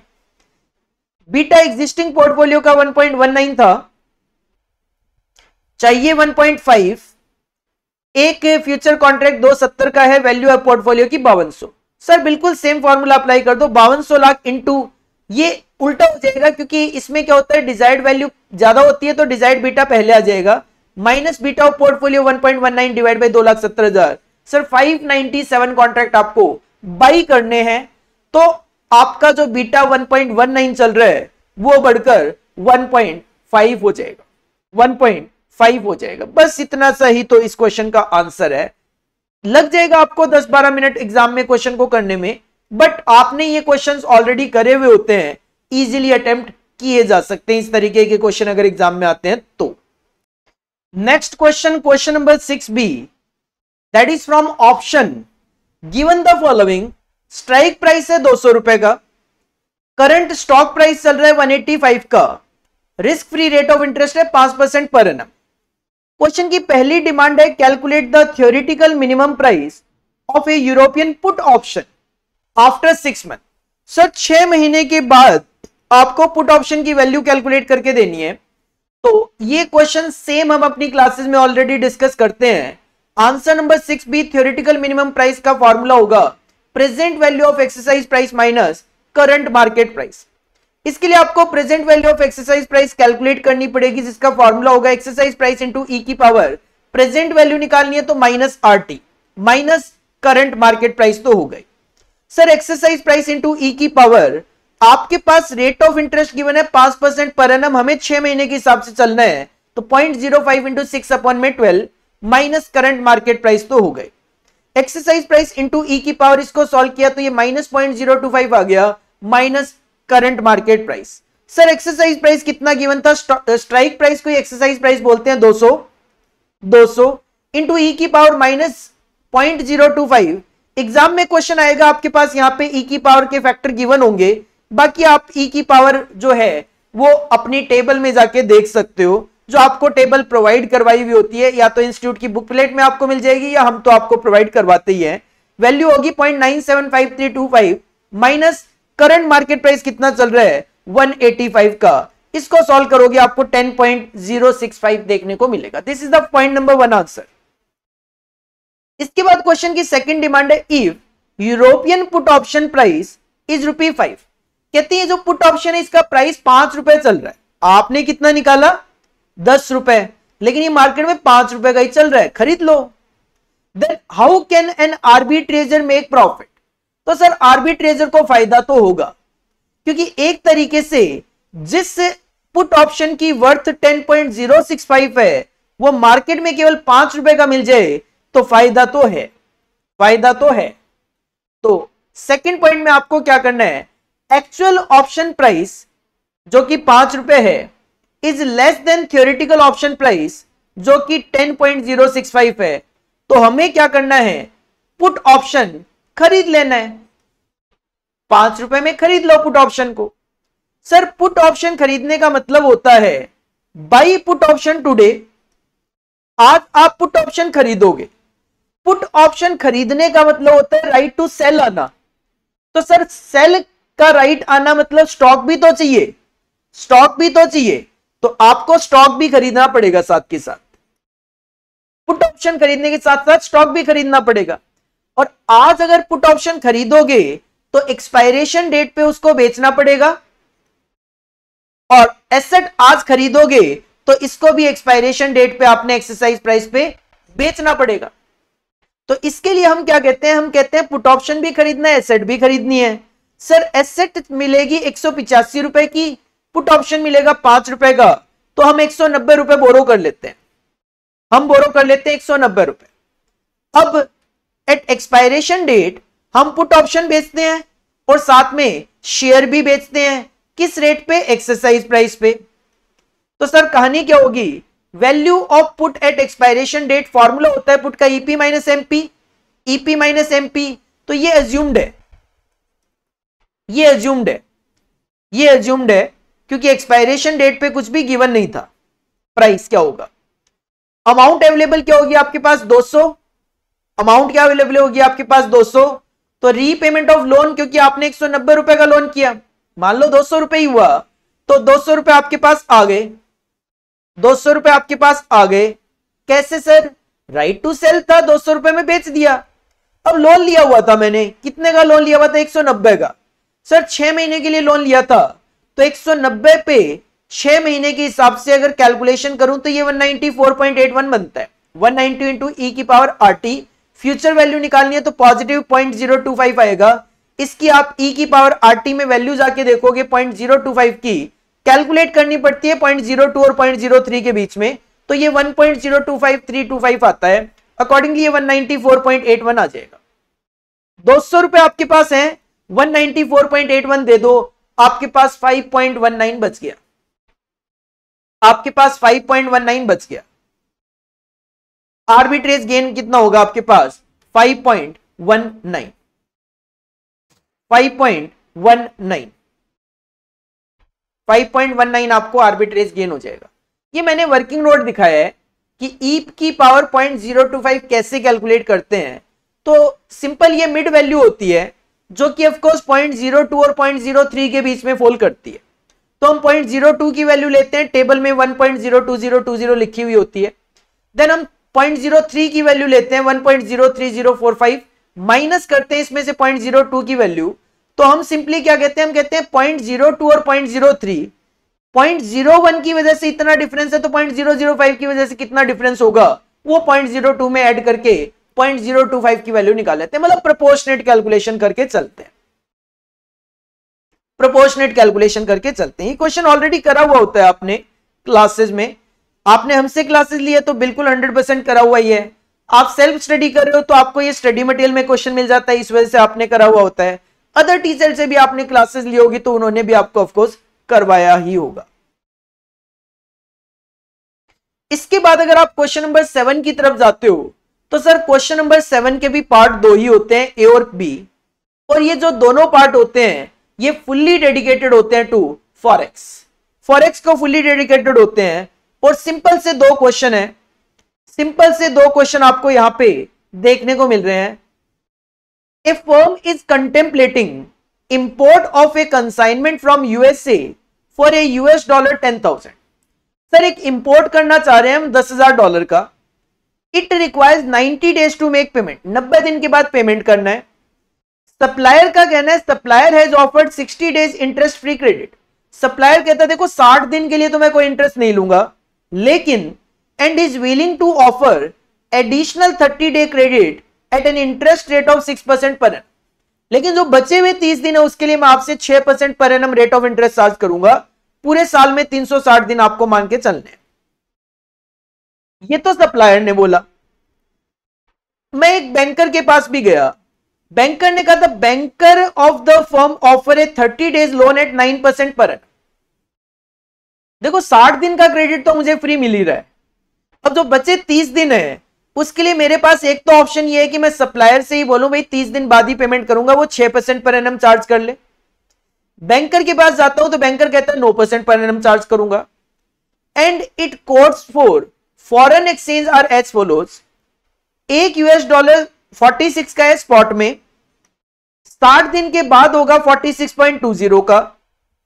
बीटा एग्जिस्टिंग पोर्टफोलियो का 1.19 था चाहिए 1.5 एक फ्यूचर कॉन्ट्रैक्ट दो सत्तर का है वैल्यू ऑफ पोर्टफोलियो की बावन सर बिल्कुल सेम फॉर्मूला अप्लाई कर दो बावन लाख इंटू ये उल्टा हो जाएगा क्योंकि इसमें क्या होता है डिजायर्ड वैल्यू ज्यादा होती है तो डिजायर्ड बीटा पहले आ जाएगा minus beta of portfolio 1.19 divide by दो लाख सत्तर हजार सर 597 कॉन्ट्रैक्ट आपको बाई करने हैं तो आपका जो बीटा 1.19 चल रहा है वो बढ़कर 1.5 हो जाएगा 1.5 हो जाएगा बस इतना सा ही तो इस क्वेश्चन का आंसर है लग जाएगा आपको 10-12 मिनट एग्जाम में क्वेश्चन को करने में बट आपने ये क्वेश्चंस ऑलरेडी करे हुए होते हैं इजीली अटेम्प्ट किए जा सकते हैं इस तरीके के क्वेश्चन अगर एग्जाम में आते हैं तो next question question number six B that is from option given the following strike price है दो सौ रुपए का करंट स्टॉक प्राइस चल रहा है वन एट्टी फाइव का risk free rate of interest है पांच परसेंट पर एन क्वेश्चन की पहली डिमांड है calculate the theoretical minimum price of a European put option after six month sir छह महीने के बाद आपको पुट ऑप्शन की वैल्यू कैलकुलेट करके देनी है तो ये क्वेश्चन सेम हम अपनी क्लासेस में ऑलरेडी डिस्कस करते हैं आंसर नंबर सिक्स भी थियोरिटिकल मिनिमम प्राइस का फॉर्मूला होगा present value of exercise price minus current market price इसके लिए आपको present value of exercise price calculate करनी पड़ेगी जिसका फॉर्मूला होगा एक्सरसाइज प्राइस इंटू ई की पावर प्रेजेंट वैल्यू निकालनी है तो minus R T minus current market price तो हो गई sir exercise price into E की पावर आपके पास रेट ऑफ इंटरेस्ट गिवन है पांच परसेंट पर एनम हमें छह महीने के हिसाब से चलना है तो point zero five into six upon में twelve minus current market price तो हो गए exercise price into E e की पावर इसको सॉल्व किया तो ये minus point zero two five आ गया minus current market price sir exercise price कितना गिवन था स्ट्राइक प्राइस को एक्सरसाइज प्राइस बोलते हैं 200 सौ इंटू ई e की power minus point zero two five exam में क्वेश्चन आएगा आपके पास यहाँ पे ई e की पावर के फैक्टर गिवन होंगे बाकी आप ई की पावर जो है वो अपनी टेबल में जाके देख सकते हो जो आपको टेबल प्रोवाइड करवाई हुई होती है या तो इंस्टीट्यूट की बुक प्लेट में आपको मिल जाएगी या हम तो आपको प्रोवाइड करवाते ही है वैल्यू होगी point nine seven five three two five minus current market price कितना चल रहा है फाइव का इसको सॉल्व करोगे आपको फाइव देखने को मिलेगा this is the point number one answer इसके बाद क्वेश्चन की सेकेंड डिमांड है if European put option price is rupee five कहती है जो पुट ऑप्शन है इसका प्राइस पांच रुपए चल रहा है आपने कितना निकाला दस रुपए लेकिन ये मार्केट में पांच रुपए का ही चल रहा है खरीद लो then how can an arbitrageur make profit तो सर आरबी ट्रेजर को फायदा तो होगा क्योंकि एक तरीके से जिस पुट ऑप्शन की वर्थ 10.065 है वो मार्केट में केवल पांच रुपए का मिल जाए तो फायदा तो है फायदा तो है तो सेकंड पॉइंट में आपको क्या करना है एक्चुअल ऑप्शन प्राइस जो कि पांच रुपए है is less than theoretical option price जो कि 10.065 है तो हमें क्या करना है पुट ऑप्शन खरीद लेना है पांच रुपए में खरीद लो पुट ऑप्शन को सर पुट ऑप्शन खरीदने का मतलब होता है बाई पुट ऑप्शन टुडे आज आप पुट ऑप्शन खरीदोगे पुट ऑप्शन खरीदने का मतलब होता है राइट टू सेल आना तो सर सेल का राइट आना मतलब स्टॉक भी तो चाहिए स्टॉक भी तो चाहिए तो आपको स्टॉक भी खरीदना पड़ेगा साथ के साथ पुट ऑप्शन खरीदने के साथ साथ स्टॉक भी खरीदना पड़ेगा और आज अगर पुट ऑप्शन खरीदोगे तो एक्सपायरेशन डेट पे उसको बेचना पड़ेगा और एसेट आज खरीदोगे तो इसको भी एक्सपायरेशन डेट पे आपने एक्सरसाइज प्राइस पे बेचना पड़ेगा तो इसके लिए हम क्या कहते हैं हम कहते हैं पुट ऑप्शन भी खरीदना है एसेट भी खरीदनी है सर एसेट मिलेगी एक रुपए की पुट ऑप्शन मिलेगा पांच रुपए का तो हम एक सौ नब्बे रुपए बोरो कर लेते हैं हम बोरो कर लेते हैं एक सौ नब्बे रुपए अब एट एक्सपायरेशन डेट हम पुट ऑप्शन बेचते हैं और साथ में शेयर भी बेचते हैं किस रेट पे एक्सरसाइज प्राइस पे तो सर कहानी क्या होगी value of put at expiration date formula होता है पुट का EP minus MP EP minus MP तो ये एज्यूम्ड है ये एज्यूम्ड है ये एज्यूम्ड है क्योंकि एक्सपायरेशन डेट पे कुछ भी गिवन नहीं था प्राइस क्या होगा अमाउंट अवेलेबल क्या होगी आपके पास 200 अमाउंट क्या अवेलेबल होगी आपके पास 200 तो रीपेमेंट ऑफ लोन क्योंकि आपने एक रुपए का लोन किया मान लो दो सौ रुपए ही हुआ तो दो सौ रुपए आपके पास आ गए दो सौ रुपए आपके पास आ गए कैसे सर राइट टू सेल था दो सौ रुपए में बेच दिया अब लोन लिया हुआ था मैंने कितने का लोन लिया हुआ था एक सौ नब्बे का सर छह महीने के लिए लोन लिया था तो 190 पे छह महीने के हिसाब से अगर कैलकुलेशन करूं तो ये 194.81 बनता है 190 नाइनटी इंटू ई की power R T future value निकालनी है तो positive point zero two five आएगा इसकी आप ई e की पावर आर टी में वैल्यू जाके देखोगे पॉइंट जीरो टू फाइव की कैलकुलेट करनी पड़ती है पॉइंट जीरो टू और पॉइंट जीरो थ्री के बीच में तो ये one point zero two five three two five आता है अकॉर्डिंगली ये one ninety four point eight one आ जाएगा दो सौ रुपए आपके पास है one ninety four point eight one दे दो आपके पास 5.19 बच गया आपके पास 5.19 बच गया आर्बिट्रेज गेन कितना होगा आपके पास 5.19 5.19 5.19 आपको आर्बिट्रेज गेन हो जाएगा ये मैंने वर्किंग नोट दिखाया है कि ईप e की power point zero two five कैसे कैलकुलेट करते हैं तो सिंपल ये मिड वैल्यू होती है जो कि ऑफकोर्स पॉइंट जीरो टू और पॉइंट जीरो थ्री के बीच में फॉल करती है तो हम पॉइंट जीरो टू की वैल्यू लेते हैं टेबल में one point zero two zero two zero लिखी हुई होती है देन हम पॉइंट जीरो थ्री की वैल्यू लेते हैं one point zero three zero four five minus करते हैं इसमें से पॉइंट जीरो टू की वैल्यू तो हम सिंपली क्या कहते हैं हम कहते हैं पॉइंट जीरो टू और point zero three point zero one की वजह से इतना डिफरेंस है तो पॉइंट जीरो जीरो फाइव की वजह से कितना डिफरेंस होगा वो पॉइंट जीरो टू में एड करके पॉइंट जीरो टू फाइव की वैल्यू निकाल लेते हैं मतलब प्रपोर्शनेट कैलकुलेशन करके चलते हैं प्रपोर्शनेट कैलकुलेशन करके चलते हैं ये क्वेश्चन ऑलरेडी करा हुआ होता है आपने क्लासेज में आपने हमसे क्लासेज लिया तो बिल्कुल हंड्रेड परसेंट करा हुआ ही है आप सेल्फ स्टडी कर रहे हो तो आपको ये स्टडी मटेरियल में क्वेश्चन मिल जाता है इस वजह से आपने करा हुआ होता है अदर टीचर से भी आपने क्लासेस ली होगी तो उन्होंने भी आपको ऑफकोर्स करवाया ही होगा इसके बाद अगर आप क्वेश्चन नंबर सेवन की तरफ जाते हो तो सर क्वेश्चन नंबर सेवन के भी पार्ट दो ही होते हैं ए और बी और ये जो दोनों पार्ट होते हैं ये फुल्ली डेडिकेटेड होते हैं टू फॉरेक्स फॉरेक्स को फुल्ली डेडिकेटेड होते हैं और सिंपल से दो क्वेश्चन है सिंपल से दो क्वेश्चन आपको यहां पे देखने को मिल रहे हैं a firm is contemplating import of a consignment from USA for a US dollar 10,000. Sir एक इंपोर्ट करना चाह रहे हैं हम दस हजार डॉलर का it requires 90 days to make payment 90 दिन के बाद पेमेंट करना है सप्लायर का कहना है supplier has offered 60 days interest free credit supplier कहता है देखो 60 दिन के लिए तो मैं कोई इंटरेस्ट नहीं लूंगा लेकिन and is willing to offer additional 30 day credit at an interest rate of 6 percent पर लेकिन जो बचे हुए 30 दिन है उसके लिए मैं आपसे 6 percent per annum rate of interest charge करूंगा पूरे साल में 360 दिन आपको मान के चलने हैं ये तो सप्लायर ने बोला मैं एक बैंकर के पास भी गया बैंकर ने कहा था banker of the firm offer a thirty days loan at nine percent पर देखो साठ दिन का क्रेडिट तो मुझे फ्री मिल ही रहा है अब जो बचे तीस दिन है उसके लिए मेरे पास एक तो ऑप्शन ये है कि मैं सप्लायर से ही बोलूं भाई तीस दिन बाद ही पेमेंट करूंगा वो छह परसेंट पर एन चार्ज कर ले बैंकर के पास जाता हूं तो बैंकर कहता है नौ परसेंट पर एन चार्ज करूंगा and it course for foreign exchange are as follows एक यूएस डॉलर 46 का है स्पॉट में 60 दिन के बाद होगा 46.20 का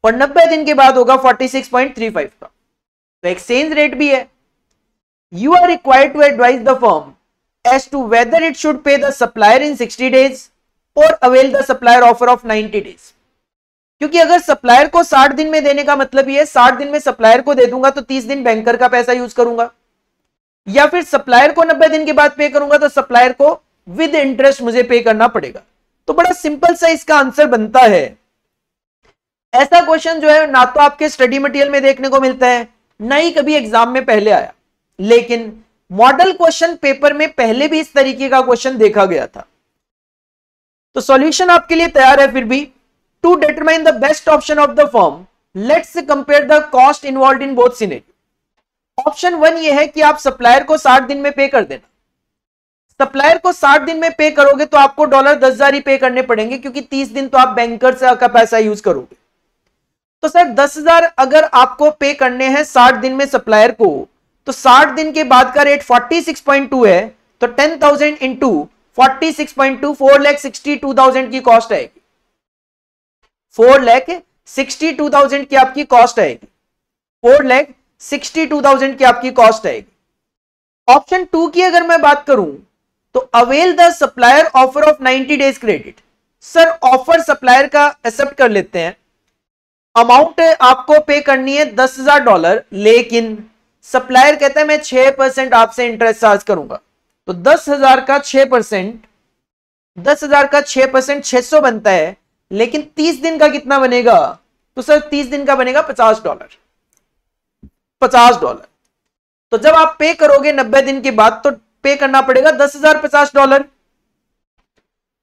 और 90 दिन के बाद होगा 46.35 का तो एक्सचेंज रेट भी है you are required to advise the firm as to whether it should pay the supplier in 60 days और avail the supplier offer of 90 days क्योंकि अगर सप्लायर को 60 दिन में देने का मतलब यह है 60 दिन में सप्लायर को दे दूंगा तो 30 दिन बैंकर का पैसा यूज करूंगा या फिर सप्लायर को नब्बे दिन के बाद पे करूंगा तो सप्लायर को विद इंटरेस्ट मुझे पे करना पड़ेगा तो बड़ा सिंपल सा इसका आंसर बनता है ऐसा क्वेश्चन जो है ना तो आपके स्टडी मटेरियल में देखने को मिलता है ना ही कभी एग्जाम में पहले आया लेकिन मॉडल क्वेश्चन पेपर में पहले भी इस तरीके का क्वेश्चन देखा गया था तो सॉल्यूशन आपके लिए तैयार है फिर भी to determine the best option of the firm let's compare the cost involve in both senate option one ये है कि आप सप्लायर को साठ दिन में पे कर देना सप्लायर को साठ दिन में पे करोगे तो आपको डॉलर दस हजार ही पे करने पड़ेंगे क्योंकि तीस दिन तो आप बैंकर से का पैसा यूज करोगे तो सर दस हजार अगर आपको पे करने हैं साठ दिन में सप्लायर को तो साठ दिन के बाद का rate forty six point two है तो ten thousand into forty six point two four lakh sixty two thousand की कॉस्ट आएगी four lakh sixty two thousand की आपकी कॉस्ट आएगी four lakh sixty two thousand की आपकी कॉस्ट आएगी ऑप्शन टू की अगर मैं बात करूं तो avail the supplier offer of ninety days credit sir offer supplier का एक्सेप्ट कर लेते हैं अमाउंट आपको पे करनी है दस हजार डॉलर लेकिन सप्लायर कहता है मैं छह परसेंट आपसे इंटरेस्ट चार्ज करूंगा तो दस हजार का छह परसेंट दस हजार का छह परसेंट छह सौ बनता है लेकिन तीस दिन का कितना बनेगा तो सर तीस दिन का बनेगा पचास डॉलर पचास डॉलर तो जब आप पे करोगे नब्बे दिन के बाद तो पे करना पड़ेगा दस हजार पचास डॉलर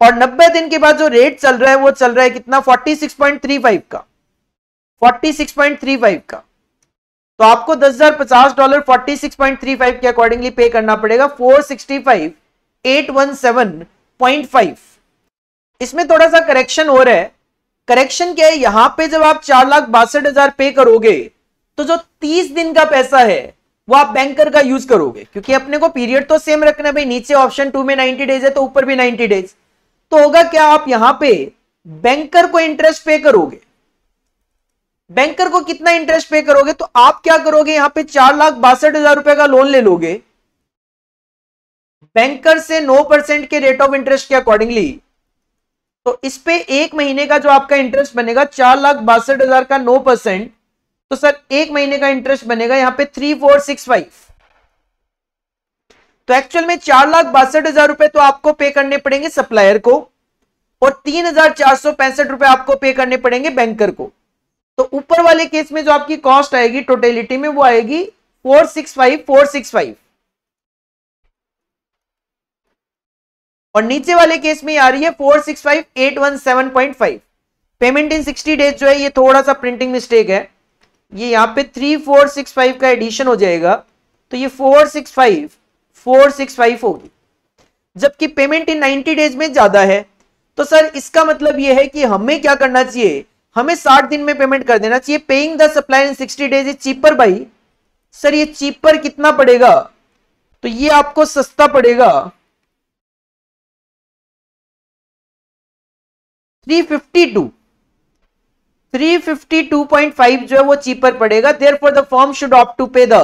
और नब्बे दिन के बाद जो रेट चल रहा है वो चल रहा है कितना forty six point three five का forty six point three five का तो आपको दस हजार पचास dollar forty six point three five के अकॉर्डिंगली पे करना पड़ेगा four sixty five eight one seven point five इसमें थोड़ा सा करेक्शन हो रहा है करेक्शन क्या है यहां पे जब आप चार लाख बासठ हजार पे करोगे तो जो तीस दिन का पैसा है वो आप बैंकर का यूज करोगे क्योंकि अपने को पीरियड तो सेम रखना भाई नीचे ऑप्शन टू में नाइनटी डेज है तो ऊपर भी नाइनटी डेज तो होगा क्या आप यहां पे बैंकर को इंटरेस्ट पे करोगे बैंकर को कितना इंटरेस्ट पे करोगे तो आप क्या करोगे यहां पे चार लाख बासठ हजार रुपए का लोन ले लोगे बैंकर से नौ परसेंट के रेट ऑफ इंटरेस्ट के अकॉर्डिंगली तो इस पे एक महीने का जो आपका इंटरेस्ट बनेगा चार लाख बासठ हजार का नौ परसेंट तो सर एक महीने का इंटरेस्ट बनेगा यहां पे थ्री फोर सिक्स फाइव तो एक्चुअल में चार लाख बासठ हजार रुपए तो आपको पे करने पड़ेंगे सप्लायर को और तीन हजार चार सौ पैंसठ रुपए आपको पे करने पड़ेंगे बैंकर को तो ऊपर वाले केस में जो आपकी कॉस्ट आएगी टोटेलिटी में वो आएगी four six five four six five और नीचे वाले केस में आ रही है four six five eight one seven point five payment in sixty days जो है ये थोड़ा सा प्रिंटिंग मिस्टेक है ये यहां पे थ्री फोर सिक्स फाइव का एडिशन हो जाएगा तो ये four six five four six five होगी जबकि पेमेंट इन नाइनटी डेज में ज्यादा है तो सर इसका मतलब ये है कि हमें क्या करना चाहिए हमें साठ दिन में पेमेंट कर देना चाहिए paying the supply in sixty days is cheaper by sir ये चीपर कितना पड़ेगा तो ये आपको सस्ता पड़ेगा थ्री फिफ्टी टू 352.5 जो है वो चीपर पड़ेगा there for the firm should opt to pay the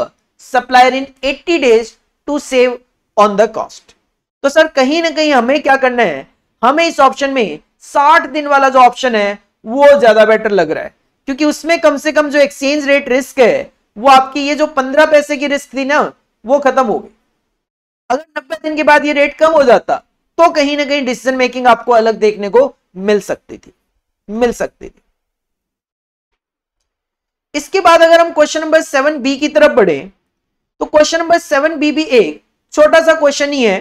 supplier in 80 days to save on the cost तो सर कहीं ना कहीं हमें क्या करना है हमें इस ऑप्शन में 60 दिन वाला जो ऑप्शन है वो ज्यादा बेटर लग रहा है क्योंकि उसमें कम से कम जो एक्सचेंज रेट रिस्क है वो आपकी ये जो 15 पैसे की रिस्क थी ना वो खत्म हो गई अगर 90 दिन के बाद ये रेट कम हो जाता तो कहीं ना कहीं डिसीजन मेकिंग आपको अलग देखने को मिल सकती थी मिल सकती थी इसके बाद अगर हम क्वेश्चन नंबर सेवन बी की तरफ बढ़े तो क्वेश्चन नंबर सेवन बी भी एक छोटा सा क्वेश्चन ही है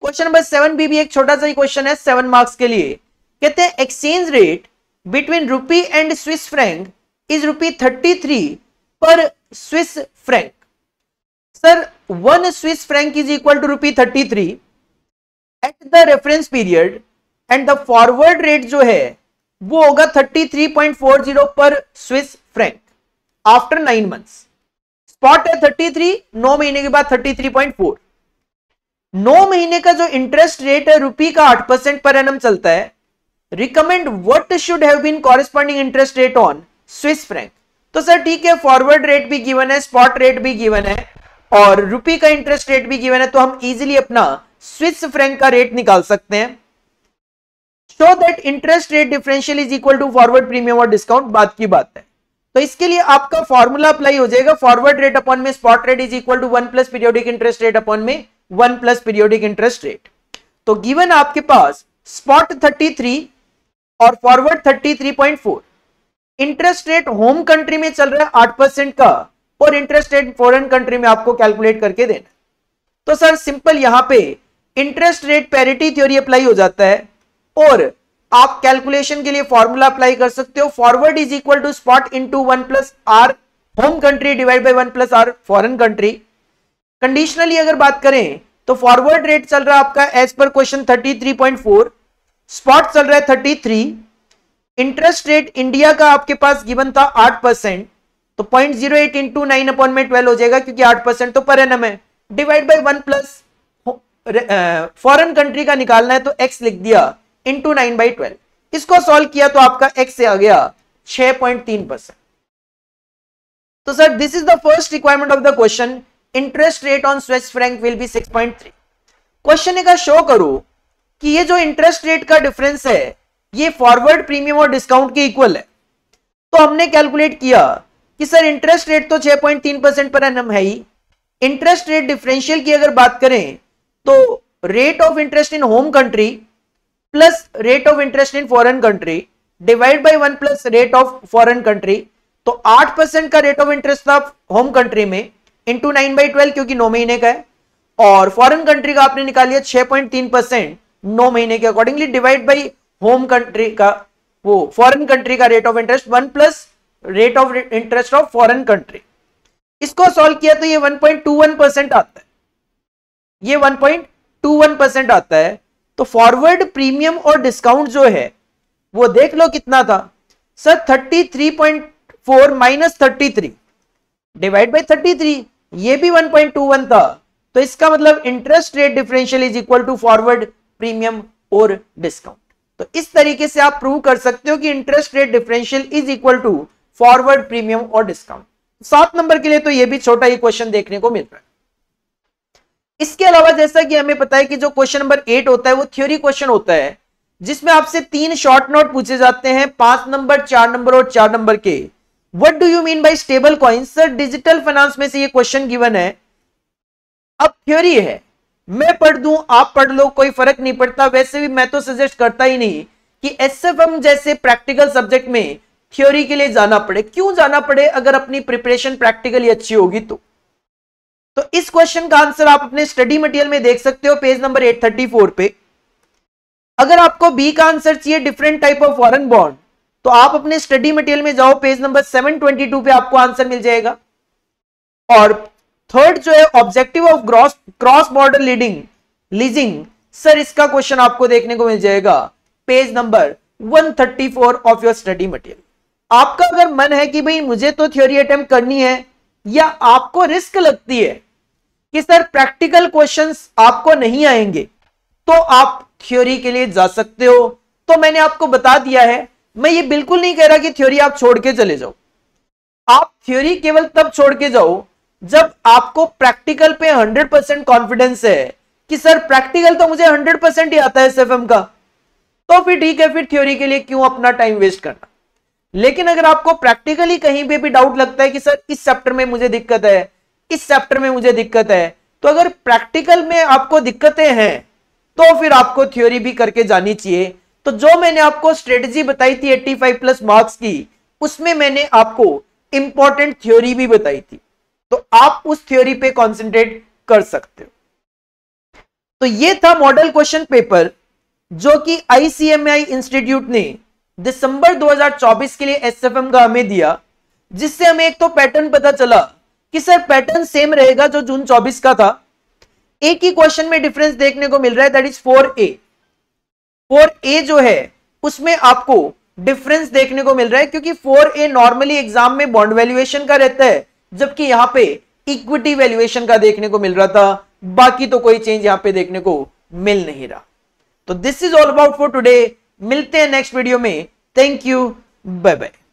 क्वेश्चन नंबर सेवन बी भी एक छोटा सा ही क्वेश्चन है सेवन मार्क्स के लिए कहते हैं exchange rate between rupee and Swiss franc is rupee thirty three per Swiss franc sir one Swiss franc is equal to rupee thirty three at the reference period and the forward rate जो है वो होगा thirty three point four zero per Swiss franc after nine months spot है 33 नौ महीने के बाद 33.4 नौ महीने का जो इंटरेस्ट रेट है रुपी का आठ परसेंट पर एनम चलता है recommend what should have been corresponding interest rate on Swiss franc तो सर ठीक है फॉरवर्ड रेट भी गिवन है स्पॉट रेट भी गिवन है और रुपी का इंटरेस्ट रेट भी गिवन है तो हम इजिली अपना स्विस फ्रैंक का रेट निकाल सकते हैं show that interest rate differential is equal to forward premium और डिस्काउंट बात की बात है तो इसके लिए आपका फॉर्मूला अप्लाई हो जाएगा फॉरवर्ड रेट अपॉन में spot rate is equal to one plus periodic interest rate upon में one plus periodic interest rate तो गिवन आपके पास स्पॉट 33 और forward 33.4 interest rate home country में चल रहा है आठ परसेंट का और इंटरेस्ट रेट फॉरन कंट्री में आपको कैलकुलेट करके देना तो सर सिंपल यहां पर interest rate parity theory apply हो जाता है और आप कैलकुलेशन के लिए फॉर्मूला अप्लाई कर सकते हो forward is equal to spot into one plus R home country divide by one plus R foreign country conditionally अगर बात करें तो फॉरवर्ड रेट चल रहा है आपका एज पर क्वेश्चन 33.4 स्पॉट चल रहा है 33 इंटरेस्ट रेट इंडिया का आपके पास गिवन था 8 परसेंट तो point zero eight into nine upon में ट्वेल्व हो जाएगा क्योंकि 8 परसेंट तो पर एनम है divide by one plus foreign country का निकालना है तो एक्स लिख दिया इंटू नाइन बाई ट्वेल्व इसको सॉल्व किया तो आपका एक्स से आ गया 6.3 परसेंट तो sir this is the first requirement of the question interest rate on Swiss franc will be 6.3 point three question का शो करो कि ये जो इंटरेस्ट रेट का डिफरेंस है ये फॉरवर्ड प्रीमियम और डिस्काउंट के इक्वल है तो हमने कैलकुलेट किया कि सर इंटरेस्ट रेट तो 6.3 परसेंट पर एन है ही इंटरेस्ट रेट डिफरेंशियल की अगर बात करें तो rate of interest in home country plus rate of interest in foreign country divide by one plus rate of foreign country तो आठ परसेंट का रेट ऑफ इंटरेस्ट था होम कंट्री में इंटू नाइन बाई ट्वेल्व क्योंकि नौ महीने का है और फॉरेन कंट्री का आपने निकाल लिया पॉइंट तीन परसेंट नौ महीने के accordingly divide by home country का वो फॉरेन कंट्री का rate of interest one plus rate of interest of foreign country इसको सॉल्व किया तो ये 1.21 परसेंट आता है ये 1.21 परसेंट आता है तो फॉरवर्ड प्रीमियम और डिस्काउंट जो है वो देख लो कितना था सर 33.4 माइनस 33 डिवाइड बाय 33 ये भी 1.21 था तो इसका मतलब interest rate differential is equal to forward premium और डिस्काउंट तो इस तरीके से आप प्रूव कर सकते हो कि interest rate differential is equal to forward premium और डिस्काउंट सात नंबर के लिए तो यह भी छोटा ही क्वेश्चन देखने को मिल रहा है इसके अलावा जैसा कि हमें पता है कि जो क्वेश्चन नंबर एट होता है वो थ्योरी क्वेश्चन होता है जिसमें आपसे तीन शॉर्ट नोट पूछे जाते हैं पांच नंबर चार नंबर और चार नंबर के what do you mean by stable coin sir digital finance में से ये क्वेश्चन गिवन है अब थ्योरी है मैं पढ़ दू आप पढ़ लो कोई फर्क नहीं पड़ता वैसे भी मैं तो सजेस्ट करता ही नहीं कि एस एफ एम जैसे प्रैक्टिकल सब्जेक्ट में थ्योरी के लिए जाना पड़े क्यों जाना पड़े अगर अपनी प्रिपरेशन प्रैक्टिकली अच्छी होगी तो तो इस क्वेश्चन का आंसर आप अपने स्टडी मटेरियल में देख सकते हो पेज नंबर 834 पे अगर आपको बी का आंसर चाहिए different type of foreign bond तो आप अपने स्टडी मटेरियल में जाओ पेज नंबर 722 पे आपको आंसर मिल जाएगा और थर्ड जो है objective of gross cross border leading leasing sir इसका क्वेश्चन आपको देखने को मिल जाएगा page number 134 of your study material आपका अगर मन है कि भाई मुझे तो थ्योरी अटेम्प्ट करनी है या आपको रिस्क लगती है कि सर प्रैक्टिकल क्वेश्चंस आपको नहीं आएंगे तो आप थ्योरी के लिए जा सकते हो तो मैंने आपको बता दिया है मैं ये बिल्कुल नहीं कह रहा कि थ्योरी आप छोड़ के चले जाओ आप थ्योरी केवल तब छोड़ के जाओ जब आपको प्रैक्टिकल पे 100 परसेंट कॉन्फिडेंस है कि सर प्रैक्टिकल तो मुझे 100 परसेंट ही आता है एस का तो फिर ठीक है फिर थ्योरी के लिए क्यों अपना टाइम वेस्ट करना लेकिन अगर आपको प्रैक्टिकली कहीं पर भी डाउट लगता है कि सर इस चैप्टर में मुझे दिक्कत है इस चैप्टर में मुझे दिक्कत है तो अगर प्रैक्टिकल में आपको दिक्कतें हैं तो फिर आपको थ्योरी भी करके जानी चाहिए तो जो मैंने आपको स्ट्रेटजी बताई थी 85 प्लस मार्क्स की उसमें मैंने आपको इंपॉर्टेंट थ्योरी भी बताई थी तो आप उस थ्योरी पे कॉन्सेंट्रेट कर सकते हो तो ये था मॉडल क्वेश्चन पेपर जो कि आईसीएमआई इंस्टीट्यूट ने दिसंबर 2024 के लिए एसएफएम का हमें दिया जिससे हमें एक तो पैटर्न पता चला कि सर पैटर्न सेम रहेगा जो जून 24 का था एक ही क्वेश्चन में डिफरेंस देखने को मिल रहा है that is four A four A जो है उसमें आपको डिफरेंस देखने को मिल रहा है क्योंकि फोर ए नॉर्मली एग्जाम में बॉन्ड वैल्यूएशन का रहता है जबकि यहां पे इक्विटी वैल्यूएशन का देखने को मिल रहा था बाकी तो कोई चेंज यहां पे देखने को मिल नहीं रहा तो this is all about for today मिलते हैं नेक्स्ट वीडियो में थैंक यू बाय बाय